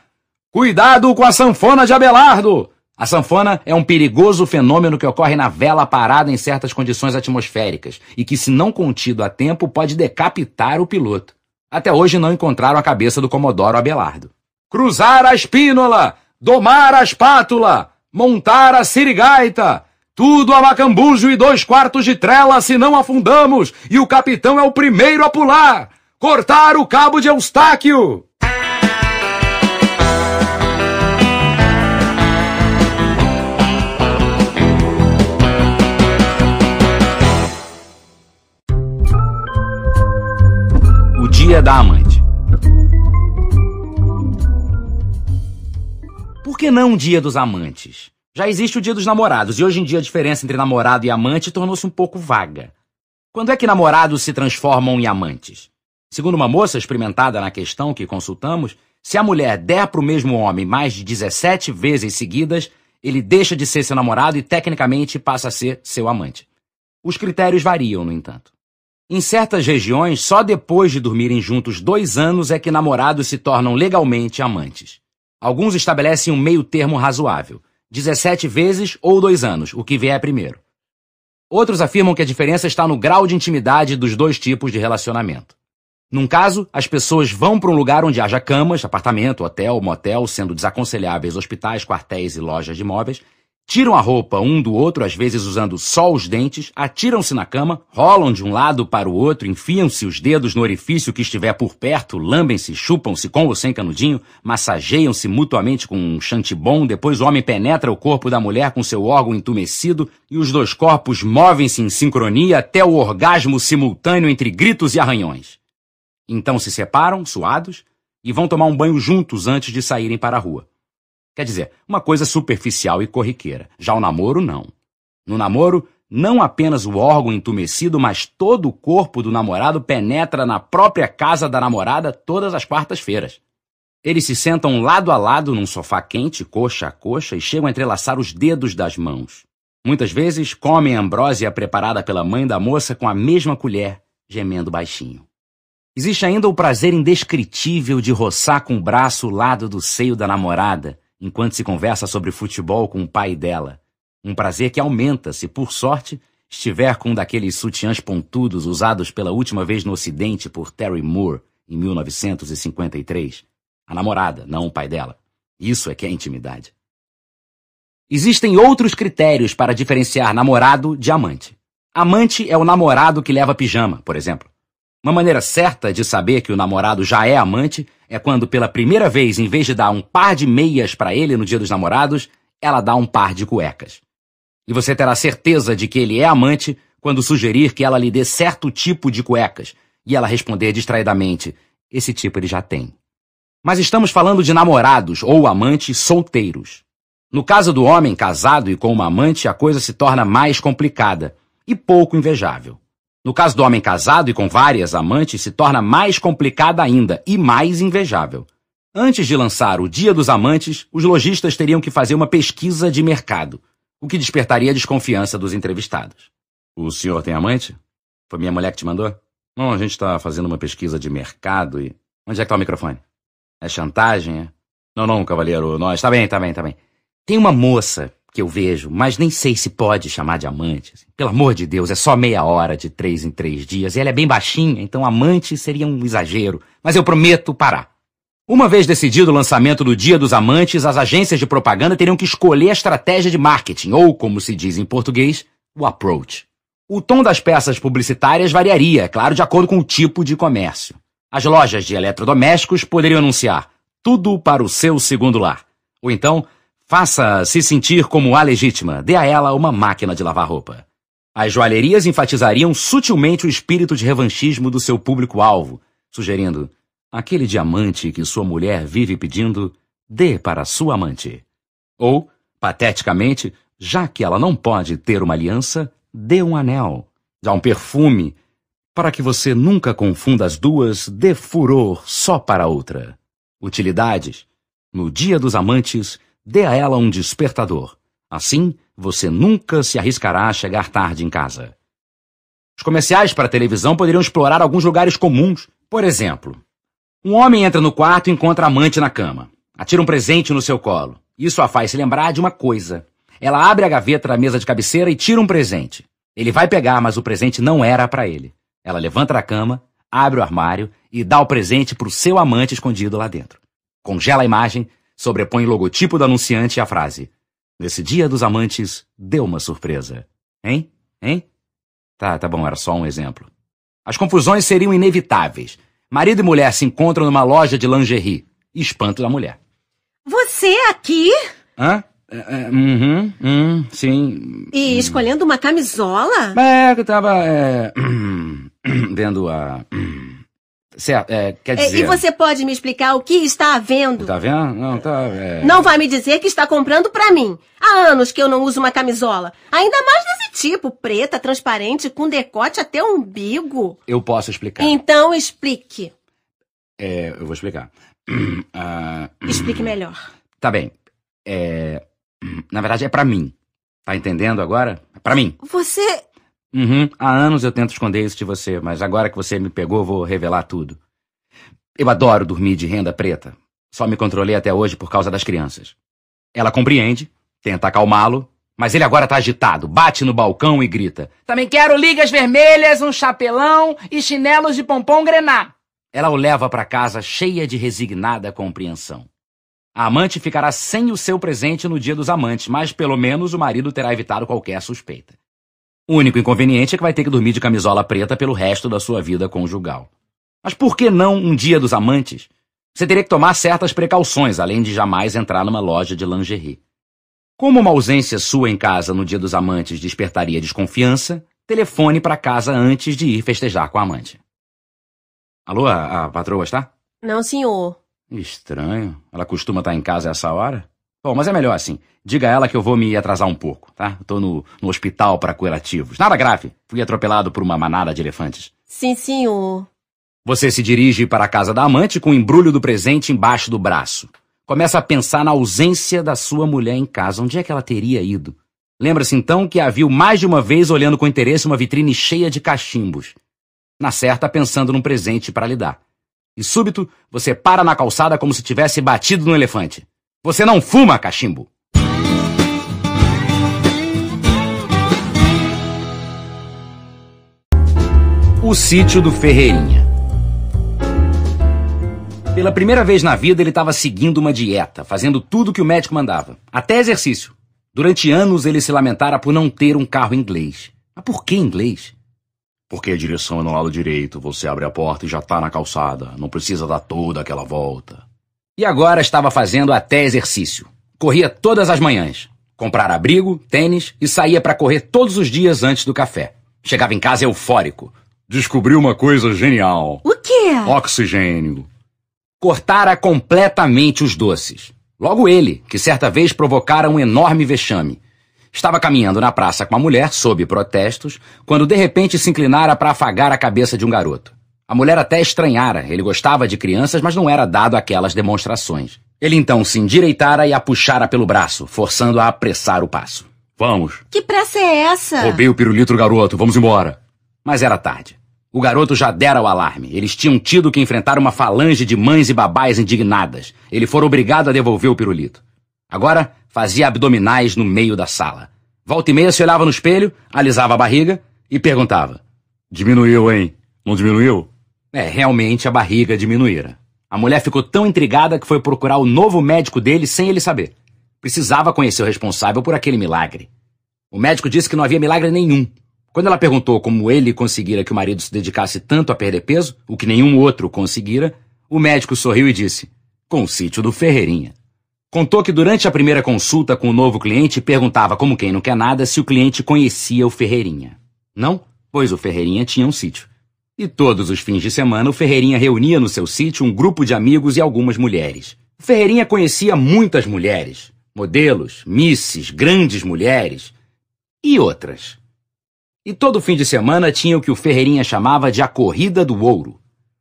Cuidado com a sanfona de Abelardo! A sanfona é um perigoso fenômeno que ocorre na vela parada em certas condições atmosféricas e que, se não contido a tempo, pode decapitar o piloto. Até hoje não encontraram a cabeça do Comodoro Abelardo. Cruzar a espínola, domar a espátula, montar a sirigaita, tudo a macambujo e dois quartos de trela se não afundamos e o capitão é o primeiro a pular. Cortar o cabo de Eustáquio! Dia da Amante. Por que não Dia dos Amantes? Já existe o Dia dos Namorados e hoje em dia a diferença entre namorado e amante tornou-se um pouco vaga. Quando é que namorados se transformam em amantes? Segundo uma moça experimentada na questão que consultamos, se a mulher der para o mesmo homem mais de 17 vezes seguidas, ele deixa de ser seu namorado e tecnicamente passa a ser seu amante. Os critérios variam, no entanto. Em certas regiões, só depois de dormirem juntos dois anos é que namorados se tornam legalmente amantes. Alguns estabelecem um meio termo razoável, 17 vezes ou dois anos, o que vier primeiro. Outros afirmam que a diferença está no grau de intimidade dos dois tipos de relacionamento. Num caso, as pessoas vão para um lugar onde haja camas, apartamento, hotel, motel, sendo desaconselháveis hospitais, quartéis e lojas de imóveis, tiram a roupa um do outro, às vezes usando só os dentes, atiram-se na cama, rolam de um lado para o outro, enfiam-se os dedos no orifício que estiver por perto, lambem-se, chupam-se com ou sem canudinho, massageiam-se mutuamente com um chantibom, depois o homem penetra o corpo da mulher com seu órgão entumecido e os dois corpos movem-se em sincronia até o orgasmo simultâneo entre gritos e arranhões. Então se separam, suados, e vão tomar um banho juntos antes de saírem para a rua. Quer dizer, uma coisa superficial e corriqueira. Já o namoro, não. No namoro, não apenas o órgão entumecido, mas todo o corpo do namorado penetra na própria casa da namorada todas as quartas-feiras. Eles se sentam lado a lado num sofá quente, coxa a coxa, e chegam a entrelaçar os dedos das mãos. Muitas vezes comem ambrósia preparada pela mãe da moça com a mesma colher, gemendo baixinho. Existe ainda o prazer indescritível de roçar com o braço o lado do seio da namorada, enquanto se conversa sobre futebol com o pai dela. Um prazer que aumenta se, por sorte, estiver com um daqueles sutiãs pontudos usados pela última vez no Ocidente por Terry Moore em 1953. A namorada, não o pai dela. Isso é que é intimidade. Existem outros critérios para diferenciar namorado de amante. Amante é o namorado que leva pijama, por exemplo. Uma maneira certa de saber que o namorado já é amante é quando, pela primeira vez, em vez de dar um par de meias para ele no Dia dos Namorados, ela dá um par de cuecas. E você terá certeza de que ele é amante quando sugerir que ela lhe dê certo tipo de cuecas e ela responder distraidamente: esse tipo ele já tem. Mas estamos falando de namorados ou amantes solteiros. No caso do homem casado e com uma amante, a coisa se torna mais complicada e pouco invejável. No caso do homem casado e com várias amantes, se torna mais complicada ainda e mais invejável. Antes de lançar o Dia dos Amantes, os lojistas teriam que fazer uma pesquisa de mercado, o que despertaria a desconfiança dos entrevistados. O senhor tem amante? Foi minha mulher que te mandou? Não, a gente está fazendo uma pesquisa de mercado e. Onde é que tá o microfone? É chantagem, é? Não, não, cavalheiro, nós. Tá bem, tá bem, tá bem. Tem uma moça que eu vejo, mas nem sei se pode chamar de amante. Assim. Pelo amor de Deus, é só meia hora de três em três dias. E ela é bem baixinha, então amante seria um exagero. Mas eu prometo parar. Uma vez decidido o lançamento do Dia dos Amantes, as agências de propaganda teriam que escolher a estratégia de marketing, ou, como se diz em português, o approach. O tom das peças publicitárias variaria, é claro, de acordo com o tipo de comércio. As lojas de eletrodomésticos poderiam anunciar tudo para o seu segundo lar. Ou então, Faça se sentir como a legítima. Dê a ela uma máquina de lavar roupa. As joalherias enfatizariam sutilmente o espírito de revanchismo do seu público-alvo, sugerindo: aquele diamante que sua mulher vive pedindo, dê para sua amante. Ou, pateticamente, já que ela não pode ter uma aliança, dê um anel. Dá um perfume. Para que você nunca confunda as duas, dê furor só para outra. Utilidades. No Dia dos Amantes, Dê a ela um despertador. Assim, você nunca se arriscará a chegar tarde em casa. Os comerciais para televisão poderiam explorar alguns lugares comuns. Por exemplo, um homem entra no quarto e encontra a amante na cama. Atira um presente no seu colo. Isso a faz se lembrar de uma coisa. Ela abre a gaveta da mesa de cabeceira e tira um presente. Ele vai pegar, mas o presente não era para ele. Ela levanta da cama, abre o armário e dá o presente para o seu amante escondido lá dentro. Congela a imagem, sobrepõe o logotipo do anunciante à frase. Nesse dia dos amantes, deu uma surpresa. Hein? Hein? Tá, tá bom, era só um exemplo. As confusões seriam inevitáveis. Marido e mulher se encontram numa loja de lingerie. Espanto da mulher. Você aqui? Hã? É, é, uhum, uhum, sim. E hum. escolhendo uma camisola? É, eu tava é, vendo a hum, Certo, é, quer é, dizer... E você pode me explicar o que está havendo? Está vendo? Não, tá... É... Não vai me dizer que está comprando para mim. Há anos que eu não uso uma camisola. Ainda mais desse tipo, preta, transparente, com decote até o umbigo. Eu posso explicar. Então explique. É, eu vou explicar. Ah, hum. Explique melhor. Tá bem. É... Hum, na verdade é para mim. Tá entendendo agora? É pra mim. Você Uhum. Há anos eu tento esconder isso de você, mas agora que você me pegou, vou revelar tudo. Eu adoro dormir de renda preta. Só me controlei até hoje por causa das crianças. Ela compreende, tenta acalmá-lo, mas ele agora tá agitado, bate no balcão e grita: Também quero ligas vermelhas, um chapelão e chinelos de pompom grená. Ela o leva para casa cheia de resignada compreensão. A amante ficará sem o seu presente no dia dos amantes, mas pelo menos o marido terá evitado qualquer suspeita. O único inconveniente é que vai ter que dormir de camisola preta pelo resto da sua vida conjugal. Mas por que não um dia dos amantes? Você teria que tomar certas precauções, além de jamais entrar numa loja de lingerie. Como uma ausência sua em casa no dia dos amantes despertaria desconfiança, telefone para casa antes de ir festejar com a amante. Alô, a, a patroa está? Não, senhor. Estranho. Ela costuma estar tá em casa a essa hora? Bom, mas é melhor assim. Diga a ela que eu vou me atrasar um pouco, tá? Eu tô no, no hospital para curativos. Nada grave. Fui atropelado por uma manada de elefantes. Sim, senhor. Você se dirige para a casa da amante com o embrulho do presente embaixo do braço. Começa a pensar na ausência da sua mulher em casa. Onde é que ela teria ido? Lembra-se então que a viu mais de uma vez olhando com interesse uma vitrine cheia de cachimbos. Na certa, pensando num presente para lhe dar. E súbito, você para na calçada como se tivesse batido no elefante. Você não fuma cachimbo. O sítio do Ferreirinha. Pela primeira vez na vida, ele estava seguindo uma dieta, fazendo tudo que o médico mandava, até exercício. Durante anos, ele se lamentara por não ter um carro inglês. Mas por que inglês? Porque a direção é no lado direito, você abre a porta e já está na calçada, não precisa dar toda aquela volta. E agora estava fazendo até exercício. Corria todas as manhãs. Comprar abrigo, tênis e saía para correr todos os dias antes do café. Chegava em casa eufórico. Descobri uma coisa genial. O quê? Oxigênio. Cortara completamente os doces. Logo ele, que certa vez provocara um enorme vexame. Estava caminhando na praça com a mulher, sob protestos, quando de repente se inclinara para afagar a cabeça de um garoto. A mulher até estranhara, ele gostava de crianças, mas não era dado aquelas demonstrações. Ele então se endireitara e a puxara pelo braço, forçando-a a apressar o passo. Vamos. Que pressa é essa? Roubei o pirulito do garoto, vamos embora. Mas era tarde. O garoto já dera o alarme. Eles tinham tido que enfrentar uma falange de mães e babás indignadas. Ele fora obrigado a devolver o pirulito. Agora fazia abdominais no meio da sala. Volta e meia se olhava no espelho, alisava a barriga e perguntava: Diminuiu, hein? Não diminuiu? É, realmente a barriga diminuíra. A mulher ficou tão intrigada que foi procurar o novo médico dele sem ele saber. Precisava conhecer o responsável por aquele milagre. O médico disse que não havia milagre nenhum. Quando ela perguntou como ele conseguira que o marido se dedicasse tanto a perder peso, o que nenhum outro conseguira, o médico sorriu e disse: Com o sítio do Ferreirinha. Contou que durante a primeira consulta com o novo cliente perguntava, como quem não quer nada, se o cliente conhecia o Ferreirinha. Não, pois o Ferreirinha tinha um sítio. E todos os fins de semana o Ferreirinha reunia no seu sítio um grupo de amigos e algumas mulheres. O Ferreirinha conhecia muitas mulheres, modelos, misses, grandes mulheres e outras. E todo fim de semana tinha o que o Ferreirinha chamava de a corrida do ouro.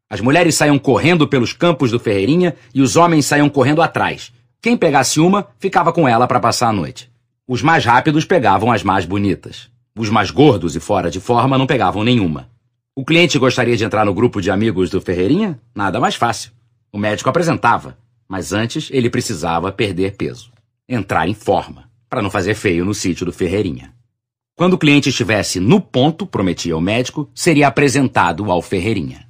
As mulheres saíam correndo pelos campos do Ferreirinha e os homens saíam correndo atrás. Quem pegasse uma, ficava com ela para passar a noite. Os mais rápidos pegavam as mais bonitas. Os mais gordos e fora de forma não pegavam nenhuma. O cliente gostaria de entrar no grupo de amigos do Ferreirinha? Nada mais fácil. O médico apresentava, mas antes ele precisava perder peso, entrar em forma, para não fazer feio no sítio do Ferreirinha. Quando o cliente estivesse no ponto, prometia o médico, seria apresentado ao Ferreirinha.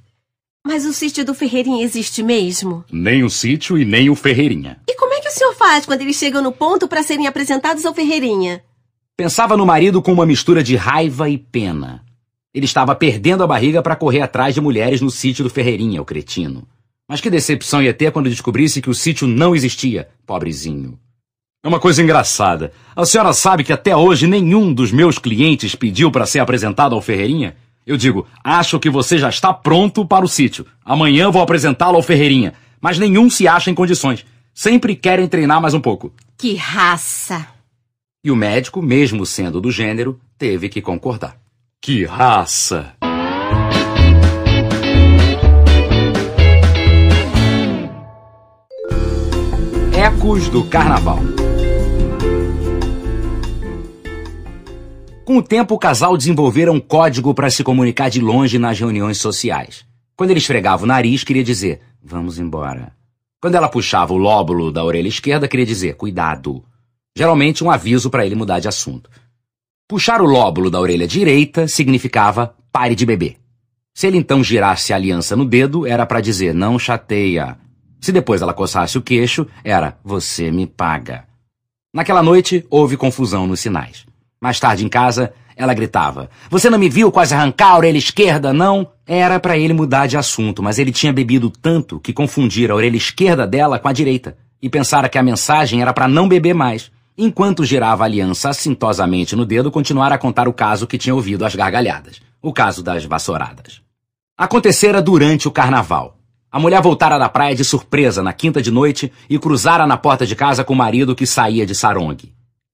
Mas o sítio do Ferreirinha existe mesmo? Nem o sítio e nem o Ferreirinha. E como é que o senhor faz quando eles chegam no ponto para serem apresentados ao Ferreirinha? Pensava no marido com uma mistura de raiva e pena. Ele estava perdendo a barriga para correr atrás de mulheres no sítio do Ferreirinha, o cretino. Mas que decepção ia ter quando descobrisse que o sítio não existia, pobrezinho. É uma coisa engraçada. A senhora sabe que até hoje nenhum dos meus clientes pediu para ser apresentado ao Ferreirinha? Eu digo, acho que você já está pronto para o sítio. Amanhã vou apresentá-lo ao Ferreirinha. Mas nenhum se acha em condições. Sempre querem treinar mais um pouco. Que raça! E o médico, mesmo sendo do gênero, teve que concordar. Que raça! Ecos do Carnaval Com o tempo, o casal desenvolveram um código para se comunicar de longe nas reuniões sociais. Quando ele esfregava o nariz, queria dizer: Vamos embora. Quando ela puxava o lóbulo da orelha esquerda, queria dizer: Cuidado. Geralmente, um aviso para ele mudar de assunto. Puxar o lóbulo da orelha direita significava pare de beber. Se ele então girasse a aliança no dedo, era para dizer não chateia. Se depois ela coçasse o queixo, era você me paga. Naquela noite, houve confusão nos sinais. Mais tarde em casa, ela gritava: Você não me viu quase arrancar a orelha esquerda, não? Era para ele mudar de assunto, mas ele tinha bebido tanto que confundira a orelha esquerda dela com a direita e pensara que a mensagem era para não beber mais. Enquanto girava a aliança assintosamente no dedo, continuara a contar o caso que tinha ouvido às gargalhadas. O caso das vassouradas. Acontecera durante o carnaval. A mulher voltara da praia de surpresa na quinta de noite e cruzara na porta de casa com o marido que saía de sarongue.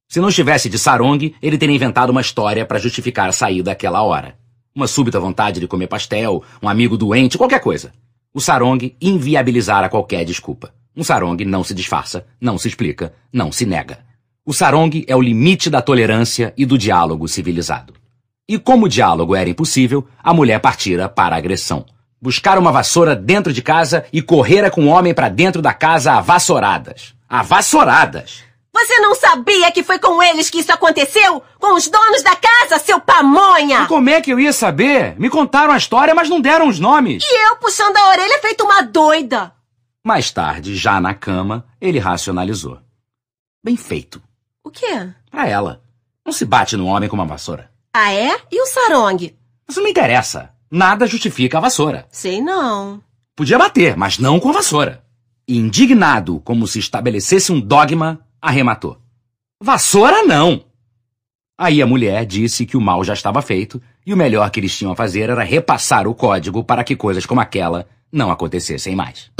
Se não estivesse de sarongue, ele teria inventado uma história para justificar a saída àquela hora. Uma súbita vontade de comer pastel, um amigo doente, qualquer coisa. O sarongue inviabilizara qualquer desculpa. Um sarongue não se disfarça, não se explica, não se nega. O sarong é o limite da tolerância e do diálogo civilizado. E como o diálogo era impossível, a mulher partira para a agressão. Buscar uma vassoura dentro de casa e correra com o homem para dentro da casa a vassouradas. A vassouradas! Você não sabia que foi com eles que isso aconteceu? Com os donos da casa, seu pamonha! E como é que eu ia saber? Me contaram a história, mas não deram os nomes. E eu puxando a orelha feito uma doida. Mais tarde, já na cama, ele racionalizou. Bem feito. O quê? Pra ela. Não se bate num homem com uma vassoura. Ah, é? E o sarong? Isso não interessa. Nada justifica a vassoura. Sei não. Podia bater, mas não com a vassoura. E indignado, como se estabelecesse um dogma, arrematou. Vassoura não! Aí a mulher disse que o mal já estava feito e o melhor que eles tinham a fazer era repassar o código para que coisas como aquela não acontecessem mais.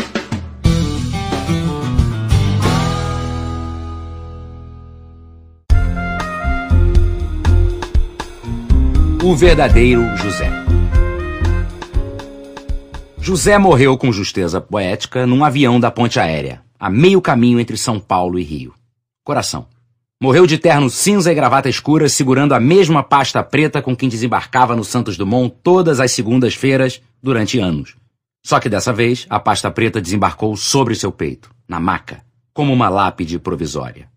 O verdadeiro José. José morreu com justeza poética num avião da ponte aérea, a meio caminho entre São Paulo e Rio. Coração. Morreu de terno cinza e gravata escura, segurando a mesma pasta preta com quem desembarcava no Santos Dumont todas as segundas-feiras durante anos. Só que dessa vez, a pasta preta desembarcou sobre seu peito, na maca, como uma lápide provisória.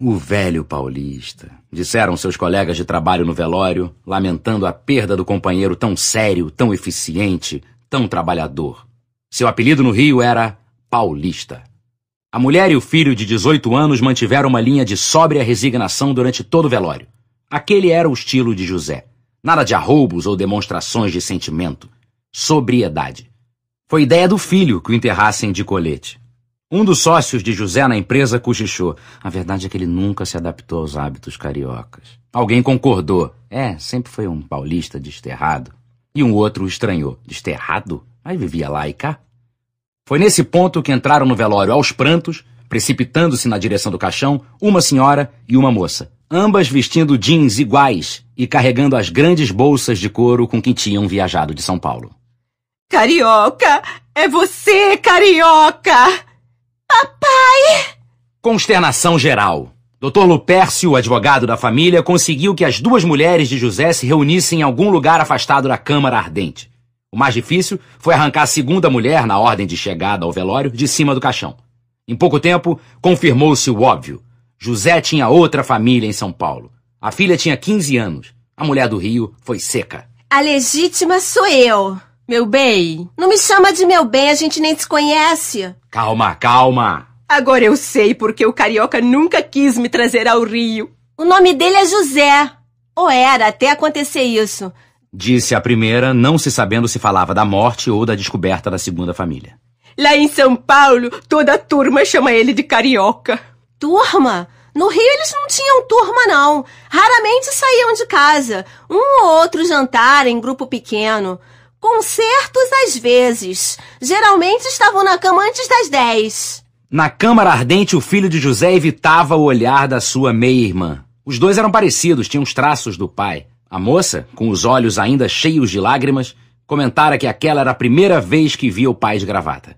O velho paulista disseram seus colegas de trabalho no velório, lamentando a perda do companheiro tão sério, tão eficiente, tão trabalhador. Seu apelido no Rio era Paulista. A mulher e o filho de 18 anos mantiveram uma linha de sóbria resignação durante todo o velório. Aquele era o estilo de José. Nada de arroubos ou demonstrações de sentimento. Sobriedade. Foi ideia do filho que o enterrassem de colete. Um dos sócios de José na empresa cochichou. A verdade é que ele nunca se adaptou aos hábitos cariocas. Alguém concordou. É, sempre foi um paulista desterrado. E um outro estranhou. Desterrado? Mas vivia lá e cá. Foi nesse ponto que entraram no velório aos prantos, precipitando-se na direção do caixão, uma senhora e uma moça, ambas vestindo jeans iguais e carregando as grandes bolsas de couro com que tinham viajado de São Paulo. Carioca! É você, carioca! Papai! Consternação geral. Dr. Lupércio, advogado da família, conseguiu que as duas mulheres de José se reunissem em algum lugar afastado da Câmara Ardente. O mais difícil foi arrancar a segunda mulher, na ordem de chegada ao velório, de cima do caixão. Em pouco tempo, confirmou-se o óbvio. José tinha outra família em São Paulo. A filha tinha 15 anos. A mulher do Rio foi seca. A legítima sou eu. Meu bem, não me chama de meu bem, a gente nem se conhece. Calma, calma. Agora eu sei porque o carioca nunca quis me trazer ao Rio. O nome dele é José. Ou era, até acontecer isso. Disse a primeira, não se sabendo se falava da morte ou da descoberta da segunda família. Lá em São Paulo, toda a turma chama ele de carioca. Turma? No Rio eles não tinham turma, não. Raramente saíam de casa. Um ou outro jantar em grupo pequeno. Concertos às vezes. Geralmente estavam na cama antes das dez. Na câmara ardente, o filho de José evitava o olhar da sua meia-irmã. Os dois eram parecidos, tinham os traços do pai. A moça, com os olhos ainda cheios de lágrimas, comentara que aquela era a primeira vez que via o pai de gravata.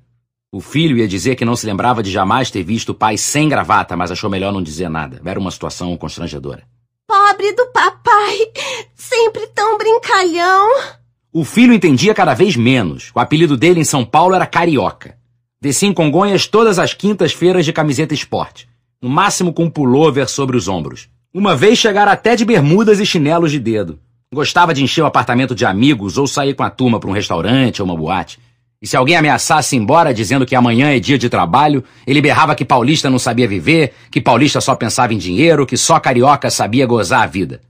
O filho ia dizer que não se lembrava de jamais ter visto o pai sem gravata, mas achou melhor não dizer nada. Era uma situação constrangedora. Pobre do papai! Sempre tão brincalhão! O filho entendia cada vez menos. O apelido dele em São Paulo era Carioca. Descia em Congonhas todas as quintas-feiras de camiseta esporte, no máximo com um pullover sobre os ombros. Uma vez chegara até de bermudas e chinelos de dedo. Gostava de encher o apartamento de amigos ou sair com a turma para um restaurante ou uma boate. E se alguém ameaçasse embora dizendo que amanhã é dia de trabalho, ele berrava que paulista não sabia viver, que paulista só pensava em dinheiro, que só carioca sabia gozar a vida.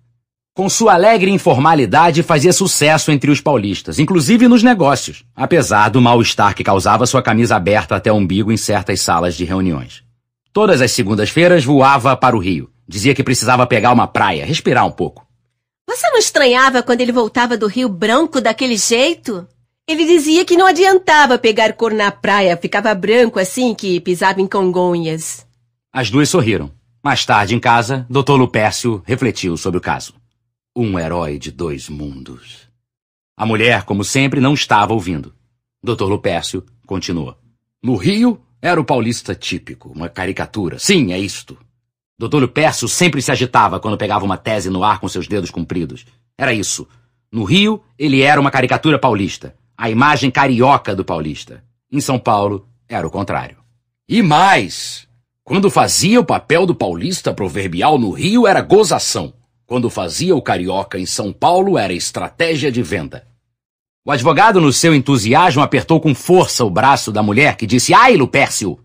Com sua alegre informalidade, fazia sucesso entre os paulistas, inclusive nos negócios, apesar do mal-estar que causava sua camisa aberta até o umbigo em certas salas de reuniões. Todas as segundas-feiras voava para o Rio. Dizia que precisava pegar uma praia, respirar um pouco. Você não estranhava quando ele voltava do Rio branco daquele jeito? Ele dizia que não adiantava pegar cor na praia, ficava branco assim que pisava em congonhas. As duas sorriram. Mais tarde, em casa, Dr. Lupércio refletiu sobre o caso. Um herói de dois mundos. A mulher, como sempre, não estava ouvindo. Doutor Lupércio continua. No Rio, era o paulista típico, uma caricatura. Sim, é isto. Doutor Lupércio sempre se agitava quando pegava uma tese no ar com seus dedos compridos. Era isso. No Rio, ele era uma caricatura paulista. A imagem carioca do paulista. Em São Paulo, era o contrário. E mais! Quando fazia o papel do paulista proverbial no Rio, era gozação. Quando fazia o carioca em São Paulo, era estratégia de venda. O advogado, no seu entusiasmo, apertou com força o braço da mulher, que disse: Ai, Lupércio,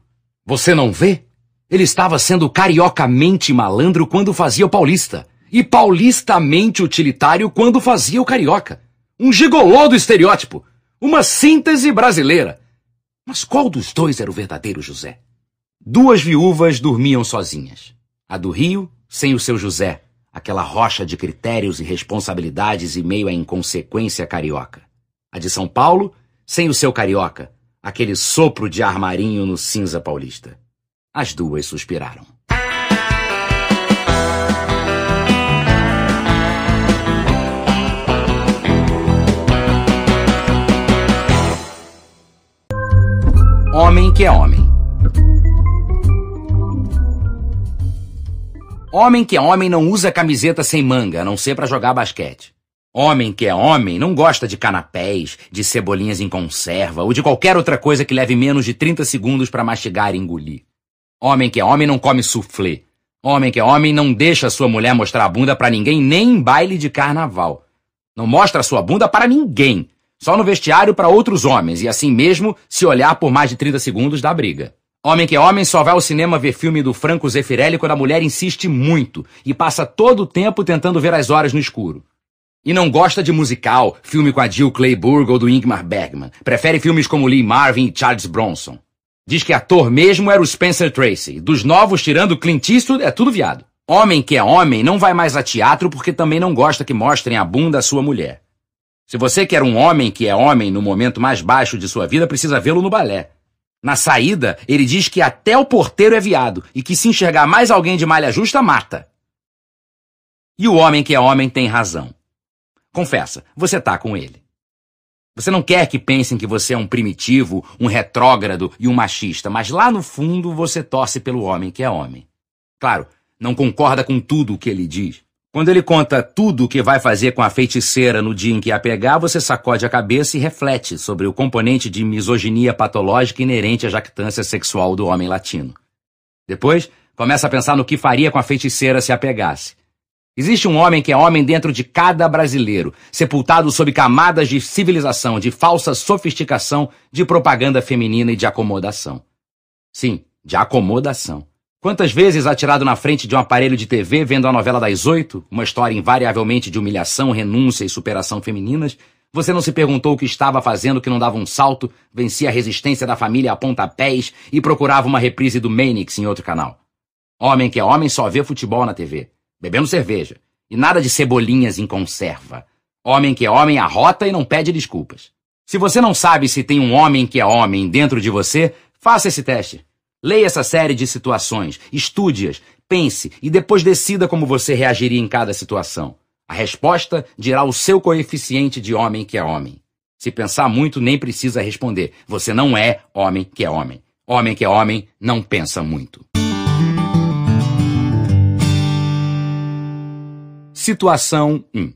você não vê? Ele estava sendo cariocamente malandro quando fazia o paulista, e paulistamente utilitário quando fazia o carioca. Um gigolô do estereótipo, uma síntese brasileira. Mas qual dos dois era o verdadeiro José? Duas viúvas dormiam sozinhas. A do Rio, sem o seu José, aquela rocha de critérios e responsabilidades e meio à inconsequência carioca. A de São Paulo, sem o seu carioca, aquele sopro de armarinho no cinza paulista. As duas suspiraram. Homem que é homem. Homem que é homem não usa camiseta sem manga, a não ser para jogar basquete. Homem que é homem não gosta de canapés, de cebolinhas em conserva ou de qualquer outra coisa que leve menos de 30 segundos para mastigar e engolir. Homem que é homem não come soufflé. Homem que é homem não deixa sua mulher mostrar a bunda para ninguém nem em baile de carnaval. Não mostra sua bunda para ninguém, só no vestiário para outros homens e assim mesmo se olhar por mais de 30 segundos dá briga. Homem que é homem só vai ao cinema ver filme do Franco Zeffirelli quando a mulher insiste muito e passa todo o tempo tentando ver as horas no escuro. E não gosta de musical, filme com a Jill Clayburgh ou do Ingmar Bergman. Prefere filmes como Lee Marvin e Charles Bronson. Diz que ator mesmo era o Spencer Tracy. Dos novos, tirando Clint Eastwood, é tudo viado. Homem que é homem não vai mais a teatro porque também não gosta que mostrem a bunda à sua mulher. Se você quer um homem que é homem no momento mais baixo de sua vida, precisa vê-lo no balé. Na saída, ele diz que até o porteiro é viado e que se enxergar mais alguém de malha justa, mata. E o homem que é homem tem razão. Confessa, você tá com ele. Você não quer que pensem que você é um primitivo, um retrógrado e um machista, mas lá no fundo você torce pelo homem que é homem. Claro, não concorda com tudo o que ele diz, quando ele conta tudo o que vai fazer com a feiticeira no dia em que a pegar, você sacode a cabeça e reflete sobre o componente de misoginia patológica inerente à jactância sexual do homem latino. Depois, começa a pensar no que faria com a feiticeira se a pegasse. Existe um homem que é homem dentro de cada brasileiro, sepultado sob camadas de civilização, de falsa sofisticação, de propaganda feminina e de acomodação. Sim, de acomodação. Quantas vezes atirado na frente de um aparelho de TV vendo a novela das oito, uma história invariavelmente de humilhação, renúncia e superação femininas, você não se perguntou o que estava fazendo que não dava um salto, vencia a resistência da família a pontapés e procurava uma reprise do Manix em outro canal? Homem que é homem só vê futebol na TV, bebendo cerveja, e nada de cebolinhas em conserva. Homem que é homem arrota e não pede desculpas. Se você não sabe se tem um homem que é homem dentro de você, faça esse teste. Leia essa série de situações, estude-as, pense e depois decida como você reagiria em cada situação. A resposta dirá o seu coeficiente de homem que é homem. Se pensar muito, nem precisa responder. Você não é homem que é homem. Homem que é homem não pensa muito. Situação 1.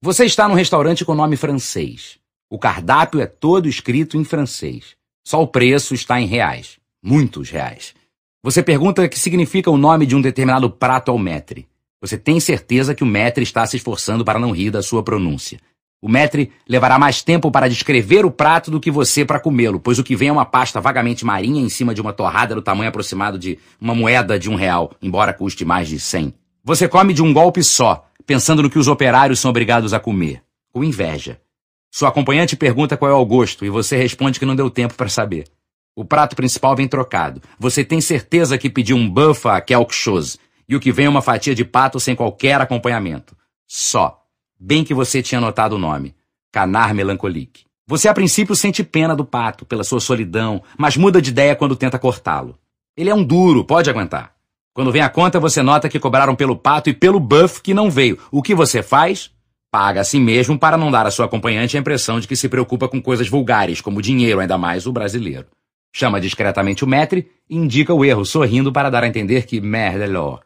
Você está num restaurante com nome francês. O cardápio é todo escrito em francês. Só o preço está em reais muitos reais. Você pergunta o que significa o nome de um determinado prato ao metre. Você tem certeza que o metre está se esforçando para não rir da sua pronúncia. O metre levará mais tempo para descrever o prato do que você para comê-lo, pois o que vem é uma pasta vagamente marinha em cima de uma torrada do tamanho aproximado de uma moeda de um real, embora custe mais de cem. Você come de um golpe só, pensando no que os operários são obrigados a comer. Com inveja. Sua acompanhante pergunta qual é o gosto e você responde que não deu tempo para saber. O prato principal vem trocado. Você tem certeza que pediu um buffa a quelque chose é e o que vem é uma fatia de pato sem qualquer acompanhamento. Só. Bem que você tinha notado o nome. Canar Melancolique. Você a princípio sente pena do pato pela sua solidão, mas muda de ideia quando tenta cortá-lo. Ele é um duro, pode aguentar. Quando vem a conta, você nota que cobraram pelo pato e pelo buff que não veio. O que você faz? Paga a si mesmo para não dar à sua acompanhante a impressão de que se preocupa com coisas vulgares, como dinheiro, ainda mais o brasileiro. Chama discretamente o metre e indica o erro, sorrindo para dar a entender que é lo.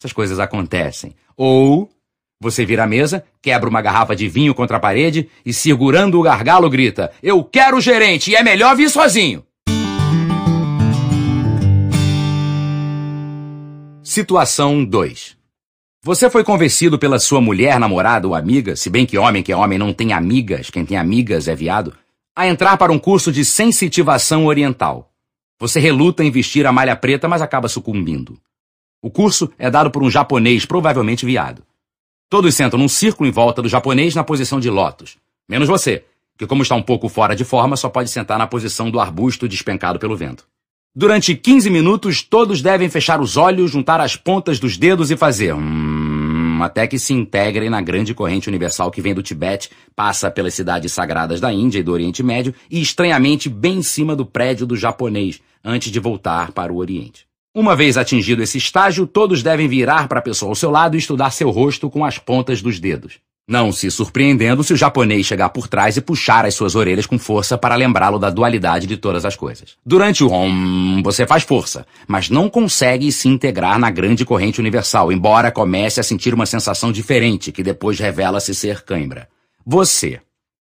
Essas coisas acontecem. Ou você vira a mesa, quebra uma garrafa de vinho contra a parede e, segurando o gargalo, grita: Eu quero o gerente e é melhor vir sozinho. Situação 2 Você foi convencido pela sua mulher, namorada ou amiga, se bem que homem que é homem não tem amigas, quem tem amigas é viado, a entrar para um curso de sensitivação oriental. Você reluta em vestir a malha preta, mas acaba sucumbindo. O curso é dado por um japonês, provavelmente viado. Todos sentam num círculo em volta do japonês na posição de lótus. Menos você, que como está um pouco fora de forma, só pode sentar na posição do arbusto despencado pelo vento. Durante 15 minutos, todos devem fechar os olhos, juntar as pontas dos dedos e fazer... Hum... Hum, até que se integrem na grande corrente universal que vem do Tibete, passa pelas cidades sagradas da Índia e do Oriente Médio e, estranhamente, bem em cima do prédio do japonês, antes de voltar para o Oriente. Uma vez atingido esse estágio, todos devem virar para a pessoa ao seu lado e estudar seu rosto com as pontas dos dedos. Não se surpreendendo se o japonês chegar por trás e puxar as suas orelhas com força para lembrá-lo da dualidade de todas as coisas. Durante o Om, você faz força, mas não consegue se integrar na grande corrente universal, embora comece a sentir uma sensação diferente que depois revela-se ser cãibra. Você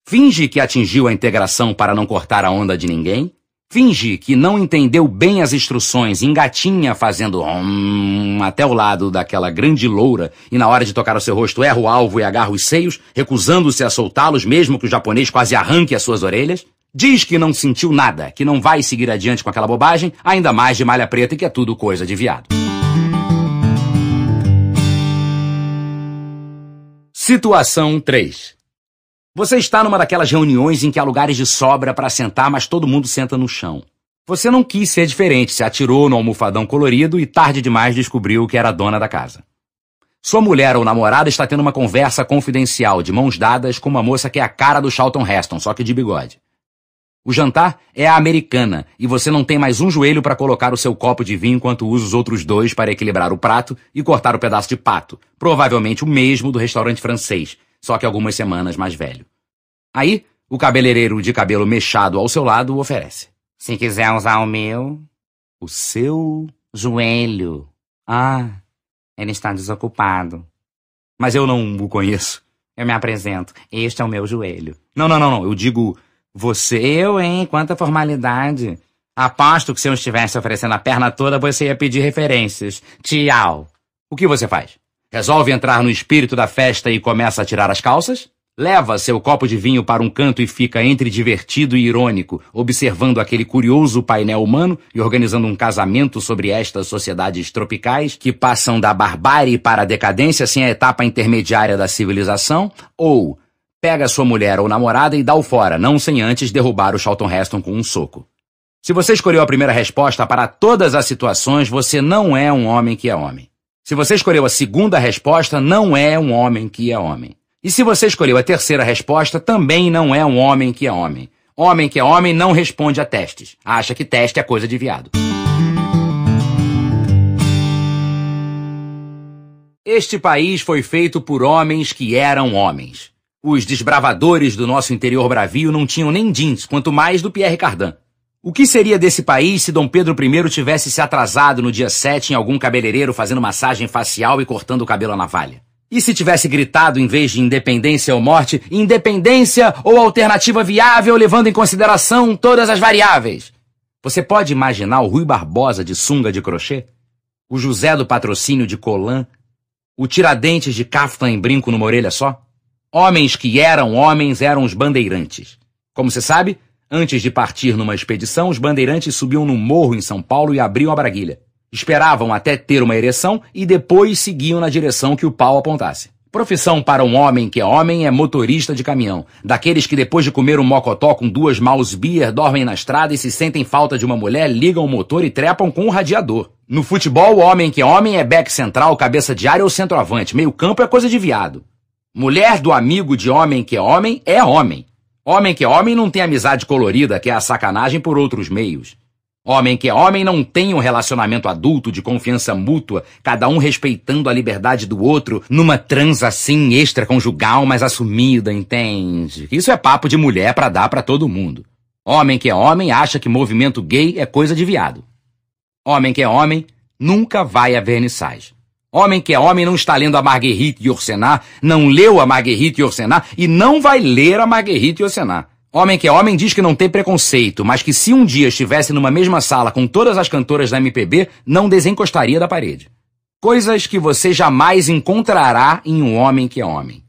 finge que atingiu a integração para não cortar a onda de ninguém? Finge que não entendeu bem as instruções, engatinha fazendo hum, até o lado daquela grande loura e na hora de tocar o seu rosto erra o alvo e agarra os seios, recusando-se a soltá-los mesmo que o japonês quase arranque as suas orelhas. Diz que não sentiu nada, que não vai seguir adiante com aquela bobagem, ainda mais de malha preta e que é tudo coisa de viado. Situação 3 você está numa daquelas reuniões em que há lugares de sobra para sentar, mas todo mundo senta no chão. Você não quis ser diferente, se atirou no almofadão colorido e tarde demais descobriu que era a dona da casa. Sua mulher ou namorada está tendo uma conversa confidencial, de mãos dadas, com uma moça que é a cara do Charlton Heston, só que de bigode. O jantar é a americana e você não tem mais um joelho para colocar o seu copo de vinho enquanto usa os outros dois para equilibrar o prato e cortar o pedaço de pato, provavelmente o mesmo do restaurante francês, só que algumas semanas mais velho. Aí, o cabeleireiro de cabelo mechado ao seu lado oferece. Se quiser usar o meu. O seu. Joelho. Ah, ele está desocupado. Mas eu não o conheço. Eu me apresento. Este é o meu joelho. Não, não, não, não. Eu digo você. Eu, hein? Quanta formalidade. Aposto que se eu estivesse oferecendo a perna toda, você ia pedir referências. Tchau. O que você faz? Resolve entrar no espírito da festa e começa a tirar as calças? Leva seu copo de vinho para um canto e fica entre divertido e irônico, observando aquele curioso painel humano e organizando um casamento sobre estas sociedades tropicais que passam da barbárie para a decadência sem a etapa intermediária da civilização? Ou pega sua mulher ou namorada e dá-o fora, não sem antes derrubar o Charlton Heston com um soco? Se você escolheu a primeira resposta para todas as situações, você não é um homem que é homem. Se você escolheu a segunda resposta, não é um homem que é homem. E se você escolheu a terceira resposta, também não é um homem que é homem. Homem que é homem não responde a testes. Acha que teste é coisa de viado. Este país foi feito por homens que eram homens. Os desbravadores do nosso interior bravio não tinham nem jeans, quanto mais do Pierre Cardin. O que seria desse país se Dom Pedro I tivesse se atrasado no dia 7 em algum cabeleireiro fazendo massagem facial e cortando o cabelo à navalha? E se tivesse gritado, em vez de independência ou morte, independência ou alternativa viável, levando em consideração todas as variáveis? Você pode imaginar o Rui Barbosa de sunga de crochê? O José do patrocínio de colã? O Tiradentes de caftan em brinco numa orelha só? Homens que eram homens eram os bandeirantes. Como você sabe, Antes de partir numa expedição, os bandeirantes subiam num morro em São Paulo e abriam a braguilha. Esperavam até ter uma ereção e depois seguiam na direção que o pau apontasse. Profissão para um homem que é homem é motorista de caminhão. Daqueles que depois de comer um mocotó com duas mouse beer dormem na estrada e se sentem falta de uma mulher, ligam o motor e trepam com um radiador. No futebol, o homem que é homem é back central, cabeça de área ou centroavante. Meio campo é coisa de viado. Mulher do amigo de homem que é homem é homem. Homem que é homem não tem amizade colorida, que é a sacanagem por outros meios. Homem que é homem não tem um relacionamento adulto de confiança mútua, cada um respeitando a liberdade do outro, numa transa assim extraconjugal, mas assumida, entende? Isso é papo de mulher para dar para todo mundo. Homem que é homem acha que movimento gay é coisa de viado. Homem que é homem nunca vai a vernissage. Homem que é homem não está lendo a Marguerite Yourcenar, não leu a Marguerite Yourcenar e não vai ler a Marguerite Yourcenar. Homem que é homem diz que não tem preconceito, mas que se um dia estivesse numa mesma sala com todas as cantoras da MPB, não desencostaria da parede. Coisas que você jamais encontrará em um homem que é homem.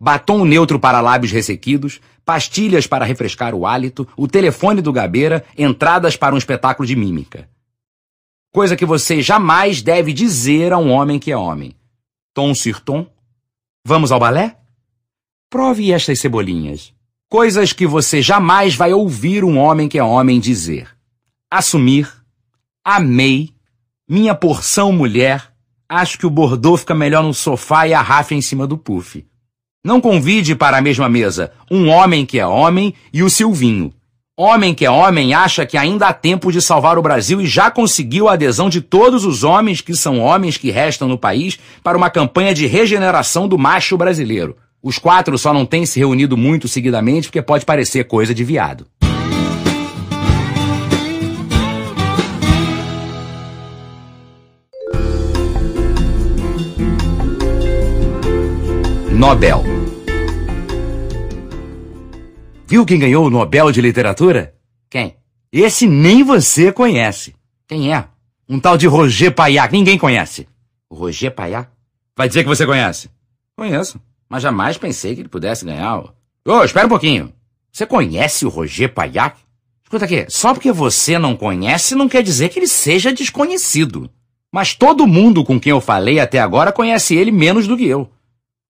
Batom neutro para lábios ressequidos, pastilhas para refrescar o hálito, o telefone do Gabeira, entradas para um espetáculo de mímica coisa que você jamais deve dizer a um homem que é homem. Tom sur tom. Vamos ao balé? Prove estas cebolinhas. Coisas que você jamais vai ouvir um homem que é homem dizer. Assumir. Amei. Minha porção mulher. Acho que o bordô fica melhor no sofá e a Rafa em cima do puff. Não convide para a mesma mesa um homem que é homem e o seu vinho. Homem que é homem acha que ainda há tempo de salvar o Brasil e já conseguiu a adesão de todos os homens que são homens que restam no país para uma campanha de regeneração do macho brasileiro. Os quatro só não têm se reunido muito seguidamente porque pode parecer coisa de viado. Nobel Viu quem ganhou o Nobel de Literatura? Quem? Esse nem você conhece. Quem é? Um tal de Roger Paiá, que ninguém conhece. O Roger Paiá? Vai dizer que você conhece? Conheço, mas jamais pensei que ele pudesse ganhar. Ô, oh, espera um pouquinho. Você conhece o Roger Paiá? Escuta aqui, só porque você não conhece não quer dizer que ele seja desconhecido. Mas todo mundo com quem eu falei até agora conhece ele menos do que eu.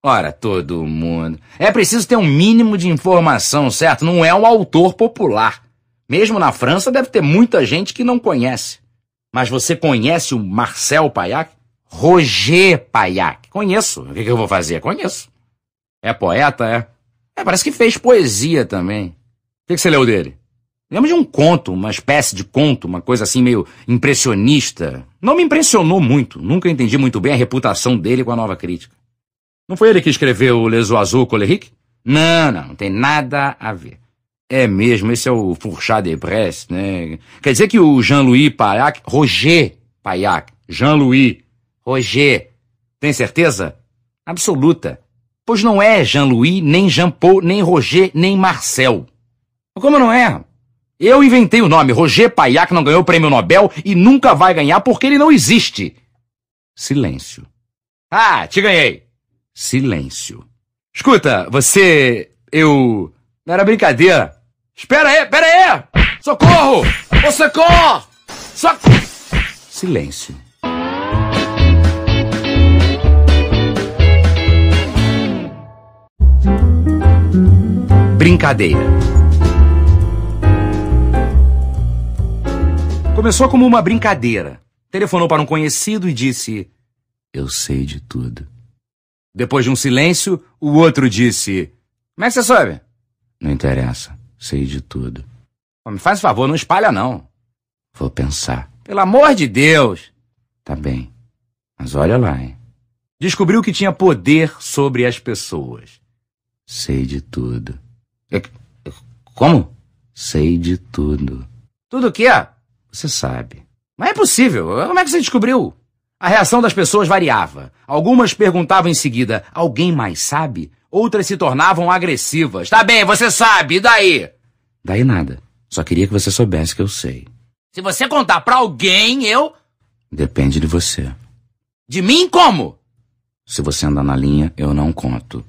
Ora, todo mundo. É preciso ter um mínimo de informação, certo? Não é um autor popular. Mesmo na França deve ter muita gente que não conhece. Mas você conhece o Marcel Payac? Roger Payac. Conheço. O que, eu vou fazer? Conheço. É poeta, é? É, parece que fez poesia também. O que, que você leu dele? Lembro de um conto, uma espécie de conto, uma coisa assim meio impressionista. Não me impressionou muito, nunca entendi muito bem a reputação dele com a nova crítica. Não foi ele que escreveu o Les Oiseaux Colérique? Não, não, não tem nada a ver. É mesmo, esse é o Fourchat de Brest, né? Quer dizer que o Jean-Louis Payac, Roger Payac, Jean-Louis, Roger, tem certeza? Absoluta. Pois não é Jean-Louis, nem Jean-Paul, nem Roger, nem Marcel. Como não é? Eu inventei o nome. Roger Payac não ganhou o prêmio Nobel e nunca vai ganhar porque ele não existe. Silêncio. Ah, te ganhei silêncio. Escuta, você. Eu. Não era brincadeira. Espera aí, espera aí! Socorro! Ô, socorro! Socorro! Silêncio. Brincadeira. Começou como uma brincadeira. Telefonou para um conhecido e disse: Eu sei de tudo. Depois de um silêncio, o outro disse: Como é que você soube? Não interessa, sei de tudo. me faz favor, não espalha, não. Vou pensar. Pelo amor de Deus! Tá bem. Mas olha lá, hein? Descobriu que tinha poder sobre as pessoas. Sei de tudo. É é, como? Sei de tudo. Tudo o quê? Você sabe. Mas é possível. Como é que você descobriu? A reação das pessoas variava. Algumas perguntavam em seguida: Alguém mais sabe? Outras se tornavam agressivas. Tá bem, você sabe, e daí? Daí nada. Só queria que você soubesse que eu sei. Se você contar pra alguém, eu. Depende de você. De mim como? Se você andar na linha, eu não conto.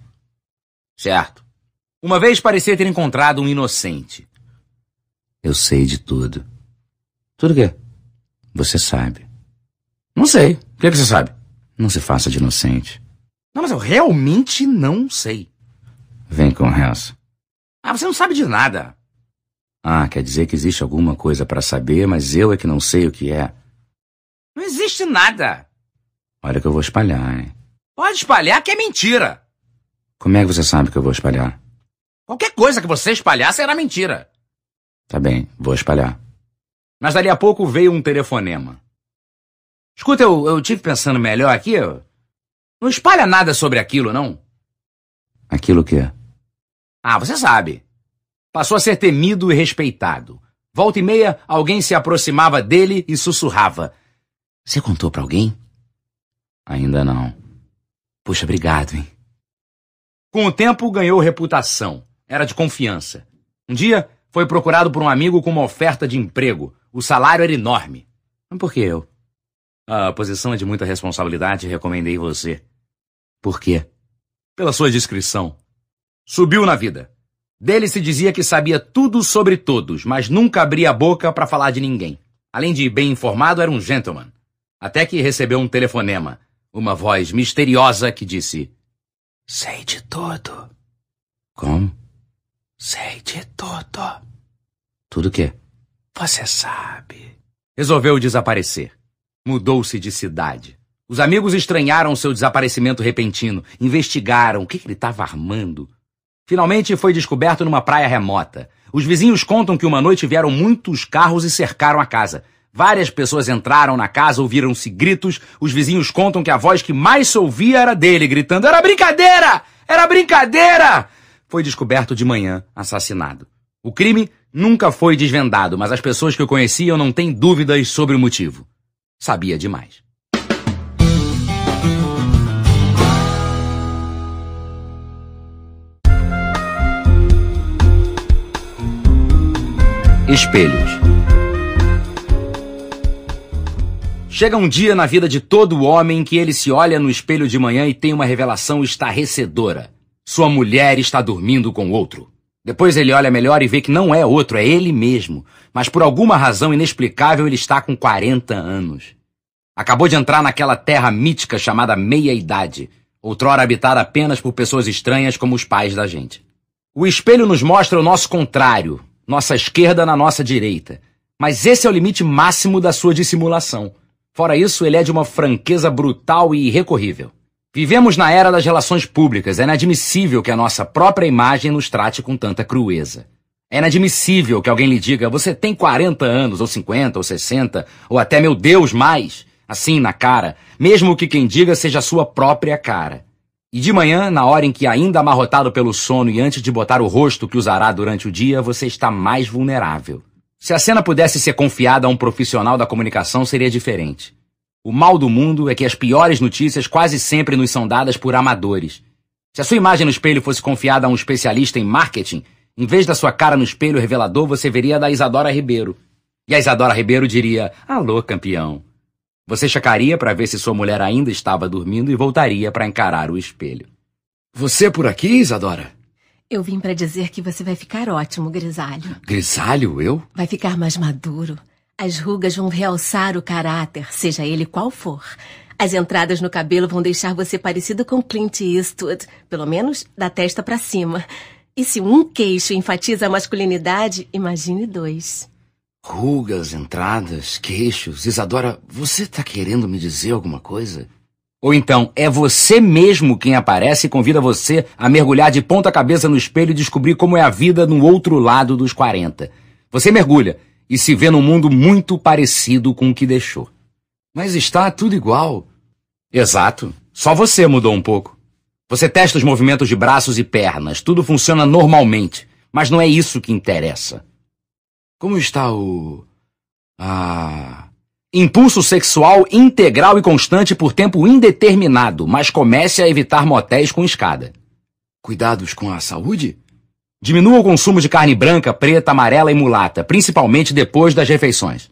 Certo. Uma vez parecia ter encontrado um inocente. Eu sei de tudo. Tudo o quê? Você sabe. Não sei. O que, é que você sabe? Não se faça de inocente. Não, mas eu realmente não sei. Vem com essa. Ah, você não sabe de nada. Ah, quer dizer que existe alguma coisa para saber, mas eu é que não sei o que é. Não existe nada. Olha que eu vou espalhar, hein? Pode espalhar que é mentira. Como é que você sabe que eu vou espalhar? Qualquer coisa que você espalhar será mentira. Tá bem, vou espalhar. Mas dali a pouco veio um telefonema. Escuta, eu, eu tive pensando melhor aqui. Não espalha nada sobre aquilo, não. Aquilo que? Ah, você sabe. Passou a ser temido e respeitado. Volta e meia, alguém se aproximava dele e sussurrava. Você contou para alguém? Ainda não. Puxa, obrigado, hein? Com o tempo, ganhou reputação. Era de confiança. Um dia, foi procurado por um amigo com uma oferta de emprego. O salário era enorme. Mas por que eu? A posição é de muita responsabilidade e recomendei você. Por quê? Pela sua descrição. Subiu na vida. Dele se dizia que sabia tudo sobre todos, mas nunca abria a boca para falar de ninguém. Além de bem informado, era um gentleman. Até que recebeu um telefonema. Uma voz misteriosa que disse: Sei de tudo. Como? Sei de tudo. Tudo o quê? Você sabe. Resolveu desaparecer. Mudou-se de cidade. Os amigos estranharam seu desaparecimento repentino, investigaram o que, ele estava armando. Finalmente foi descoberto numa praia remota. Os vizinhos contam que uma noite vieram muitos carros e cercaram a casa. Várias pessoas entraram na casa, ouviram-se gritos. Os vizinhos contam que a voz que mais se ouvia era dele, gritando: Era brincadeira! Era brincadeira! Foi descoberto de manhã, assassinado. O crime nunca foi desvendado, mas as pessoas que o conheciam não têm dúvidas sobre o motivo. Sabia demais. Espelhos. Chega um dia na vida de todo homem que ele se olha no espelho de manhã e tem uma revelação estarrecedora. Sua mulher está dormindo com outro. Depois ele olha melhor e vê que não é outro, é ele mesmo. Mas por alguma razão inexplicável ele está com 40 anos. Acabou de entrar naquela terra mítica chamada meia-idade, outrora habitada apenas por pessoas estranhas como os pais da gente. O espelho nos mostra o nosso contrário, nossa esquerda na nossa direita. Mas esse é o limite máximo da sua dissimulação. Fora isso, ele é de uma franqueza brutal e irrecorrível. Vivemos na era das relações públicas. É inadmissível que a nossa própria imagem nos trate com tanta crueza. É inadmissível que alguém lhe diga: você tem 40 anos, ou 50, ou 60, ou até, meu Deus, mais assim na cara, mesmo que quem diga seja sua própria cara. E de manhã, na hora em que ainda amarrotado pelo sono e antes de botar o rosto que usará durante o dia, você está mais vulnerável. Se a cena pudesse ser confiada a um profissional da comunicação, seria diferente. O mal do mundo é que as piores notícias quase sempre nos são dadas por amadores. Se a sua imagem no espelho fosse confiada a um especialista em marketing, em vez da sua cara no espelho revelador, você veria a da Isadora Ribeiro. E a Isadora Ribeiro diria: Alô, campeão. Você checaria para ver se sua mulher ainda estava dormindo e voltaria para encarar o espelho. Você por aqui, Isadora? Eu vim para dizer que você vai ficar ótimo, grisalho. Grisalho, eu? Vai ficar mais maduro. As rugas vão realçar o caráter, seja ele qual for. As entradas no cabelo vão deixar você parecido com Clint Eastwood, pelo menos da testa para cima. E se um queixo enfatiza a masculinidade, imagine dois. Rugas, entradas, queixos. Isadora, você tá querendo me dizer alguma coisa? Ou então, é você mesmo quem aparece e convida você a mergulhar de ponta cabeça no espelho e descobrir como é a vida no outro lado dos 40. Você mergulha e se vê num mundo muito parecido com o que deixou. Mas está tudo igual. Exato. Só você mudou um pouco. Você testa os movimentos de braços e pernas, tudo funciona normalmente. Mas não é isso que interessa. Como está o. Ah. Impulso sexual integral e constante por tempo indeterminado, mas comece a evitar motéis com escada. Cuidados com a saúde? Diminua o consumo de carne branca, preta, amarela e mulata, principalmente depois das refeições.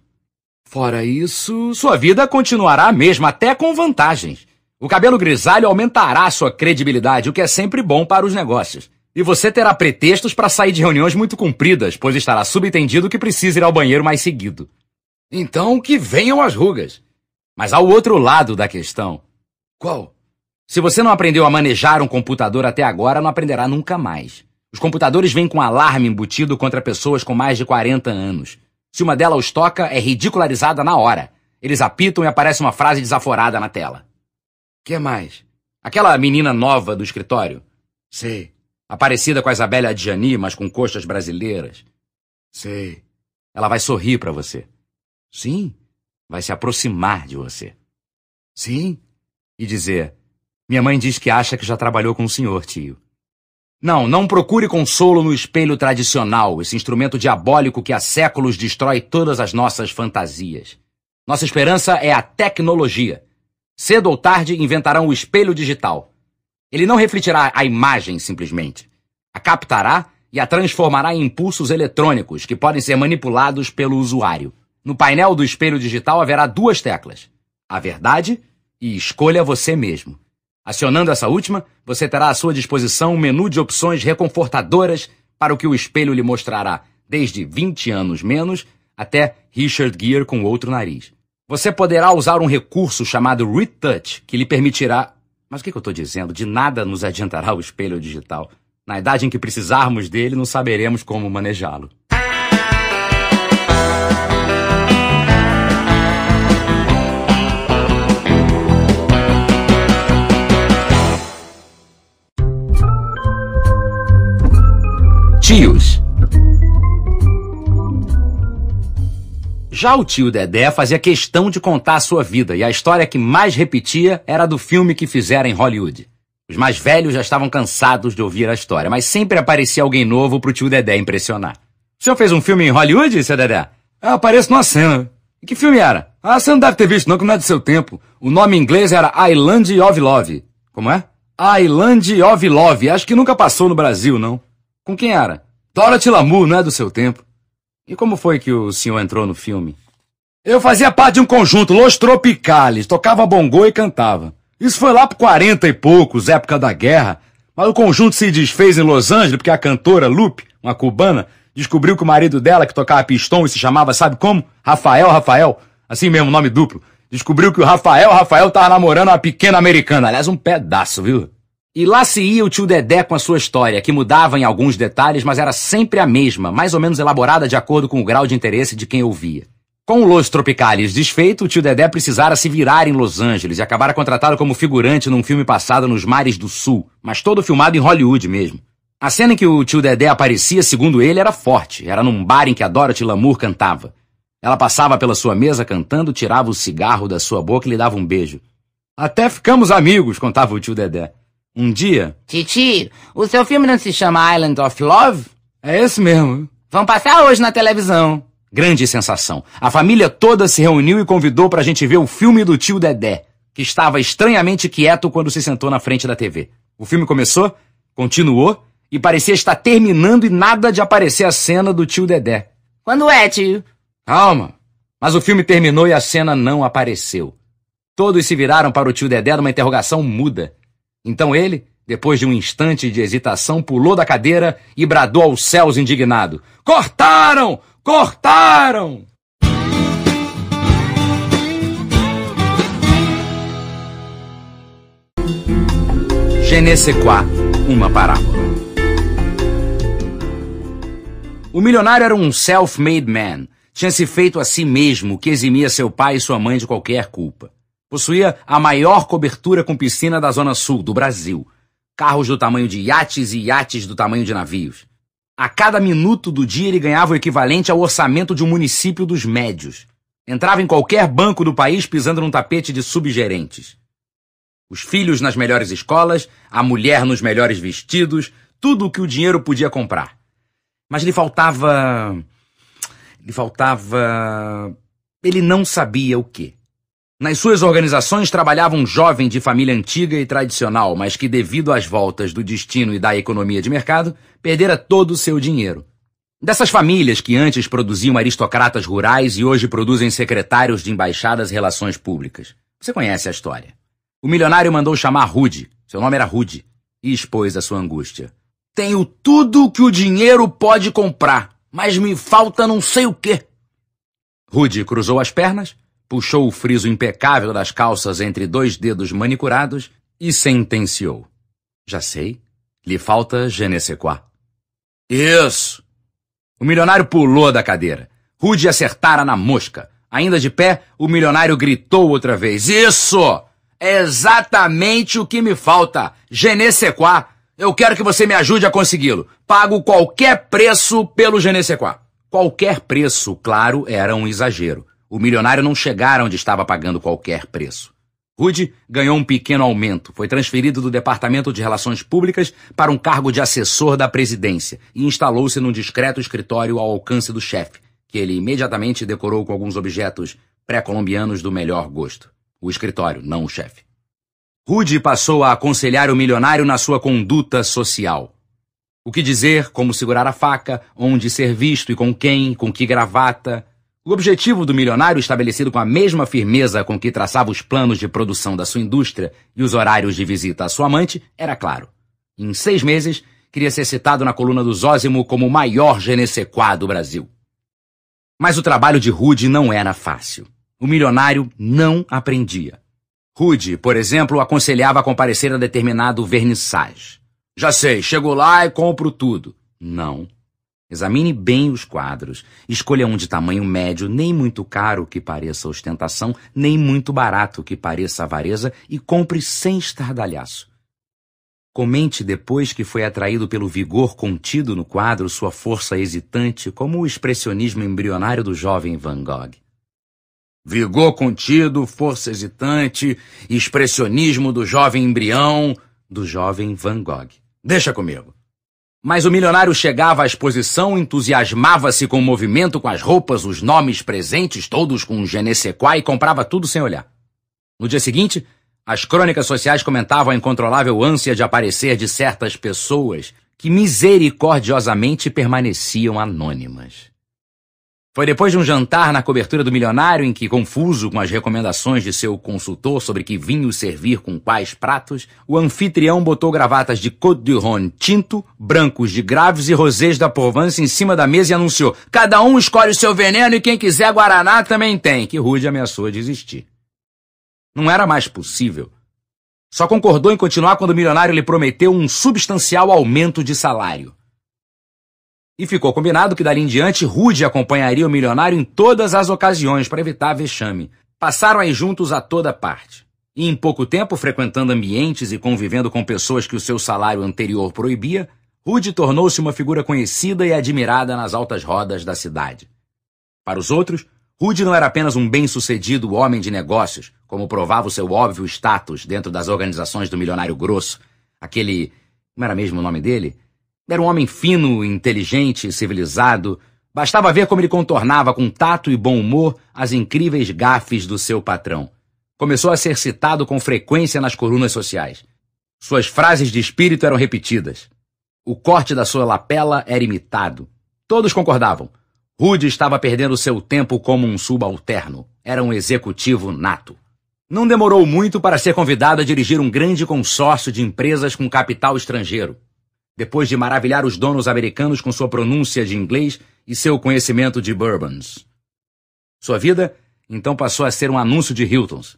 Fora isso, sua vida continuará a mesma, até com vantagens. O cabelo grisalho aumentará sua credibilidade, o que é sempre bom para os negócios. E você terá pretextos para sair de reuniões muito compridas, pois estará subentendido que precisa ir ao banheiro mais seguido. Então que venham as rugas. Mas há o outro lado da questão. Qual? Se você não aprendeu a manejar um computador até agora, não aprenderá nunca mais. Os computadores vêm com alarme embutido contra pessoas com mais de 40 anos. Se uma delas os toca, é ridicularizada na hora. Eles apitam e aparece uma frase desaforada na tela. Que mais? Aquela menina nova do escritório. Sei. Aparecida com a Isabelle Adjani, mas com coxas brasileiras. Sei. Ela vai sorrir para você. Sim. Vai se aproximar de você. Sim. E dizer: Minha mãe diz que acha que já trabalhou com o senhor, tio. Não, não procure consolo no espelho tradicional, esse instrumento diabólico que há séculos destrói todas as nossas fantasias. Nossa esperança é a tecnologia. Cedo ou tarde inventarão o espelho digital. Ele não refletirá a imagem simplesmente. A captará e a transformará em impulsos eletrônicos que podem ser manipulados pelo usuário. No painel do espelho digital haverá duas teclas: a verdade e escolha você mesmo. Acionando essa última, você terá à sua disposição um menu de opções reconfortadoras para o que o espelho lhe mostrará, desde 20 anos menos até Richard Gere com outro nariz. Você poderá usar um recurso chamado Retouch, que lhe permitirá mas o que, que eu estou dizendo? De nada nos adiantará o espelho digital. Na idade em que precisarmos dele, não saberemos como manejá-lo. Tios. Já o tio Dedé fazia questão de contar a sua vida, e a história que mais repetia era do filme que fizeram em Hollywood. Os mais velhos já estavam cansados de ouvir a história, mas sempre aparecia alguém novo pro tio Dedé impressionar. O senhor fez um filme em Hollywood, seu Dedé? Eu apareço numa cena. E que filme era? Ah, você não deve ter visto não, que não é do seu tempo. O nome em inglês era Island of Love. Como é? Island of Love. Acho que nunca passou no Brasil, não. Com quem era? Dorothy Lamour, não é do seu tempo. E como foi que o senhor entrou no filme? Eu fazia parte de um conjunto, Los Tropicales, tocava bongô e cantava. Isso foi lá por 40 e poucos, época da guerra. Mas o conjunto se desfez em Los Angeles porque a cantora Lupe, uma cubana, descobriu que o marido dela, que tocava pistão e se chamava, sabe como? Rafael Rafael, assim mesmo, nome duplo. Descobriu que o Rafael Rafael tava namorando uma pequena americana. Aliás, um pedaço, viu? E lá se ia o tio Dedé com a sua história, que mudava em alguns detalhes, mas era sempre a mesma, mais ou menos elaborada de acordo com o grau de interesse de quem ouvia. Com o Los Tropicales desfeito, o tio Dedé precisara se virar em Los Angeles e acabara contratado como figurante num filme passado nos mares do sul, mas todo filmado em Hollywood mesmo. A cena em que o tio Dedé aparecia, segundo ele, era forte. Era num bar em que a Dorothy Lamour cantava. Ela passava pela sua mesa cantando, tirava o cigarro da sua boca e lhe dava um beijo. Até ficamos amigos, contava o tio Dedé. Um dia. Titi, o seu filme não se chama Island of Love? É esse mesmo. Vão passar hoje na televisão. Grande sensação. A família toda se reuniu e convidou pra gente ver o filme do tio Dedé, que estava estranhamente quieto quando se sentou na frente da TV. O filme começou, continuou e parecia estar terminando e nada de aparecer a cena do tio Dedé. Quando é, tio? Calma. Mas o filme terminou e a cena não apareceu. Todos se viraram para o tio Dedé numa interrogação muda. Então ele, depois de um instante de hesitação, pulou da cadeira e bradou aos céus indignado: Cortaram! Cortaram! Genesequá, uma parábola. O milionário era um self-made man. Tinha se feito a si mesmo, que eximia seu pai e sua mãe de qualquer culpa. Possuía a maior cobertura com piscina da Zona Sul do Brasil. Carros do tamanho de iates e iates do tamanho de navios. A cada minuto do dia ele ganhava o equivalente ao orçamento de um município dos médios. Entrava em qualquer banco do país pisando num tapete de subgerentes. Os filhos nas melhores escolas, a mulher nos melhores vestidos, tudo o que o dinheiro podia comprar. Mas lhe faltava. lhe faltava. ele não sabia o que. Nas suas organizações trabalhava um jovem de família antiga e tradicional, mas que, devido às voltas do destino e da economia de mercado, perdera todo o seu dinheiro. Dessas famílias que antes produziam aristocratas rurais e hoje produzem secretários de embaixadas e relações públicas. Você conhece a história. O milionário mandou chamar Rude, seu nome era Rude, e expôs a sua angústia. Tenho tudo que o dinheiro pode comprar, mas me falta não sei o quê. Rude cruzou as pernas puxou o friso impecável das calças entre dois dedos manicurados e sentenciou. Já sei, lhe falta je Isso! O milionário pulou da cadeira. Rude acertara na mosca. Ainda de pé, o milionário gritou outra vez. Isso! É exatamente o que me falta. Je Eu quero que você me ajude a consegui-lo. Pago qualquer preço pelo Genesequá. Qualquer preço, claro, era um exagero. O milionário não chegara onde estava pagando qualquer preço. Rude ganhou um pequeno aumento, foi transferido do Departamento de Relações Públicas para um cargo de assessor da presidência e instalou-se num discreto escritório ao alcance do chefe, que ele imediatamente decorou com alguns objetos pré-colombianos do melhor gosto. O escritório, não o chefe. Rude passou a aconselhar o milionário na sua conduta social. O que dizer, como segurar a faca, onde ser visto e com quem, com que gravata, o objetivo do milionário, estabelecido com a mesma firmeza com que traçava os planos de produção da sua indústria e os horários de visita à sua amante, era claro. Em seis meses, queria ser citado na coluna do Zózimo como o maior genessequá do Brasil. Mas o trabalho de Rude não era fácil. O milionário não aprendia. Rude, por exemplo, aconselhava a comparecer a determinado vernissage. Já sei, chego lá e compro tudo. Não, Examine bem os quadros. Escolha um de tamanho médio, nem muito caro que pareça ostentação, nem muito barato que pareça avareza, e compre sem estardalhaço. Comente depois que foi atraído pelo vigor contido no quadro sua força hesitante, como o expressionismo embrionário do jovem Van Gogh. Vigor contido, força hesitante, expressionismo do jovem embrião, do jovem Van Gogh. Deixa comigo. Mas o milionário chegava à exposição, entusiasmava-se com o movimento, com as roupas, os nomes presentes, todos com um genesequá e comprava tudo sem olhar. No dia seguinte, as crônicas sociais comentavam a incontrolável ânsia de aparecer de certas pessoas que misericordiosamente permaneciam anônimas. Foi depois de um jantar na cobertura do milionário em que, confuso com as recomendações de seu consultor sobre que vinho servir com quais pratos, o anfitrião botou gravatas de Côte du Rhône tinto, brancos de graves e rosés da Provence em cima da mesa e anunciou: "Cada um escolhe o seu veneno e quem quiser guaraná também tem", que Rude ameaçou desistir. Não era mais possível. Só concordou em continuar quando o milionário lhe prometeu um substancial aumento de salário. E ficou combinado que dali em diante Rude acompanharia o milionário em todas as ocasiões para evitar vexame. Passaram aí juntos a toda parte. E em pouco tempo, frequentando ambientes e convivendo com pessoas que o seu salário anterior proibia, Rude tornou-se uma figura conhecida e admirada nas altas rodas da cidade. Para os outros, Rude não era apenas um bem-sucedido homem de negócios, como provava o seu óbvio status dentro das organizações do milionário grosso, aquele. como era mesmo o nome dele? Era um homem fino, inteligente, civilizado. Bastava ver como ele contornava com tato e bom humor as incríveis gafes do seu patrão. Começou a ser citado com frequência nas colunas sociais. Suas frases de espírito eram repetidas. O corte da sua lapela era imitado. Todos concordavam. Rude estava perdendo seu tempo como um subalterno. Era um executivo nato. Não demorou muito para ser convidado a dirigir um grande consórcio de empresas com capital estrangeiro depois de maravilhar os donos americanos com sua pronúncia de inglês e seu conhecimento de bourbons. Sua vida, então, passou a ser um anúncio de Hiltons.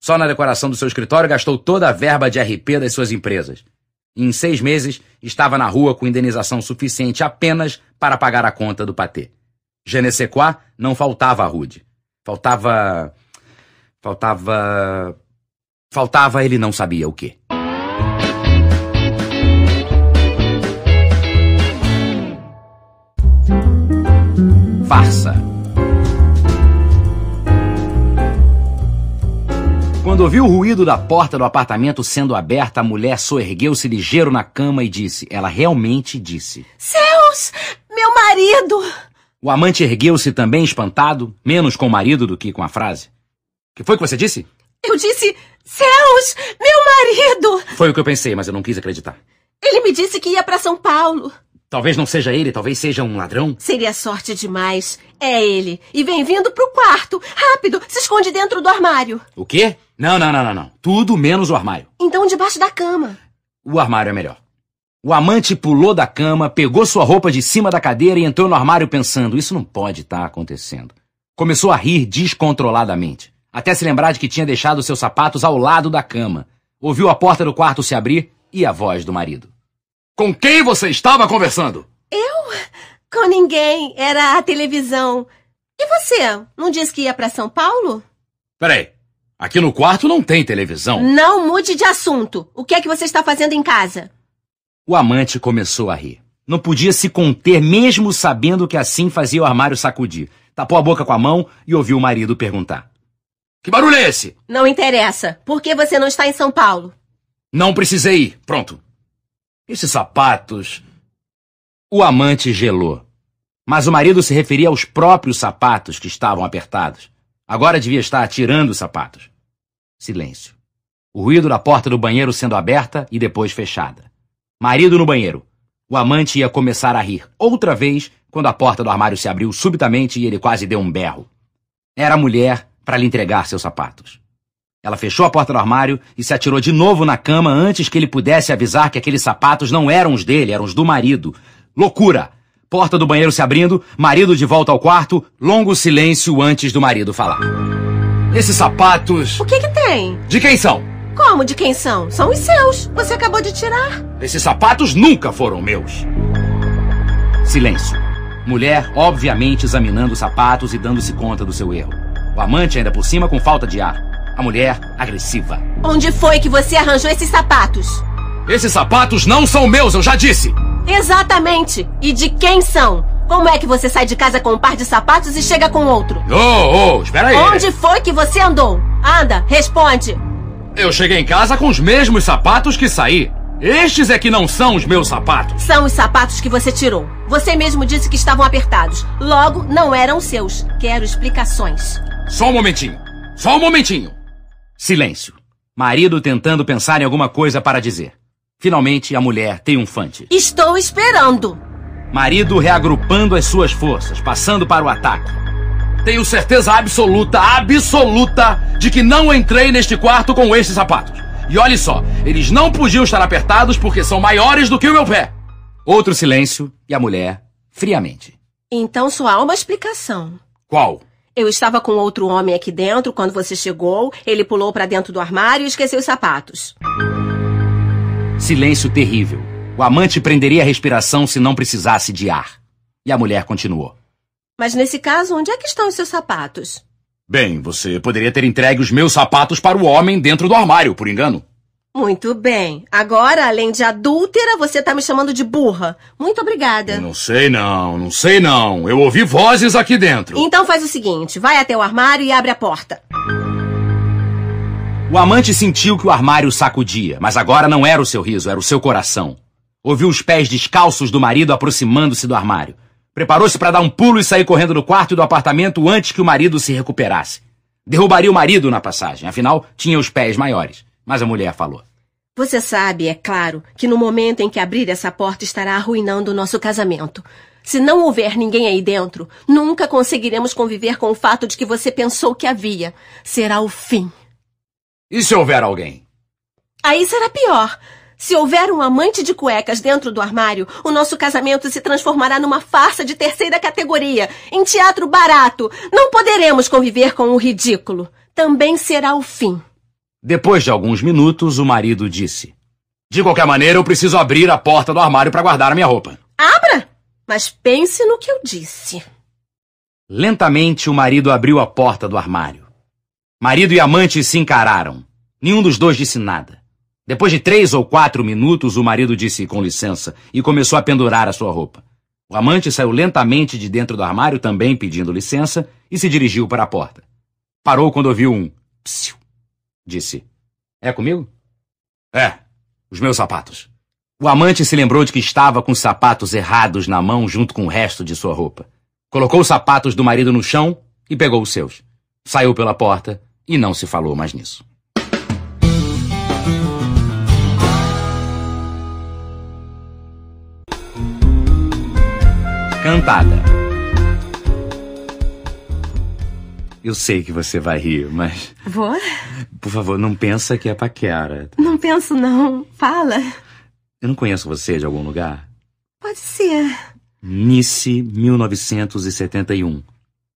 Só na decoração do seu escritório gastou toda a verba de RP das suas empresas. E em seis meses estava na rua com indenização suficiente apenas para pagar a conta do patê. Genesequá não faltava a Rude. Faltava. Faltava. Faltava ele não sabia o quê. farsa. Quando ouviu o ruído da porta do apartamento sendo aberta, a mulher soergueu-se ligeiro na cama e disse: Ela realmente disse: Céus, meu marido! O amante ergueu-se também espantado, menos com o marido do que com a frase. Que foi que você disse? Eu disse: Céus, meu marido! Foi o que eu pensei, mas eu não quis acreditar. Ele me disse que ia para São Paulo. Talvez não seja ele, talvez seja um ladrão. Seria sorte demais. É ele. E vem vindo pro quarto. Rápido, se esconde dentro do armário. O quê? Não, não, não, não, não. Tudo menos o armário. Então debaixo da cama. O armário é melhor. O amante pulou da cama, pegou sua roupa de cima da cadeira e entrou no armário pensando: isso não pode estar tá acontecendo. Começou a rir descontroladamente, até se lembrar de que tinha deixado seus sapatos ao lado da cama. Ouviu a porta do quarto se abrir e a voz do marido. Com quem você estava conversando? Eu? Com ninguém. Era a televisão. E você? Não disse que ia para São Paulo? Peraí. Aqui no quarto não tem televisão. Não mude de assunto. O que é que você está fazendo em casa? O amante começou a rir. Não podia se conter, mesmo sabendo que assim fazia o armário sacudir. Tapou a boca com a mão e ouviu o marido perguntar: Que barulho é esse? Não interessa. Por que você não está em São Paulo? Não precisei ir. Pronto. Esses sapatos. O amante gelou. Mas o marido se referia aos próprios sapatos que estavam apertados. Agora devia estar atirando os sapatos. Silêncio. O ruído da porta do banheiro sendo aberta e depois fechada. Marido no banheiro. O amante ia começar a rir outra vez quando a porta do armário se abriu subitamente e ele quase deu um berro. Era a mulher para lhe entregar seus sapatos. Ela fechou a porta do armário e se atirou de novo na cama antes que ele pudesse avisar que aqueles sapatos não eram os dele, eram os do marido. Loucura! Porta do banheiro se abrindo, marido de volta ao quarto, longo silêncio antes do marido falar. Esses sapatos. O que que tem? De quem são? Como de quem são? São os seus. Você acabou de tirar. Esses sapatos nunca foram meus. Silêncio. Mulher, obviamente, examinando os sapatos e dando-se conta do seu erro. O amante, ainda por cima, com falta de ar a mulher agressiva. Onde foi que você arranjou esses sapatos? Esses sapatos não são meus, eu já disse! Exatamente! E de quem são? Como é que você sai de casa com um par de sapatos e chega com outro? Oh, oh, espera aí! Onde foi que você andou? Anda, responde! Eu cheguei em casa com os mesmos sapatos que saí. Estes é que não são os meus sapatos. São os sapatos que você tirou. Você mesmo disse que estavam apertados. Logo, não eram seus. Quero explicações. Só um momentinho. Só um momentinho. Silêncio. Marido tentando pensar em alguma coisa para dizer. Finalmente, a mulher triunfante. Estou esperando. Marido reagrupando as suas forças, passando para o ataque. Tenho certeza absoluta, absoluta, de que não entrei neste quarto com esses sapatos. E olhe só, eles não podiam estar apertados porque são maiores do que o meu pé. Outro silêncio e a mulher, friamente. Então só há uma explicação. Qual? Eu estava com outro homem aqui dentro quando você chegou. Ele pulou para dentro do armário e esqueceu os sapatos. Silêncio terrível. O amante prenderia a respiração se não precisasse de ar. E a mulher continuou. Mas nesse caso, onde é que estão os seus sapatos? Bem, você poderia ter entregue os meus sapatos para o homem dentro do armário, por engano. Muito bem. Agora, além de adúltera, você tá me chamando de burra. Muito obrigada. Não sei não, não sei não. Eu ouvi vozes aqui dentro. Então faz o seguinte, vai até o armário e abre a porta. O amante sentiu que o armário sacudia, mas agora não era o seu riso, era o seu coração. Ouviu os pés descalços do marido aproximando-se do armário. Preparou-se para dar um pulo e sair correndo do quarto e do apartamento antes que o marido se recuperasse. Derrubaria o marido na passagem, afinal, tinha os pés maiores. Mas a mulher falou. Você sabe, é claro, que no momento em que abrir essa porta estará arruinando o nosso casamento. Se não houver ninguém aí dentro, nunca conseguiremos conviver com o fato de que você pensou que havia. Será o fim. E se houver alguém? Aí será pior. Se houver um amante de cuecas dentro do armário, o nosso casamento se transformará numa farsa de terceira categoria, em teatro barato. Não poderemos conviver com o ridículo. Também será o fim. Depois de alguns minutos, o marido disse: De qualquer maneira, eu preciso abrir a porta do armário para guardar a minha roupa. Abra! Mas pense no que eu disse. Lentamente, o marido abriu a porta do armário. Marido e amante se encararam. Nenhum dos dois disse nada. Depois de três ou quatro minutos, o marido disse com licença e começou a pendurar a sua roupa. O amante saiu lentamente de dentro do armário, também pedindo licença, e se dirigiu para a porta. Parou quando ouviu um psiu disse. É comigo? É, os meus sapatos. O amante se lembrou de que estava com os sapatos errados na mão junto com o resto de sua roupa. Colocou os sapatos do marido no chão e pegou os seus. Saiu pela porta e não se falou mais nisso. Cantada Eu sei que você vai rir, mas. Vou? Por favor, não pensa que é paquera. Não penso, não. Fala. Eu não conheço você de algum lugar? Pode ser. Nice, 1971.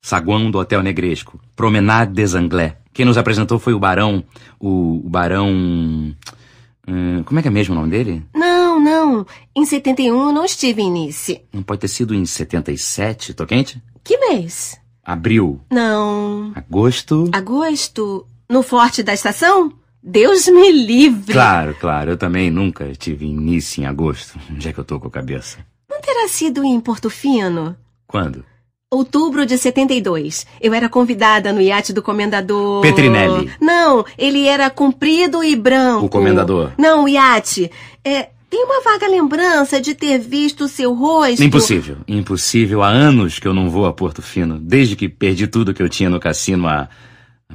Saguão do Hotel Negresco. Promenade des Anglais. Quem nos apresentou foi o Barão. O, o Barão. Hum, como é que é mesmo o nome dele? Não, não. Em 71 eu não estive em Nice. Não pode ter sido em 77, tô quente? Que mês? Abril? Não. Agosto? Agosto? No forte da estação? Deus me livre! Claro, claro. Eu também nunca tive início em agosto. Onde é que eu tô com a cabeça? Não terá sido em Porto Fino? Quando? Outubro de 72. Eu era convidada no iate do comendador. Petrinelli. Não, ele era comprido e branco. O comendador? Não, o iate. É. Tem uma vaga lembrança de ter visto o seu rosto. Impossível, impossível. Há anos que eu não vou a Porto Fino, desde que perdi tudo que eu tinha no cassino há.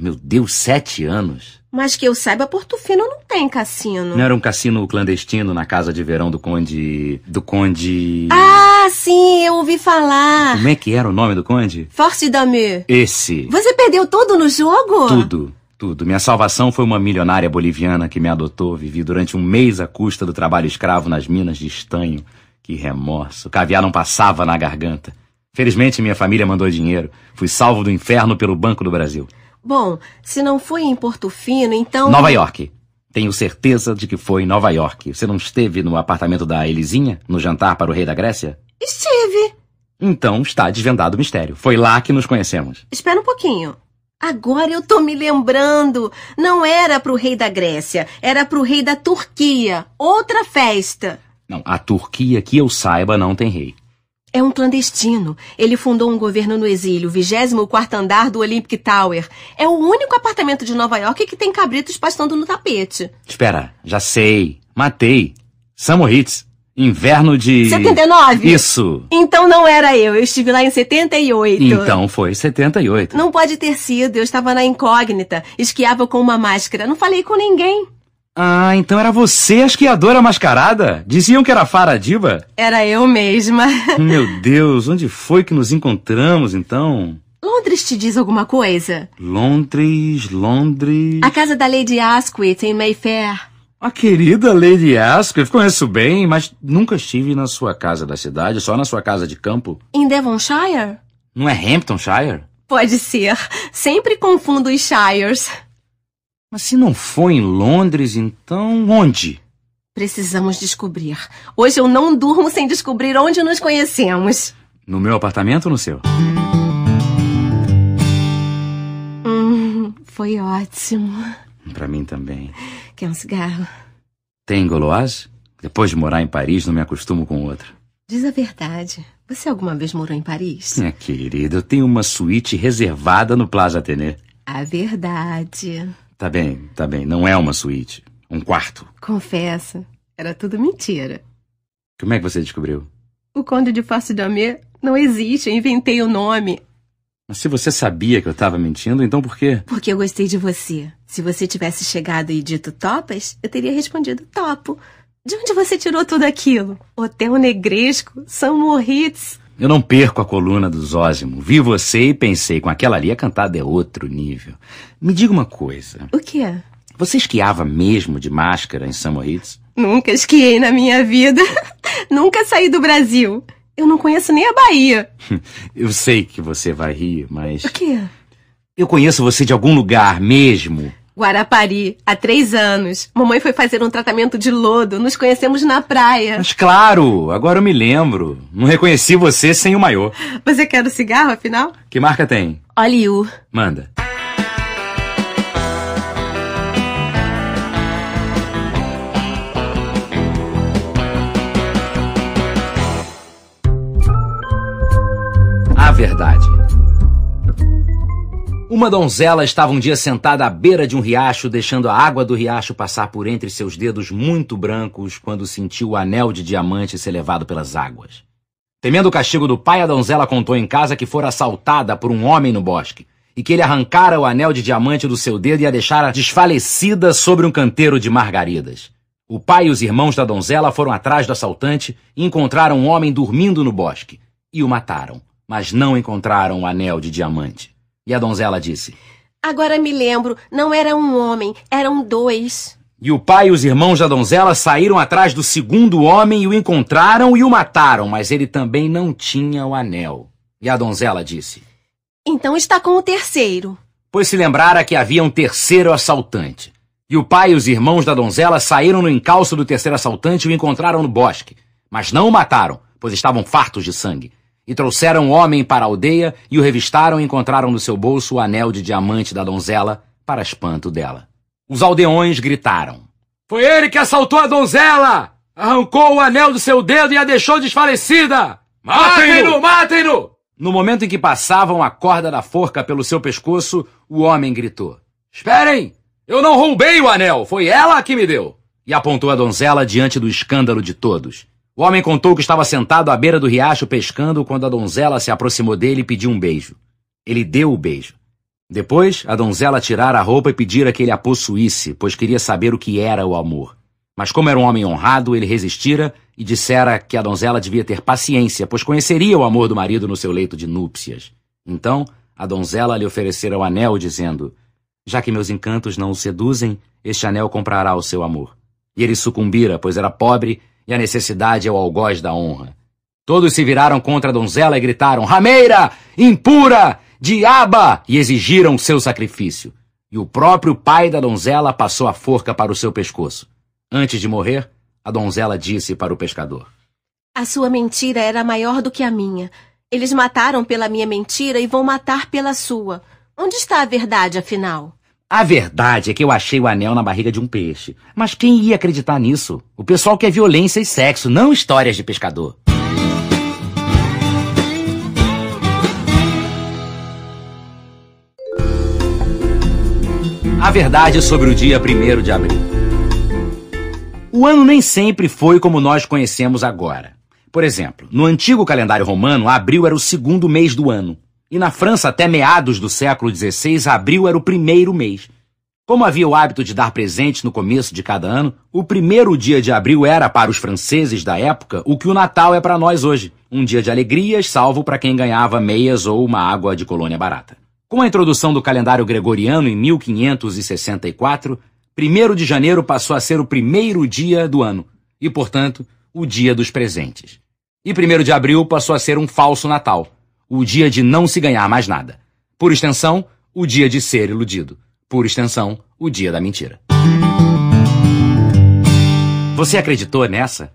Meu Deus, sete anos. Mas que eu saiba, Porto Fino não tem cassino. Não era um cassino clandestino na casa de verão do conde. do conde. Ah, sim, eu ouvi falar. Como é que era o nome do conde? Force d'Amour. Esse. Você perdeu tudo no jogo? Tudo. Tudo. Minha salvação foi uma milionária boliviana que me adotou. Vivi durante um mês à custa do trabalho escravo nas minas de estanho. Que remorso. O caviar não passava na garganta. Felizmente, minha família mandou dinheiro. Fui salvo do inferno pelo Banco do Brasil. Bom, se não foi em Porto Fino, então. Nova York. Tenho certeza de que foi em Nova York. Você não esteve no apartamento da Elisinha, no jantar para o rei da Grécia? Estive. Então está desvendado o mistério. Foi lá que nos conhecemos. Espera um pouquinho. Agora eu tô me lembrando. Não era pro rei da Grécia, era pro rei da Turquia. Outra festa. Não, a Turquia que eu saiba não tem rei. É um clandestino. Ele fundou um governo no exílio, 24 andar do Olympic Tower. É o único apartamento de Nova York que tem cabritos pastando no tapete. Espera, já sei. Matei. Samoritz. Inverno de. 79? Isso. Então não era eu, eu estive lá em 78. Então foi 78. Não pode ter sido, eu estava na incógnita, esquiava com uma máscara, não falei com ninguém. Ah, então era você a esquiadora mascarada? Diziam que era Faradiba? Era eu mesma. Meu Deus, onde foi que nos encontramos então? Londres te diz alguma coisa? Londres, Londres. A casa da Lady Asquith em Mayfair. A querida Lady Asquith, conheço bem, mas nunca estive na sua casa da cidade, só na sua casa de campo. Em Devonshire? Não é Hamptonshire? Pode ser. Sempre confundo os Shires. Mas se não foi em Londres, então onde? Precisamos descobrir. Hoje eu não durmo sem descobrir onde nos conhecemos. No meu apartamento ou no seu? Hum, foi ótimo. Para mim também. Quer é um cigarro? Tem goloás? Depois de morar em Paris, não me acostumo com outra. Diz a verdade. Você alguma vez morou em Paris? Minha querida, eu tenho uma suíte reservada no Plaza Atene. A verdade. Tá bem, tá bem. Não é uma suíte. Um quarto. Confessa. Era tudo mentira. Como é que você descobriu? O Conde de Fosse de Amé não existe. Eu inventei o nome. Mas se você sabia que eu estava mentindo, então por quê? Porque eu gostei de você. Se você tivesse chegado e dito topas, eu teria respondido topo. De onde você tirou tudo aquilo? Hotel Negresco, São Moritz. Eu não perco a coluna do Zózimo. Vi você e pensei, com aquela ali a cantada é outro nível. Me diga uma coisa. O quê? Você esquiava mesmo de máscara em São Moritz? Nunca esquiei na minha vida. Nunca saí do Brasil. Eu não conheço nem a Bahia. Eu sei que você vai rir, mas. O quê? Eu conheço você de algum lugar mesmo. Guarapari, há três anos. Mamãe foi fazer um tratamento de lodo. Nos conhecemos na praia. Mas claro, agora eu me lembro. Não reconheci você sem o maiô. Você quer o um cigarro, afinal? Que marca tem? Oliu. Manda. verdade. Uma donzela estava um dia sentada à beira de um riacho, deixando a água do riacho passar por entre seus dedos muito brancos, quando sentiu o anel de diamante ser levado pelas águas. Temendo o castigo do pai, a donzela contou em casa que fora assaltada por um homem no bosque e que ele arrancara o anel de diamante do seu dedo e a deixara desfalecida sobre um canteiro de margaridas. O pai e os irmãos da donzela foram atrás do assaltante e encontraram um homem dormindo no bosque e o mataram mas não encontraram o anel de diamante. E a donzela disse: Agora me lembro, não era um homem, eram dois. E o pai e os irmãos da donzela saíram atrás do segundo homem e o encontraram e o mataram, mas ele também não tinha o anel. E a donzela disse: Então está com o terceiro. Pois se lembrara que havia um terceiro assaltante. E o pai e os irmãos da donzela saíram no encalço do terceiro assaltante e o encontraram no bosque. Mas não o mataram, pois estavam fartos de sangue. E trouxeram o homem para a aldeia e o revistaram e encontraram no seu bolso o anel de diamante da donzela, para espanto dela. Os aldeões gritaram. Foi ele que assaltou a donzela! Arrancou o anel do seu dedo e a deixou desfalecida! Matem-no! Matem-no! No momento em que passavam a corda da forca pelo seu pescoço, o homem gritou. Esperem! Eu não roubei o anel! Foi ela que me deu! E apontou a donzela diante do escândalo de todos. O homem contou que estava sentado à beira do riacho pescando quando a donzela se aproximou dele e pediu um beijo. Ele deu o beijo. Depois, a donzela tirara a roupa e pedira que ele a possuísse, pois queria saber o que era o amor. Mas como era um homem honrado, ele resistira e dissera que a donzela devia ter paciência, pois conheceria o amor do marido no seu leito de núpcias. Então, a donzela lhe oferecera o anel, dizendo: Já que meus encantos não o seduzem, este anel comprará o seu amor. E ele sucumbira, pois era pobre e a necessidade é o algoz da honra. Todos se viraram contra a donzela e gritaram: Rameira! Impura! Diaba! e exigiram seu sacrifício. E o próprio pai da donzela passou a forca para o seu pescoço. Antes de morrer, a donzela disse para o pescador: A sua mentira era maior do que a minha. Eles mataram pela minha mentira e vão matar pela sua. Onde está a verdade, afinal? A verdade é que eu achei o anel na barriga de um peixe. Mas quem ia acreditar nisso? O pessoal quer violência e sexo, não histórias de pescador. A verdade sobre o dia 1 de abril. O ano nem sempre foi como nós conhecemos agora. Por exemplo, no antigo calendário romano, abril era o segundo mês do ano. E na França, até meados do século XVI, abril era o primeiro mês. Como havia o hábito de dar presentes no começo de cada ano, o primeiro dia de abril era, para os franceses da época, o que o Natal é para nós hoje. Um dia de alegrias, salvo para quem ganhava meias ou uma água de colônia barata. Com a introdução do calendário gregoriano em 1564, 1 de janeiro passou a ser o primeiro dia do ano e, portanto, o dia dos presentes. E 1 de abril passou a ser um falso Natal o dia de não se ganhar mais nada. Por extensão, o dia de ser iludido. Por extensão, o dia da mentira. Você acreditou nessa?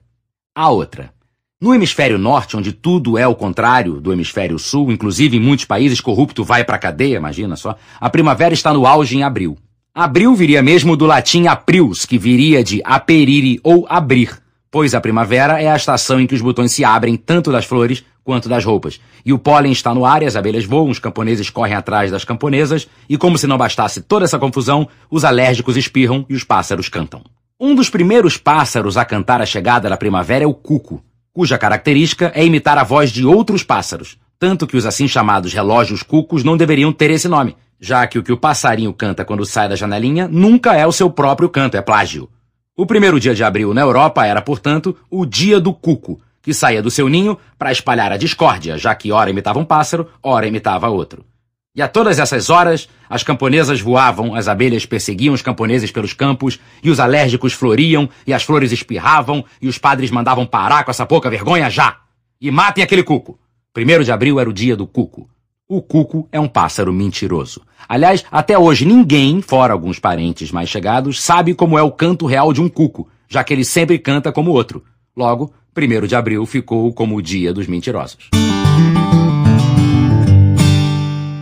A outra. No hemisfério norte, onde tudo é o contrário do hemisfério sul, inclusive em muitos países corrupto vai pra cadeia, imagina só, a primavera está no auge em abril. Abril viria mesmo do latim Aprilus, que viria de aperire ou abrir, pois a primavera é a estação em que os botões se abrem tanto das flores quanto das roupas. E o pólen está no ar e as abelhas voam, os camponeses correm atrás das camponesas, e como se não bastasse toda essa confusão, os alérgicos espirram e os pássaros cantam. Um dos primeiros pássaros a cantar a chegada da primavera é o cuco, cuja característica é imitar a voz de outros pássaros, tanto que os assim chamados relógios cucos não deveriam ter esse nome, já que o que o passarinho canta quando sai da janelinha nunca é o seu próprio canto, é plágio. O primeiro dia de abril na Europa era, portanto, o Dia do Cuco, que saía do seu ninho para espalhar a discórdia, já que ora imitava um pássaro, ora imitava outro. E a todas essas horas, as camponesas voavam, as abelhas perseguiam os camponeses pelos campos, e os alérgicos floriam, e as flores espirravam, e os padres mandavam parar com essa pouca vergonha já! E matem aquele cuco! Primeiro de abril era o dia do cuco. O cuco é um pássaro mentiroso. Aliás, até hoje ninguém, fora alguns parentes mais chegados, sabe como é o canto real de um cuco, já que ele sempre canta como outro. Logo, 1 de abril ficou como o dia dos mentirosos.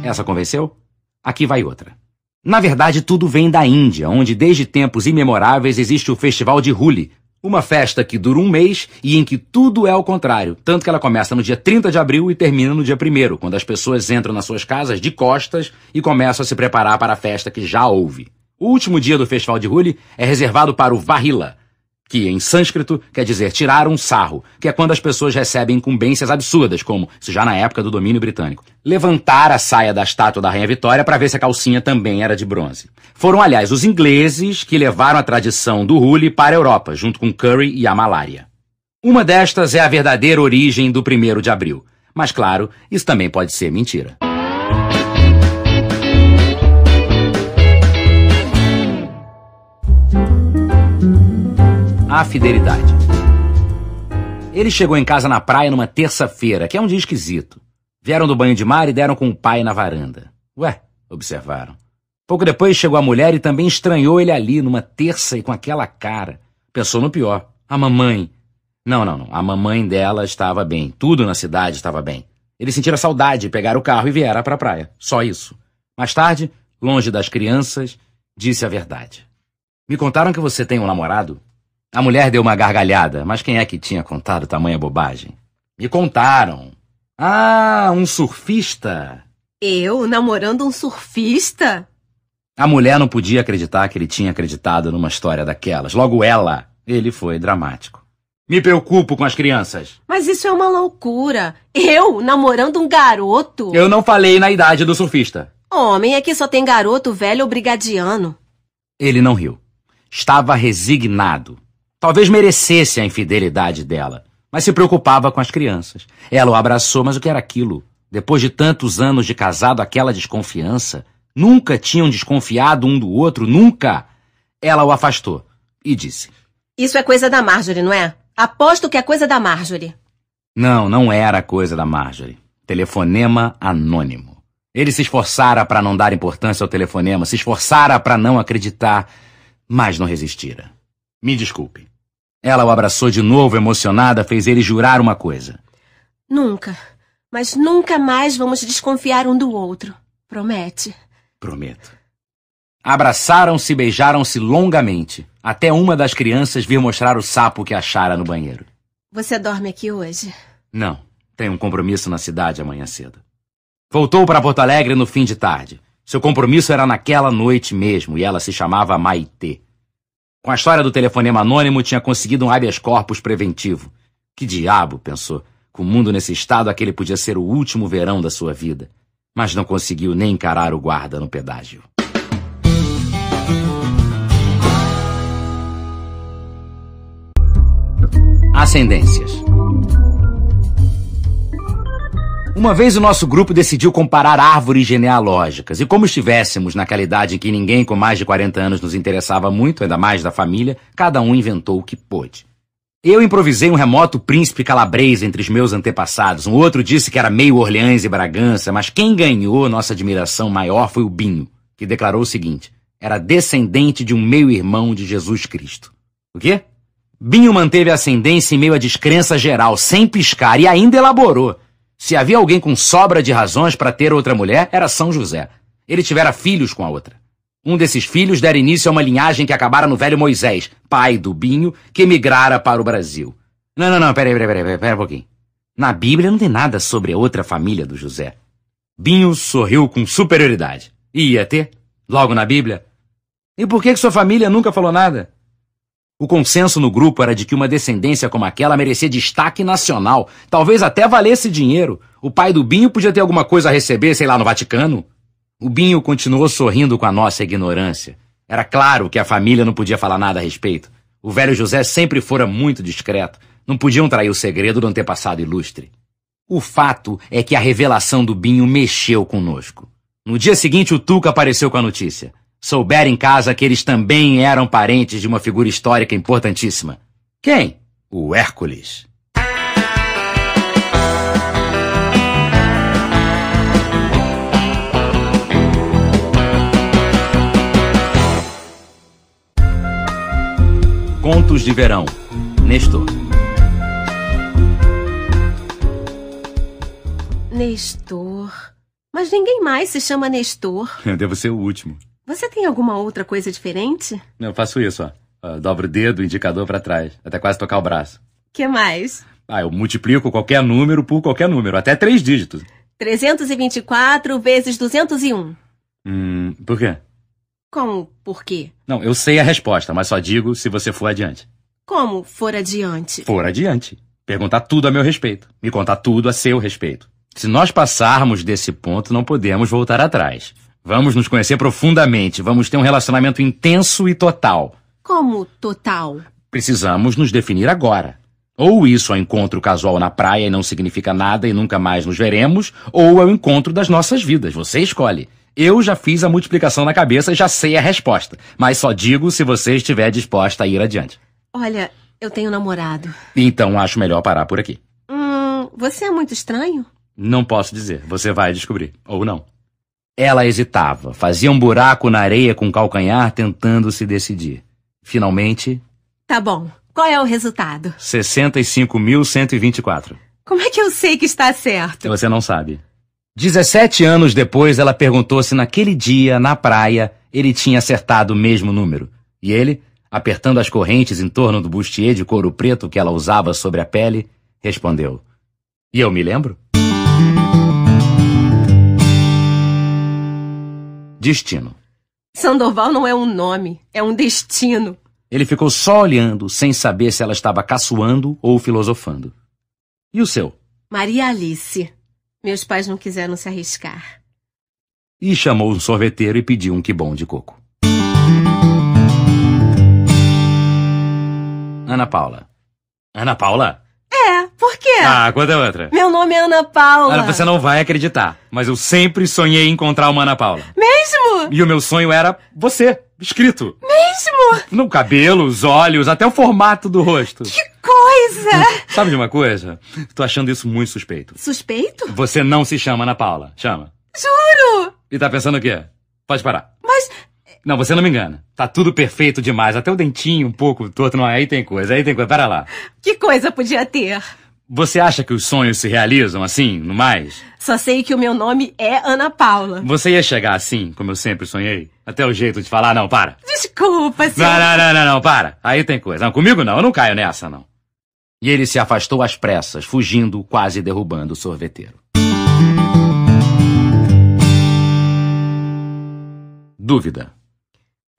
Essa convenceu? Aqui vai outra. Na verdade, tudo vem da Índia, onde desde tempos imemoráveis existe o festival de Holi, uma festa que dura um mês e em que tudo é ao contrário, tanto que ela começa no dia 30 de abril e termina no dia 1 quando as pessoas entram nas suas casas de costas e começam a se preparar para a festa que já houve. O último dia do Festival de Huli é reservado para o Varrila, que em sânscrito quer dizer tirar um sarro, que é quando as pessoas recebem incumbências absurdas, como isso já na época do domínio britânico. Levantar a saia da estátua da Rainha Vitória para ver se a calcinha também era de bronze. Foram, aliás, os ingleses que levaram a tradição do hule para a Europa, junto com Curry e a malária. Uma destas é a verdadeira origem do 1 de abril. Mas claro, isso também pode ser mentira. A fidelidade. Ele chegou em casa na praia numa terça-feira, que é um dia esquisito. Vieram do banho de mar e deram com o pai na varanda. Ué, observaram. Pouco depois chegou a mulher e também estranhou ele ali, numa terça e com aquela cara. Pensou no pior: a mamãe. Não, não, não. A mamãe dela estava bem. Tudo na cidade estava bem. Ele sentira saudade, pegaram o carro e vieram para a praia. Só isso. Mais tarde, longe das crianças, disse a verdade. Me contaram que você tem um namorado? A mulher deu uma gargalhada, mas quem é que tinha contado tamanha bobagem? Me contaram. Ah, um surfista. Eu namorando um surfista? A mulher não podia acreditar que ele tinha acreditado numa história daquelas. Logo ela. Ele foi dramático. Me preocupo com as crianças. Mas isso é uma loucura. Eu namorando um garoto. Eu não falei na idade do surfista. Homem, aqui é só tem garoto velho ou brigadiano. Ele não riu. Estava resignado. Talvez merecesse a infidelidade dela, mas se preocupava com as crianças. Ela o abraçou, mas o que era aquilo? Depois de tantos anos de casado, aquela desconfiança. Nunca tinham desconfiado um do outro, nunca. Ela o afastou e disse: Isso é coisa da Marjorie, não é? Aposto que é coisa da Marjorie. Não, não era coisa da Marjorie. Telefonema anônimo. Ele se esforçara para não dar importância ao telefonema, se esforçara para não acreditar, mas não resistira. Me desculpe. Ela o abraçou de novo, emocionada, fez ele jurar uma coisa. Nunca, mas nunca mais vamos desconfiar um do outro. Promete. Prometo. Abraçaram-se e beijaram-se longamente, até uma das crianças vir mostrar o sapo que achara no banheiro. Você dorme aqui hoje? Não, tenho um compromisso na cidade amanhã cedo. Voltou para Porto Alegre no fim de tarde. Seu compromisso era naquela noite mesmo e ela se chamava Maitê. Com a história do telefonema anônimo, tinha conseguido um habeas corpus preventivo. Que diabo, pensou. Com o mundo nesse estado, aquele podia ser o último verão da sua vida. Mas não conseguiu nem encarar o guarda no pedágio. Ascendências uma vez o nosso grupo decidiu comparar árvores genealógicas. E como estivéssemos naquela idade em que ninguém com mais de 40 anos nos interessava muito, ainda mais da família, cada um inventou o que pôde. Eu improvisei um remoto príncipe calabrês entre os meus antepassados. Um outro disse que era meio Orleans e Bragança, mas quem ganhou nossa admiração maior foi o Binho, que declarou o seguinte: era descendente de um meio-irmão de Jesus Cristo. O quê? Binho manteve a ascendência em meio à descrença geral, sem piscar, e ainda elaborou. Se havia alguém com sobra de razões para ter outra mulher, era São José. Ele tivera filhos com a outra. Um desses filhos dera início a uma linhagem que acabara no velho Moisés, pai do Binho, que emigrara para o Brasil. Não, não, não, peraí, peraí, peraí, peraí, peraí um pouquinho. Na Bíblia não tem nada sobre a outra família do José. Binho sorriu com superioridade. E ia ter? Logo na Bíblia? E por que, que sua família nunca falou nada? O consenso no grupo era de que uma descendência como aquela merecia destaque nacional. Talvez até valesse dinheiro. O pai do Binho podia ter alguma coisa a receber, sei lá, no Vaticano. O Binho continuou sorrindo com a nossa ignorância. Era claro que a família não podia falar nada a respeito. O velho José sempre fora muito discreto. Não podiam trair o segredo do antepassado ilustre. O fato é que a revelação do Binho mexeu conosco. No dia seguinte, o Tuca apareceu com a notícia souber em casa que eles também eram parentes de uma figura histórica importantíssima. Quem? O Hércules. Contos de Verão, Nestor. Nestor. Mas ninguém mais se chama Nestor. Eu devo ser o último. Você tem alguma outra coisa diferente? Eu faço isso, ó. Eu ah, dobro o dedo, o indicador para trás, até quase tocar o braço. Que mais? Ah, eu multiplico qualquer número por qualquer número, até três dígitos. 324 vezes 201. Hum, por quê? Como por quê? Não, eu sei a resposta, mas só digo se você for adiante. Como for adiante? For adiante. Perguntar tudo a meu respeito. Me contar tudo a seu respeito. Se nós passarmos desse ponto, não podemos voltar atrás. Vamos nos conhecer profundamente. Vamos ter um relacionamento intenso e total. Como total? Precisamos nos definir agora. Ou isso é um encontro casual na praia e não significa nada e nunca mais nos veremos, ou é o um encontro das nossas vidas. Você escolhe. Eu já fiz a multiplicação na cabeça e já sei a resposta. Mas só digo se você estiver disposta a ir adiante. Olha, eu tenho namorado. Então acho melhor parar por aqui. Hum, você é muito estranho? Não posso dizer. Você vai descobrir. Ou não. Ela hesitava, fazia um buraco na areia com o calcanhar, tentando se decidir. Finalmente. Tá bom. Qual é o resultado? 65.124. Como é que eu sei que está certo? Você não sabe. 17 anos depois, ela perguntou se naquele dia, na praia, ele tinha acertado o mesmo número. E ele, apertando as correntes em torno do bustier de couro preto que ela usava sobre a pele, respondeu: E eu me lembro? Destino. Sandoval não é um nome, é um destino. Ele ficou só olhando, sem saber se ela estava caçoando ou filosofando. E o seu? Maria Alice. Meus pais não quiseram se arriscar. E chamou um sorveteiro e pediu um quibom de coco. Ana Paula. Ana Paula? Por quê? Ah, conta é outra. Meu nome é Ana Paula. Ana, você não vai acreditar, mas eu sempre sonhei em encontrar uma Ana Paula. Mesmo? E o meu sonho era você, escrito. Mesmo? No cabelo, os olhos, até o formato do rosto. Que coisa! Hum, sabe de uma coisa? Tô achando isso muito suspeito. Suspeito? Você não se chama Ana Paula. Chama. Juro! E tá pensando o quê? Pode parar. Mas. Não, você não me engana. Tá tudo perfeito demais. Até o dentinho um pouco torto. Não, aí tem coisa, aí tem coisa. Para lá. Que coisa podia ter? Você acha que os sonhos se realizam assim, no mais? Só sei que o meu nome é Ana Paula. Você ia chegar assim, como eu sempre sonhei? Até o jeito de falar, não, para. Desculpa, senhor. Não, não, não, não, não, para. Aí tem coisa. Não, comigo não, eu não caio nessa, não. E ele se afastou às pressas, fugindo, quase derrubando o sorveteiro. Dúvida.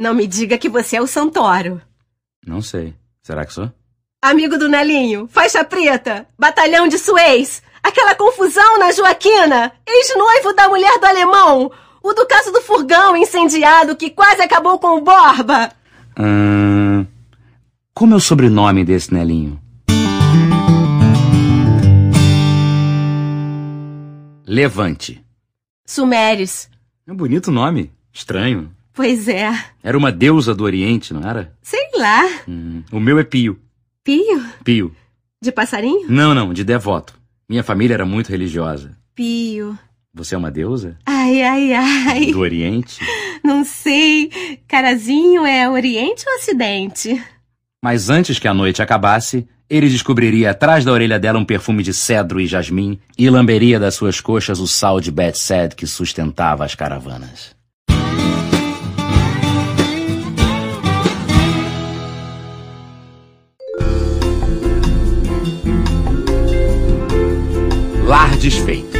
Não me diga que você é o Santoro. Não sei. Será que sou? Amigo do Nelinho, faixa preta, batalhão de suez, aquela confusão na Joaquina, ex-noivo da mulher do alemão, o do caso do furgão incendiado que quase acabou com o Borba. Hum, como é o sobrenome desse Nelinho? Levante. Sumeres. É um bonito nome. Estranho. Pois é. Era uma deusa do Oriente, não era? Sei lá. Hum, o meu é Pio. Pio? Pio. De passarinho? Não, não, de devoto. Minha família era muito religiosa. Pio. Você é uma deusa? Ai, ai, ai. Do Oriente? Não sei. Carazinho é Oriente ou Ocidente? Mas antes que a noite acabasse, ele descobriria atrás da orelha dela um perfume de cedro e jasmim e lamberia das suas coxas o sal de Sed que sustentava as caravanas. lar desfeito.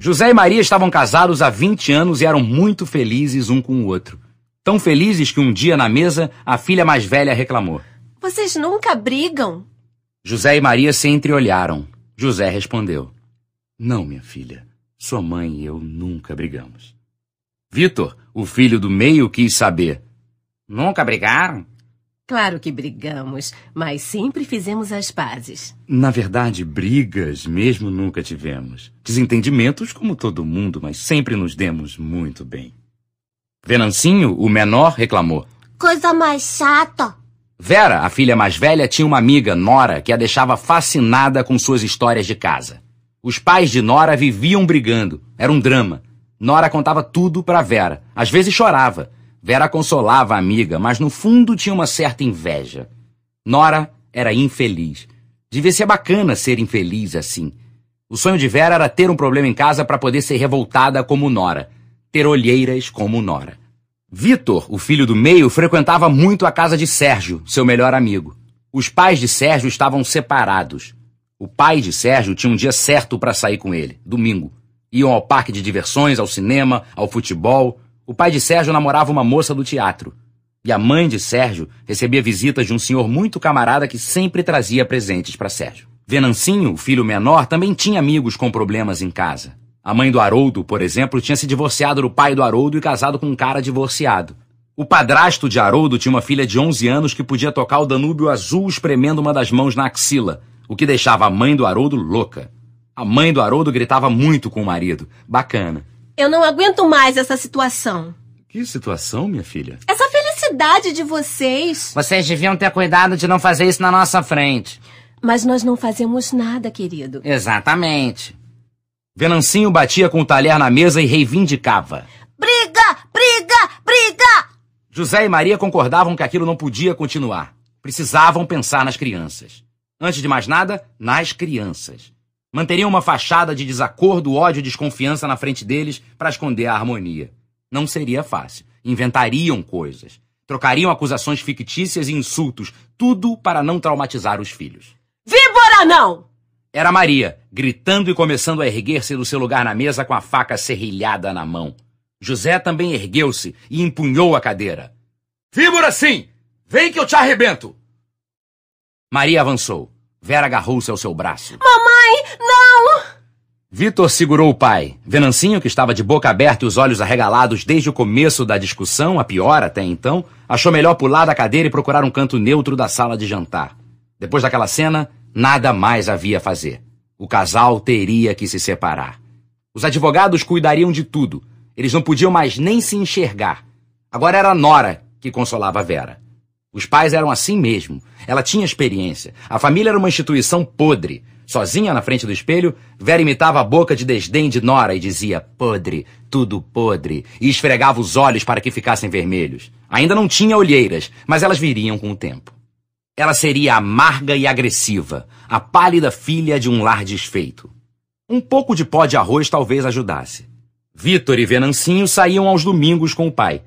José e Maria estavam casados há 20 anos e eram muito felizes um com o outro. Tão felizes que um dia na mesa a filha mais velha reclamou: Vocês nunca brigam? José e Maria se entreolharam. José respondeu: Não, minha filha, sua mãe e eu nunca brigamos. Vitor, o filho do meio, quis saber: Nunca brigaram? Claro que brigamos, mas sempre fizemos as pazes. Na verdade, brigas mesmo nunca tivemos. Desentendimentos, como todo mundo, mas sempre nos demos muito bem. Venancinho, o menor, reclamou. Coisa mais chata. Vera, a filha mais velha, tinha uma amiga, Nora, que a deixava fascinada com suas histórias de casa. Os pais de Nora viviam brigando. Era um drama. Nora contava tudo para Vera. Às vezes chorava. Vera consolava a amiga, mas no fundo tinha uma certa inveja. Nora era infeliz. Devia ser bacana ser infeliz assim. O sonho de Vera era ter um problema em casa para poder ser revoltada como Nora, ter olheiras como Nora. Vitor, o filho do meio, frequentava muito a casa de Sérgio, seu melhor amigo. Os pais de Sérgio estavam separados. O pai de Sérgio tinha um dia certo para sair com ele, domingo. Iam ao parque de diversões, ao cinema, ao futebol. O pai de Sérgio namorava uma moça do teatro. E a mãe de Sérgio recebia visitas de um senhor muito camarada que sempre trazia presentes para Sérgio. Venancinho, o filho menor, também tinha amigos com problemas em casa. A mãe do Haroldo, por exemplo, tinha se divorciado do pai do Haroldo e casado com um cara divorciado. O padrasto de Haroldo tinha uma filha de 11 anos que podia tocar o Danúbio Azul espremendo uma das mãos na axila, o que deixava a mãe do Haroldo louca. A mãe do Haroldo gritava muito com o marido. Bacana. Eu não aguento mais essa situação. Que situação, minha filha? Essa felicidade de vocês. Vocês deviam ter cuidado de não fazer isso na nossa frente. Mas nós não fazemos nada, querido. Exatamente. Venancinho batia com o talher na mesa e reivindicava. Briga! Briga! Briga! José e Maria concordavam que aquilo não podia continuar. Precisavam pensar nas crianças. Antes de mais nada, nas crianças. Manteriam uma fachada de desacordo, ódio e desconfiança na frente deles para esconder a harmonia. Não seria fácil. Inventariam coisas. Trocariam acusações fictícias e insultos, tudo para não traumatizar os filhos. Víbora não! Era Maria, gritando e começando a erguer-se do seu lugar na mesa com a faca serrilhada na mão. José também ergueu-se e empunhou a cadeira. Víbora sim! Vem que eu te arrebento! Maria avançou. Vera agarrou-se ao seu braço. Mamãe, Vitor segurou o pai. Venancinho, que estava de boca aberta e os olhos arregalados desde o começo da discussão, a pior até então, achou melhor pular da cadeira e procurar um canto neutro da sala de jantar. Depois daquela cena, nada mais havia a fazer. O casal teria que se separar. Os advogados cuidariam de tudo. Eles não podiam mais nem se enxergar. Agora era a Nora que consolava a Vera. Os pais eram assim mesmo. Ela tinha experiência. A família era uma instituição podre. Sozinha na frente do espelho, Vera imitava a boca de desdém de Nora e dizia podre, tudo podre, e esfregava os olhos para que ficassem vermelhos. Ainda não tinha olheiras, mas elas viriam com o tempo. Ela seria amarga e agressiva, a pálida filha de um lar desfeito. Um pouco de pó de arroz talvez ajudasse. Vitor e Venancinho saíam aos domingos com o pai.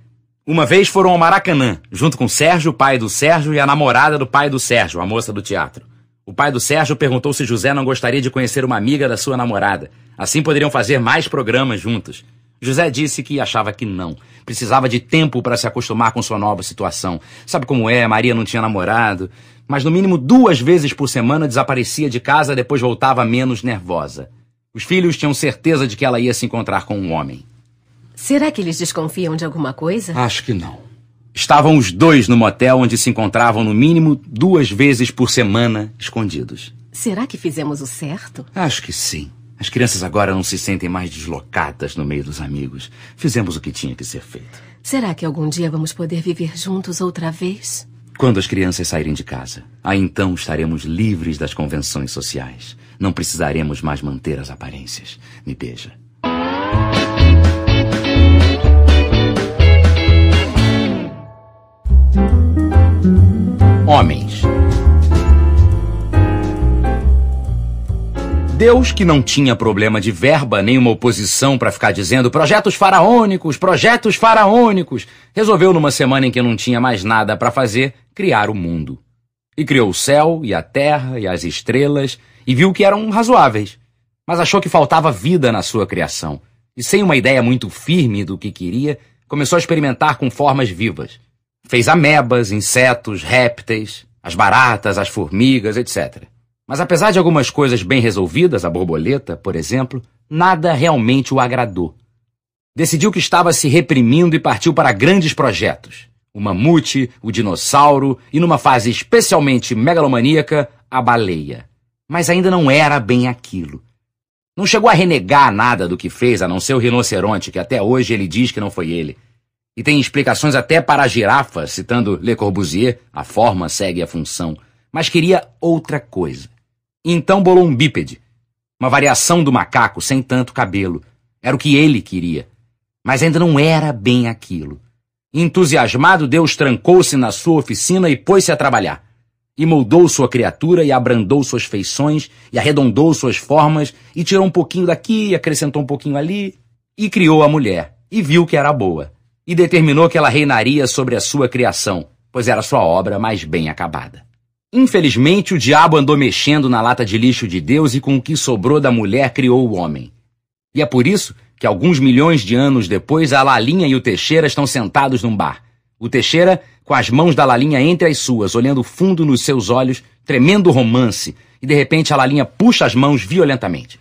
Uma vez foram ao Maracanã, junto com Sérgio, pai do Sérgio, e a namorada do pai do Sérgio, a moça do teatro. O pai do Sérgio perguntou se José não gostaria de conhecer uma amiga da sua namorada. Assim poderiam fazer mais programas juntos. José disse que achava que não. Precisava de tempo para se acostumar com sua nova situação. Sabe como é? Maria não tinha namorado. Mas no mínimo duas vezes por semana desaparecia de casa, depois voltava menos nervosa. Os filhos tinham certeza de que ela ia se encontrar com um homem. Será que eles desconfiam de alguma coisa? Acho que não. Estavam os dois no motel onde se encontravam no mínimo duas vezes por semana, escondidos. Será que fizemos o certo? Acho que sim. As crianças agora não se sentem mais deslocadas no meio dos amigos. Fizemos o que tinha que ser feito. Será que algum dia vamos poder viver juntos outra vez? Quando as crianças saírem de casa, aí então estaremos livres das convenções sociais. Não precisaremos mais manter as aparências. Me beija. homens. Deus, que não tinha problema de verba nem uma oposição para ficar dizendo projetos faraônicos, projetos faraônicos, resolveu numa semana em que não tinha mais nada para fazer, criar o mundo. E criou o céu e a terra e as estrelas e viu que eram razoáveis, mas achou que faltava vida na sua criação. E sem uma ideia muito firme do que queria, começou a experimentar com formas vivas. Fez amebas, insetos, répteis, as baratas, as formigas, etc. Mas apesar de algumas coisas bem resolvidas, a borboleta, por exemplo, nada realmente o agradou. Decidiu que estava se reprimindo e partiu para grandes projetos. O mamute, o dinossauro e, numa fase especialmente megalomaníaca, a baleia. Mas ainda não era bem aquilo. Não chegou a renegar nada do que fez, a não ser o rinoceronte, que até hoje ele diz que não foi ele. E tem explicações até para a girafa, citando Le Corbusier, a forma segue a função. Mas queria outra coisa. Então bolou um bípede, uma variação do macaco sem tanto cabelo. Era o que ele queria. Mas ainda não era bem aquilo. Entusiasmado, Deus trancou-se na sua oficina e pôs-se a trabalhar. E moldou sua criatura e abrandou suas feições e arredondou suas formas e tirou um pouquinho daqui e acrescentou um pouquinho ali e criou a mulher e viu que era boa e determinou que ela reinaria sobre a sua criação, pois era sua obra mais bem acabada. Infelizmente, o diabo andou mexendo na lata de lixo de Deus e com o que sobrou da mulher criou o homem. E é por isso que alguns milhões de anos depois a Lalinha e o Teixeira estão sentados num bar. O Teixeira com as mãos da Lalinha entre as suas, olhando fundo nos seus olhos, tremendo romance, e de repente a Lalinha puxa as mãos violentamente.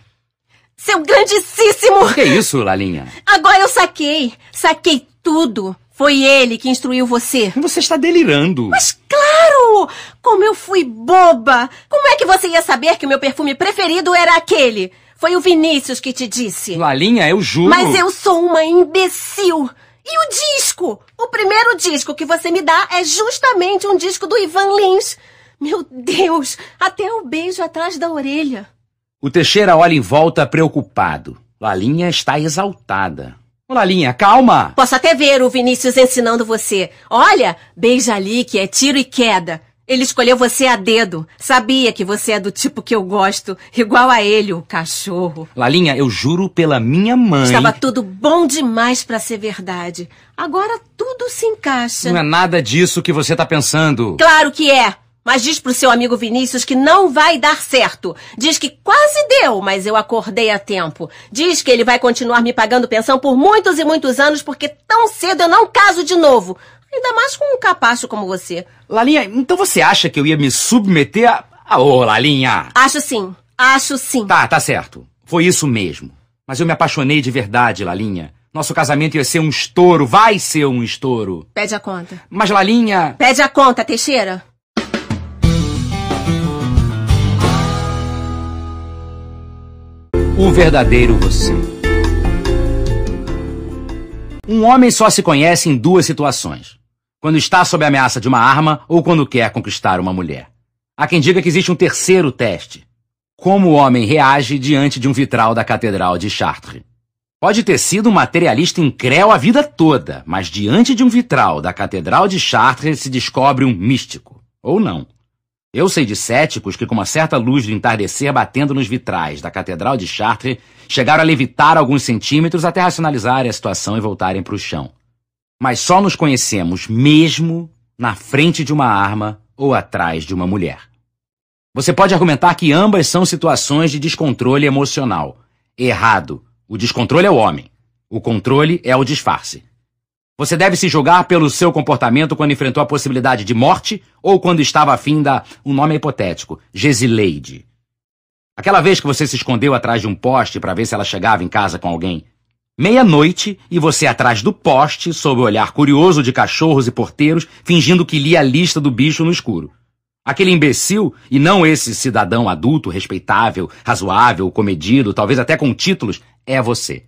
Seu grandíssimo! Que isso, Lalinha? Agora eu saquei! Saquei tudo. Foi ele que instruiu você. Você está delirando. Mas claro! Como eu fui boba! Como é que você ia saber que o meu perfume preferido era aquele? Foi o Vinícius que te disse. Lalinha, eu juro. Mas eu sou uma imbecil. E o disco? O primeiro disco que você me dá é justamente um disco do Ivan Lins. Meu Deus, até o beijo atrás da orelha. O Teixeira olha em volta preocupado. Lalinha está exaltada. Lalinha, calma! Posso até ver o Vinícius ensinando você. Olha, beija ali que é tiro e queda. Ele escolheu você a dedo. Sabia que você é do tipo que eu gosto, igual a ele, o cachorro. Lalinha, eu juro pela minha mãe. Estava tudo bom demais para ser verdade. Agora tudo se encaixa. Não é nada disso que você tá pensando. Claro que é! Mas diz pro seu amigo Vinícius que não vai dar certo. Diz que quase deu, mas eu acordei a tempo. Diz que ele vai continuar me pagando pensão por muitos e muitos anos porque tão cedo eu não caso de novo. Ainda mais com um capacho como você. Lalinha, então você acha que eu ia me submeter a. Ah, ô, Lalinha! Acho sim. Acho sim. Tá, tá certo. Foi isso mesmo. Mas eu me apaixonei de verdade, Lalinha. Nosso casamento ia ser um estouro, vai ser um estouro. Pede a conta. Mas Lalinha. Pede a conta, Teixeira. o verdadeiro você. Um homem só se conhece em duas situações: quando está sob a ameaça de uma arma ou quando quer conquistar uma mulher. Há quem diga que existe um terceiro teste: como o homem reage diante de um vitral da Catedral de Chartres. Pode ter sido um materialista incréu a vida toda, mas diante de um vitral da Catedral de Chartres se descobre um místico. Ou não. Eu sei de céticos que, com uma certa luz do entardecer batendo nos vitrais da Catedral de Chartres, chegaram a levitar alguns centímetros até racionalizar a situação e voltarem para o chão. Mas só nos conhecemos mesmo na frente de uma arma ou atrás de uma mulher. Você pode argumentar que ambas são situações de descontrole emocional. Errado. O descontrole é o homem. O controle é o disfarce. Você deve se julgar pelo seu comportamento quando enfrentou a possibilidade de morte ou quando estava afim da. Um nome hipotético: Gesileide. Aquela vez que você se escondeu atrás de um poste para ver se ela chegava em casa com alguém. Meia-noite e você atrás do poste, sob o olhar curioso de cachorros e porteiros, fingindo que lia a lista do bicho no escuro. Aquele imbecil, e não esse cidadão adulto, respeitável, razoável, comedido, talvez até com títulos, é você.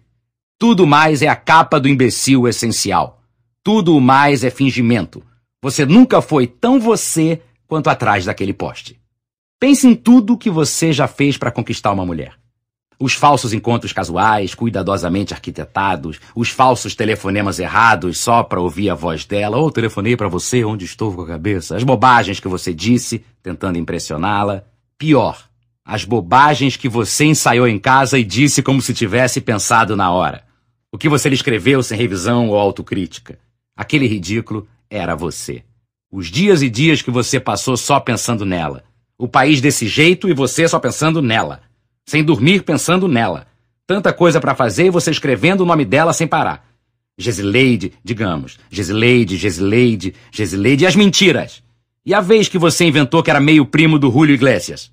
Tudo mais é a capa do imbecil essencial. Tudo o mais é fingimento. Você nunca foi tão você quanto atrás daquele poste. Pense em tudo que você já fez para conquistar uma mulher. Os falsos encontros casuais, cuidadosamente arquitetados, os falsos telefonemas errados só para ouvir a voz dela, ou telefonei para você, onde estou com a cabeça, as bobagens que você disse, tentando impressioná-la. Pior, as bobagens que você ensaiou em casa e disse como se tivesse pensado na hora. O que você lhe escreveu sem revisão ou autocrítica. Aquele ridículo era você. Os dias e dias que você passou só pensando nela. O país desse jeito e você só pensando nela. Sem dormir pensando nela. Tanta coisa para fazer e você escrevendo o nome dela sem parar. Gesileide, digamos. Gesileide, Gesileide, Gesileide e as mentiras. E a vez que você inventou que era meio primo do Julio Iglesias?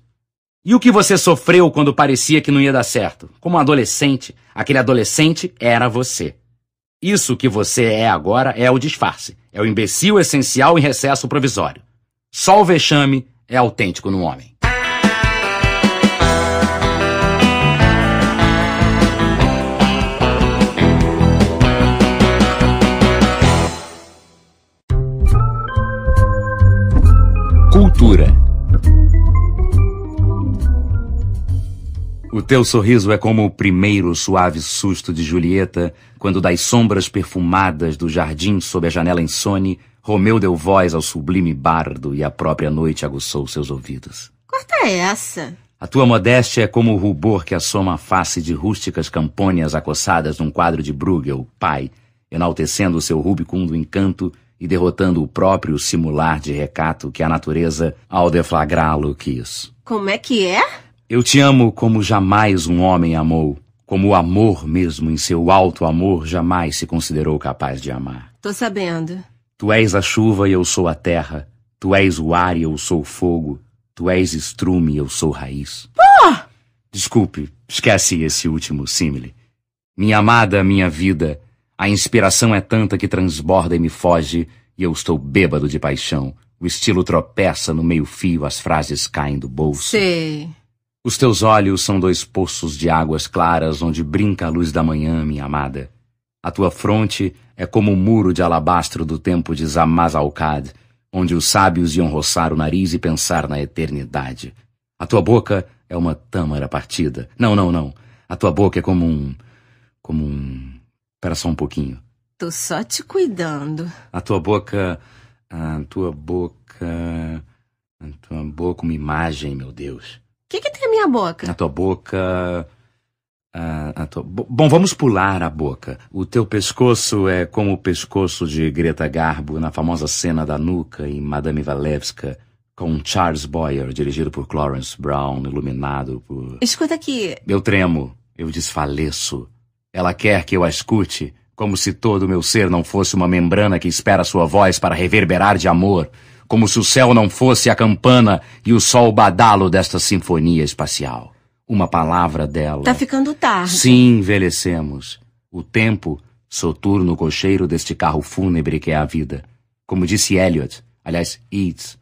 E o que você sofreu quando parecia que não ia dar certo? Como um adolescente, aquele adolescente era você. Isso que você é agora é o disfarce. É o imbecil essencial em recesso provisório. Só o vexame é autêntico no homem. Cultura. O teu sorriso é como o primeiro suave susto de Julieta, quando das sombras perfumadas do jardim sob a janela insone, Romeu deu voz ao sublime bardo e a própria noite aguçou seus ouvidos. Corta essa! A tua modéstia é como o rubor que assoma a face de rústicas campônias acossadas num quadro de Bruegel, pai, enaltecendo o seu rubicundo encanto e derrotando o próprio simular de recato que a natureza, ao deflagrá-lo, quis. Como é que é? Eu te amo como jamais um homem amou, como o amor mesmo em seu alto amor jamais se considerou capaz de amar. Tô sabendo. Tu és a chuva e eu sou a terra, tu és o ar e eu sou o fogo, tu és estrume e eu sou raiz. Ah! Desculpe, esquece esse último símile. Minha amada, minha vida, a inspiração é tanta que transborda e me foge, e eu estou bêbado de paixão. O estilo tropeça no meio-fio, as frases caem do bolso. Sei. Os teus olhos são dois poços de águas claras onde brinca a luz da manhã, minha amada. A tua fronte é como o um muro de alabastro do tempo de Zamazalcad, onde os sábios iam roçar o nariz e pensar na eternidade. A tua boca é uma tâmara partida. Não, não, não. A tua boca é como um... como um... Espera só um pouquinho. Tô só te cuidando. A tua boca... a tua boca... a tua boca uma imagem, meu Deus que, que tem na minha boca? Na tua boca. A, a tua... Bom, vamos pular a boca. O teu pescoço é como o pescoço de Greta Garbo na famosa cena da nuca em Madame Walewska com Charles Boyer, dirigido por Clarence Brown, iluminado por. Escuta aqui. Eu tremo, eu desfaleço. Ela quer que eu a escute, como se todo o meu ser não fosse uma membrana que espera sua voz para reverberar de amor como se o céu não fosse a campana e o sol o badalo desta sinfonia espacial. Uma palavra dela. Tá ficando tarde. Sim, envelhecemos. O tempo, soturno cocheiro deste carro fúnebre que é a vida. Como disse Eliot, aliás, Yeats,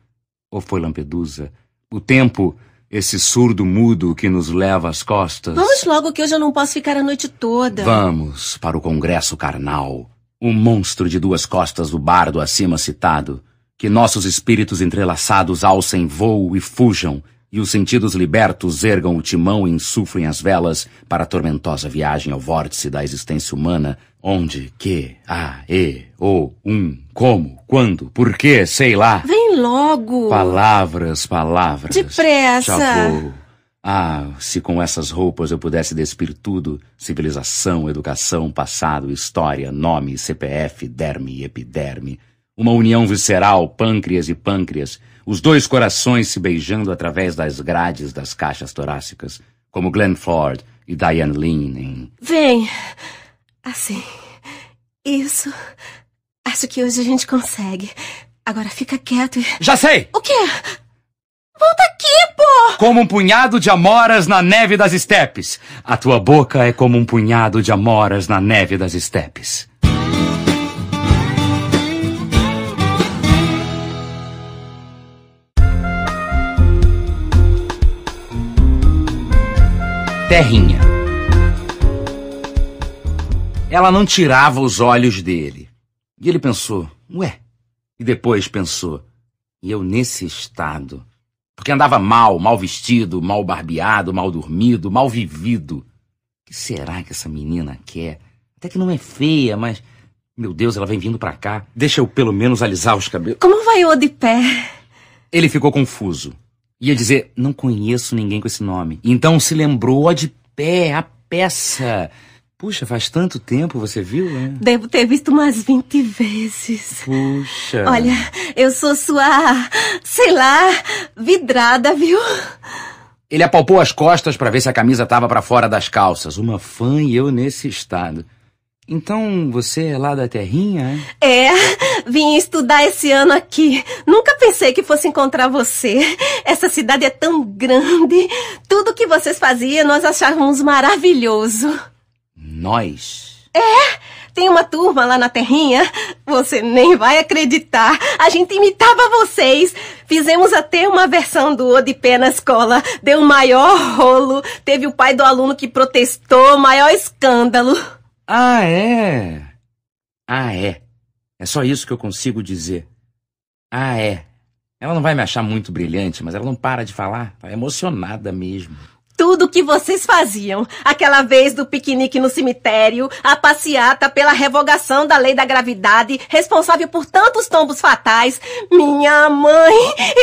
ou foi Lampedusa, o tempo, esse surdo mudo que nos leva às costas. Vamos logo que hoje eu não posso ficar a noite toda. Vamos para o congresso carnal. Um monstro de duas costas do bardo acima citado que nossos espíritos entrelaçados alcem vôo e fujam, e os sentidos libertos ergam o timão e insuflem as velas para a tormentosa viagem ao vórtice da existência humana, onde, que, a, e, o, um, como, quando, por que, sei lá. Vem logo! Palavras, palavras. Depressa! Chavou. Ah, se com essas roupas eu pudesse despir tudo: civilização, educação, passado, história, nome, CPF, derme, epiderme uma união visceral, pâncreas e pâncreas, os dois corações se beijando através das grades das caixas torácicas, como Glenn Ford e Diane Lynn em... Vem, assim, isso, acho que hoje a gente consegue. Agora fica quieto e... Já sei! O quê? Volta aqui, pô! Como um punhado de amoras na neve das estepes. A tua boca é como um punhado de amoras na neve das estepes. terrinha. Ela não tirava os olhos dele. E ele pensou, ué? E depois pensou, e eu nesse estado? Porque andava mal, mal vestido, mal barbeado, mal dormido, mal vivido. O que será que essa menina quer? Até que não é feia, mas. Meu Deus, ela vem vindo para cá. Deixa eu pelo menos alisar os cabelos. Como vai o de pé? Ele ficou confuso ia dizer: Não conheço ninguém com esse nome. Então se lembrou de pé, a peça. Puxa, faz tanto tempo, você viu, né? Devo ter visto umas 20 vezes. Puxa. Olha, eu sou sua, sei lá, vidrada, viu? Ele apalpou as costas para ver se a camisa tava para fora das calças. Uma fã e eu nesse estado. Então você é lá da Terrinha? É? é, vim estudar esse ano aqui. Nunca pensei que fosse encontrar você. Essa cidade é tão grande. Tudo que vocês faziam nós achávamos maravilhoso. Nós? É, tem uma turma lá na Terrinha. Você nem vai acreditar. A gente imitava vocês. Fizemos até uma versão do O de Pé na escola. Deu o maior rolo. Teve o pai do aluno que protestou maior escândalo. Ah, é! Ah, é! É só isso que eu consigo dizer. Ah, é! Ela não vai me achar muito brilhante, mas ela não para de falar. Tá emocionada mesmo tudo o que vocês faziam. Aquela vez do piquenique no cemitério, a passeata pela revogação da lei da gravidade, responsável por tantos tombos fatais. Minha mãe,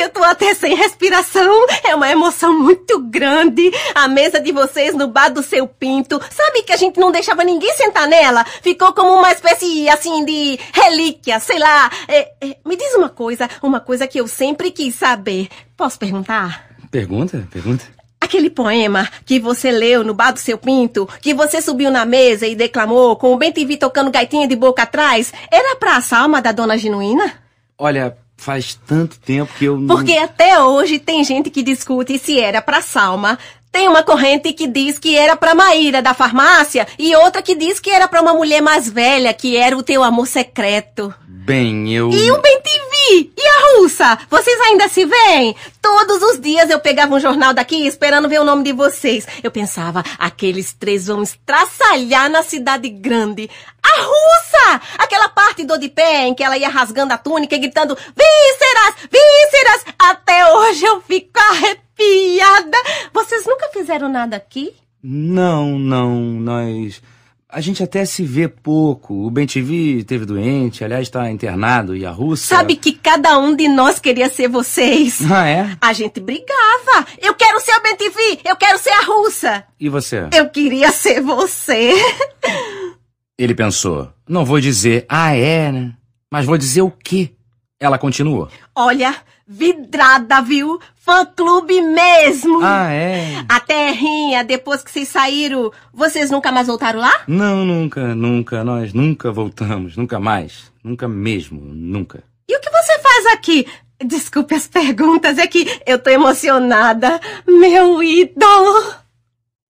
eu tô até sem respiração. É uma emoção muito grande. A mesa de vocês no bar do seu pinto. Sabe que a gente não deixava ninguém sentar nela? Ficou como uma espécie, assim, de relíquia, sei lá. É, é, me diz uma coisa, uma coisa que eu sempre quis saber. Posso perguntar? Pergunta, pergunta. Aquele poema que você leu no bar do seu pinto, que você subiu na mesa e declamou com o Bento e Vi tocando gaitinha de boca atrás, era pra salma da dona Genuína? Olha, faz tanto tempo que eu não... Porque até hoje tem gente que discute se era pra salma, tem uma corrente que diz que era para Maíra da farmácia e outra que diz que era para uma mulher mais velha, que era o teu amor secreto. Bem, eu. E o Bem TV? E a russa? Vocês ainda se veem? Todos os dias eu pegava um jornal daqui esperando ver o nome de vocês. Eu pensava, aqueles três vão estraçalhar na cidade grande. A russa! Aquela parte do de pé em que ela ia rasgando a túnica e gritando: vísceras! Vísceras! Até hoje eu fico arrepiada. Vocês nunca fizeram nada aqui? Não, não, nós. A gente até se vê pouco. O Bentivi teve doente, aliás, está internado, e a Russa... Sabe que cada um de nós queria ser vocês. Ah, é? A gente brigava. Eu quero ser o Bentivi, eu quero ser a Russa. E você? Eu queria ser você. Ele pensou, não vou dizer, ah, é, né? Mas vou dizer o quê? Ela continuou. Olha, vidrada, viu? Fã clube mesmo. Ah, é? A terrinha, depois que vocês saíram, vocês nunca mais voltaram lá? Não, nunca, nunca. Nós nunca voltamos, nunca mais. Nunca mesmo, nunca. E o que você faz aqui? Desculpe as perguntas, é que eu tô emocionada. Meu ídolo!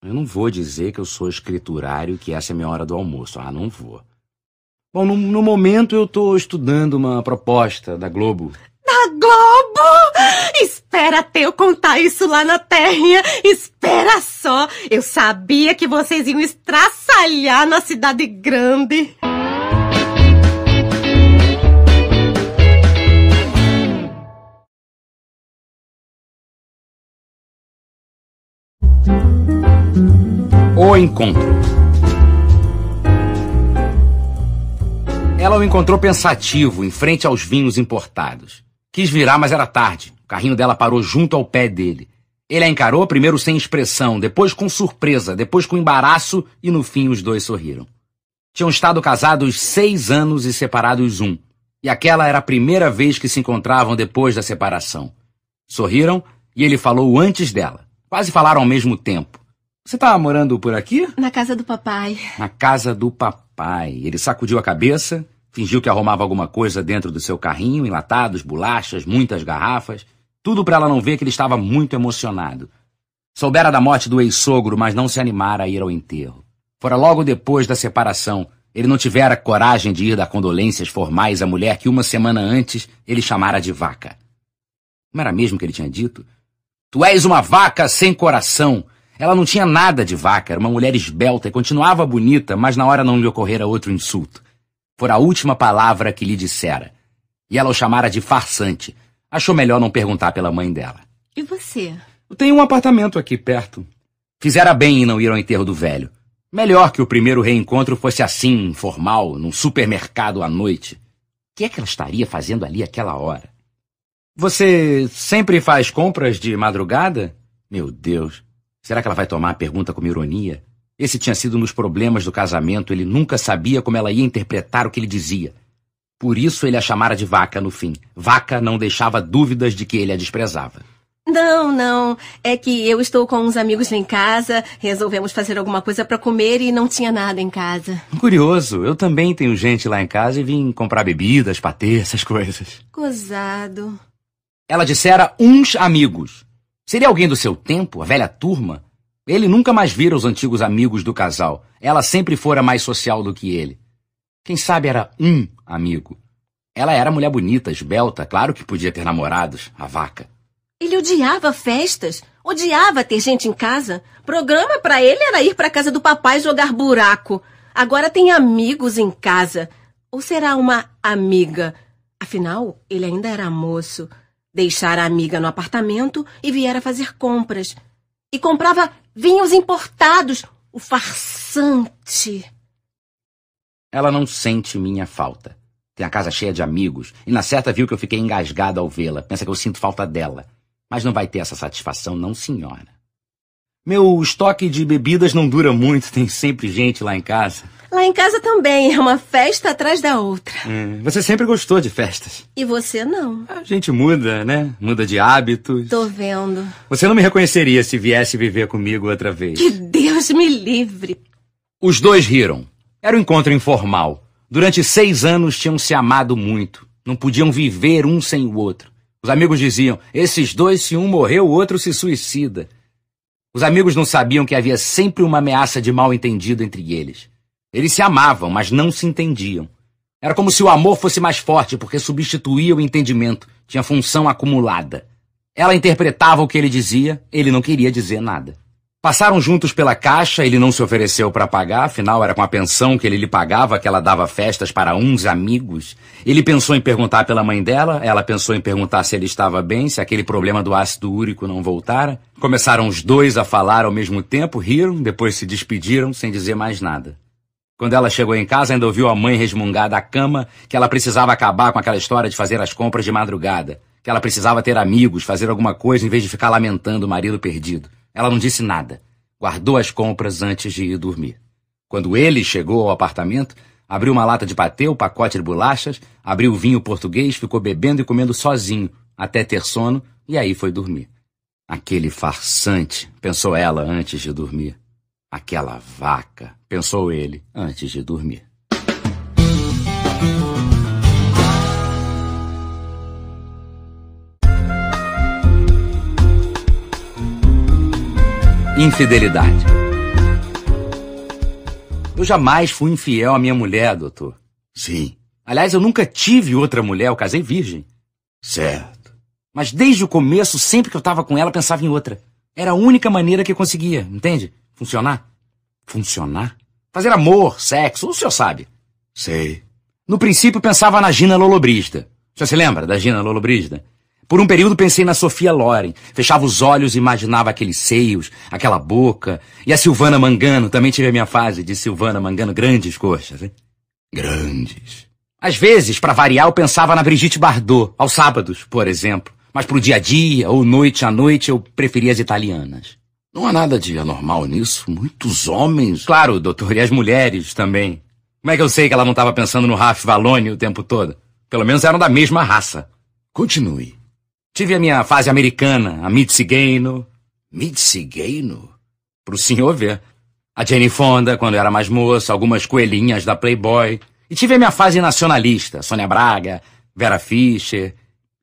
Eu não vou dizer que eu sou escriturário, que essa é minha hora do almoço. Ah, não vou. Bom, no, no momento eu tô estudando uma proposta da Globo. Da Globo! Espera até eu contar isso lá na terrinha. Espera só. Eu sabia que vocês iam estraçalhar na cidade grande. O encontro. Ela o encontrou pensativo em frente aos vinhos importados. Quis virar, mas era tarde. O carrinho dela parou junto ao pé dele. Ele a encarou primeiro sem expressão, depois com surpresa, depois com embaraço e no fim os dois sorriram. Tinham estado casados seis anos e separados um. E aquela era a primeira vez que se encontravam depois da separação. Sorriram e ele falou antes dela. Quase falaram ao mesmo tempo. Você tá morando por aqui? Na casa do papai. Na casa do papai. Ele sacudiu a cabeça, Fingiu que arrumava alguma coisa dentro do seu carrinho, enlatados, bolachas, muitas garrafas. Tudo para ela não ver que ele estava muito emocionado. Soubera da morte do ex-sogro, mas não se animara a ir ao enterro. Fora logo depois da separação. Ele não tivera coragem de ir dar condolências formais à mulher que uma semana antes ele chamara de vaca. Como era mesmo que ele tinha dito? Tu és uma vaca sem coração. Ela não tinha nada de vaca, era uma mulher esbelta e continuava bonita, mas na hora não lhe ocorrera outro insulto fora a última palavra que lhe dissera. E ela o chamara de farsante. Achou melhor não perguntar pela mãe dela. E você? Eu tenho um apartamento aqui perto. Fizera bem em não ir ao enterro do velho. Melhor que o primeiro reencontro fosse assim, informal, num supermercado à noite. O que é que ela estaria fazendo ali àquela hora? Você sempre faz compras de madrugada? Meu Deus. Será que ela vai tomar a pergunta como ironia? Esse tinha sido um dos problemas do casamento, ele nunca sabia como ela ia interpretar o que ele dizia. Por isso ele a chamara de vaca no fim. Vaca não deixava dúvidas de que ele a desprezava. Não, não. É que eu estou com uns amigos lá em casa. Resolvemos fazer alguma coisa para comer e não tinha nada em casa. Curioso. Eu também tenho gente lá em casa e vim comprar bebidas, patê, essas coisas. Cozado. Ela dissera uns amigos. Seria alguém do seu tempo, a velha turma? Ele nunca mais vira os antigos amigos do casal. Ela sempre fora mais social do que ele. Quem sabe era um amigo. Ela era mulher bonita, esbelta, claro que podia ter namorados, a vaca. Ele odiava festas, odiava ter gente em casa. Programa para ele era ir para casa do papai jogar buraco. Agora tem amigos em casa. Ou será uma amiga? Afinal, ele ainda era moço. Deixara a amiga no apartamento e viera fazer compras e comprava vinhos importados. O farsante. Ela não sente minha falta. Tem a casa cheia de amigos, e na certa viu que eu fiquei engasgado ao vê-la. Pensa que eu sinto falta dela. Mas não vai ter essa satisfação, não, senhora. Meu estoque de bebidas não dura muito, tem sempre gente lá em casa. Lá em casa também é uma festa atrás da outra. É, você sempre gostou de festas. E você não. A gente muda, né? Muda de hábitos. Tô vendo. Você não me reconheceria se viesse viver comigo outra vez. Que Deus me livre. Os dois riram. Era um encontro informal. Durante seis anos tinham se amado muito. Não podiam viver um sem o outro. Os amigos diziam: esses dois, se um morrer, o outro se suicida. Os amigos não sabiam que havia sempre uma ameaça de mal entendido entre eles. Eles se amavam, mas não se entendiam. Era como se o amor fosse mais forte, porque substituía o entendimento, tinha função acumulada. Ela interpretava o que ele dizia, ele não queria dizer nada. Passaram juntos pela caixa, ele não se ofereceu para pagar, afinal era com a pensão que ele lhe pagava que ela dava festas para uns amigos. Ele pensou em perguntar pela mãe dela, ela pensou em perguntar se ele estava bem, se aquele problema do ácido úrico não voltara. Começaram os dois a falar ao mesmo tempo, riram, depois se despediram sem dizer mais nada. Quando ela chegou em casa, ainda ouviu a mãe resmungar da cama que ela precisava acabar com aquela história de fazer as compras de madrugada, que ela precisava ter amigos, fazer alguma coisa em vez de ficar lamentando o marido perdido. Ela não disse nada. Guardou as compras antes de ir dormir. Quando ele chegou ao apartamento, abriu uma lata de patê, o um pacote de bolachas, abriu vinho português, ficou bebendo e comendo sozinho, até ter sono, e aí foi dormir. Aquele farsante, pensou ela antes de dormir. Aquela vaca, pensou ele antes de dormir. Infidelidade. Eu jamais fui infiel à minha mulher, doutor. Sim. Aliás, eu nunca tive outra mulher, eu casei virgem. Certo. Mas desde o começo, sempre que eu estava com ela, pensava em outra. Era a única maneira que eu conseguia, entende? Funcionar? Funcionar? Fazer amor, sexo, o senhor sabe. Sei. No princípio pensava na Gina Lollobrigida. O senhor se lembra da Gina Lollobrigida? Por um período pensei na Sofia Loren. Fechava os olhos e imaginava aqueles seios, aquela boca. E a Silvana Mangano, também tive a minha fase de Silvana Mangano, grandes coxas, hein? Grandes. Às vezes, para variar, eu pensava na Brigitte Bardot, aos sábados, por exemplo. Mas pro dia a dia ou noite a noite eu preferia as italianas. Não há nada de anormal nisso. Muitos homens. Claro, doutor, e as mulheres também. Como é que eu sei que ela não estava pensando no Raf Valone o tempo todo? Pelo menos eram da mesma raça. Continue. Tive a minha fase americana, a Mitzi Mitzi Mitzigaino? Pro senhor ver. A Jenny Fonda, quando era mais moça, algumas coelhinhas da Playboy. E tive a minha fase nacionalista, Sônia Braga, Vera Fischer.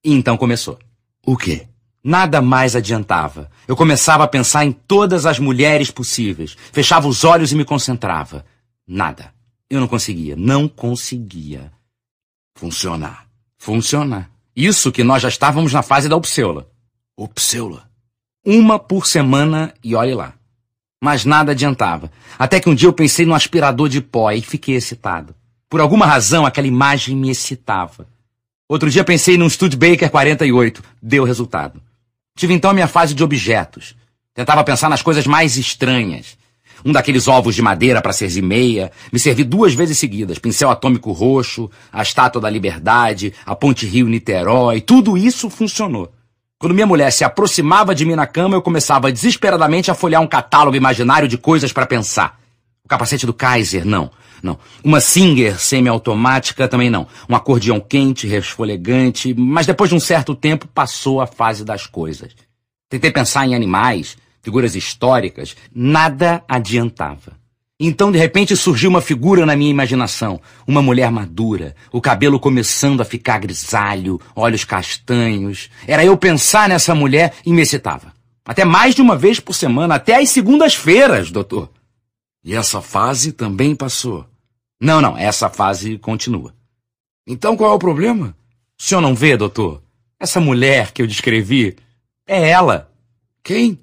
E então começou. O quê? Nada mais adiantava. Eu começava a pensar em todas as mulheres possíveis. Fechava os olhos e me concentrava. Nada. Eu não conseguia. Não conseguia funcionar. Funcionar. Isso que nós já estávamos na fase da upseula. Upseula. Uma por semana e olhe lá. Mas nada adiantava. Até que um dia eu pensei no aspirador de pó e fiquei excitado. Por alguma razão, aquela imagem me excitava. Outro dia pensei num Studebaker 48. Deu resultado. Tive então a minha fase de objetos. Tentava pensar nas coisas mais estranhas. Um daqueles ovos de madeira para ser meia, me servi duas vezes seguidas, pincel atômico roxo, a estátua da liberdade, a ponte Rio-Niterói, tudo isso funcionou. Quando minha mulher se aproximava de mim na cama, eu começava desesperadamente a folhear um catálogo imaginário de coisas para pensar. O capacete do Kaiser, não não. Uma Singer semiautomática também não. Um acordeão quente, resfolegante, mas depois de um certo tempo passou a fase das coisas. Tentei pensar em animais, figuras históricas, nada adiantava. Então, de repente, surgiu uma figura na minha imaginação. Uma mulher madura, o cabelo começando a ficar grisalho, olhos castanhos. Era eu pensar nessa mulher e me excitava. Até mais de uma vez por semana, até às segundas-feiras, doutor. E essa fase também passou. Não, não, essa fase continua. Então qual é o problema? O senhor não vê, doutor? Essa mulher que eu descrevi é ela. Quem?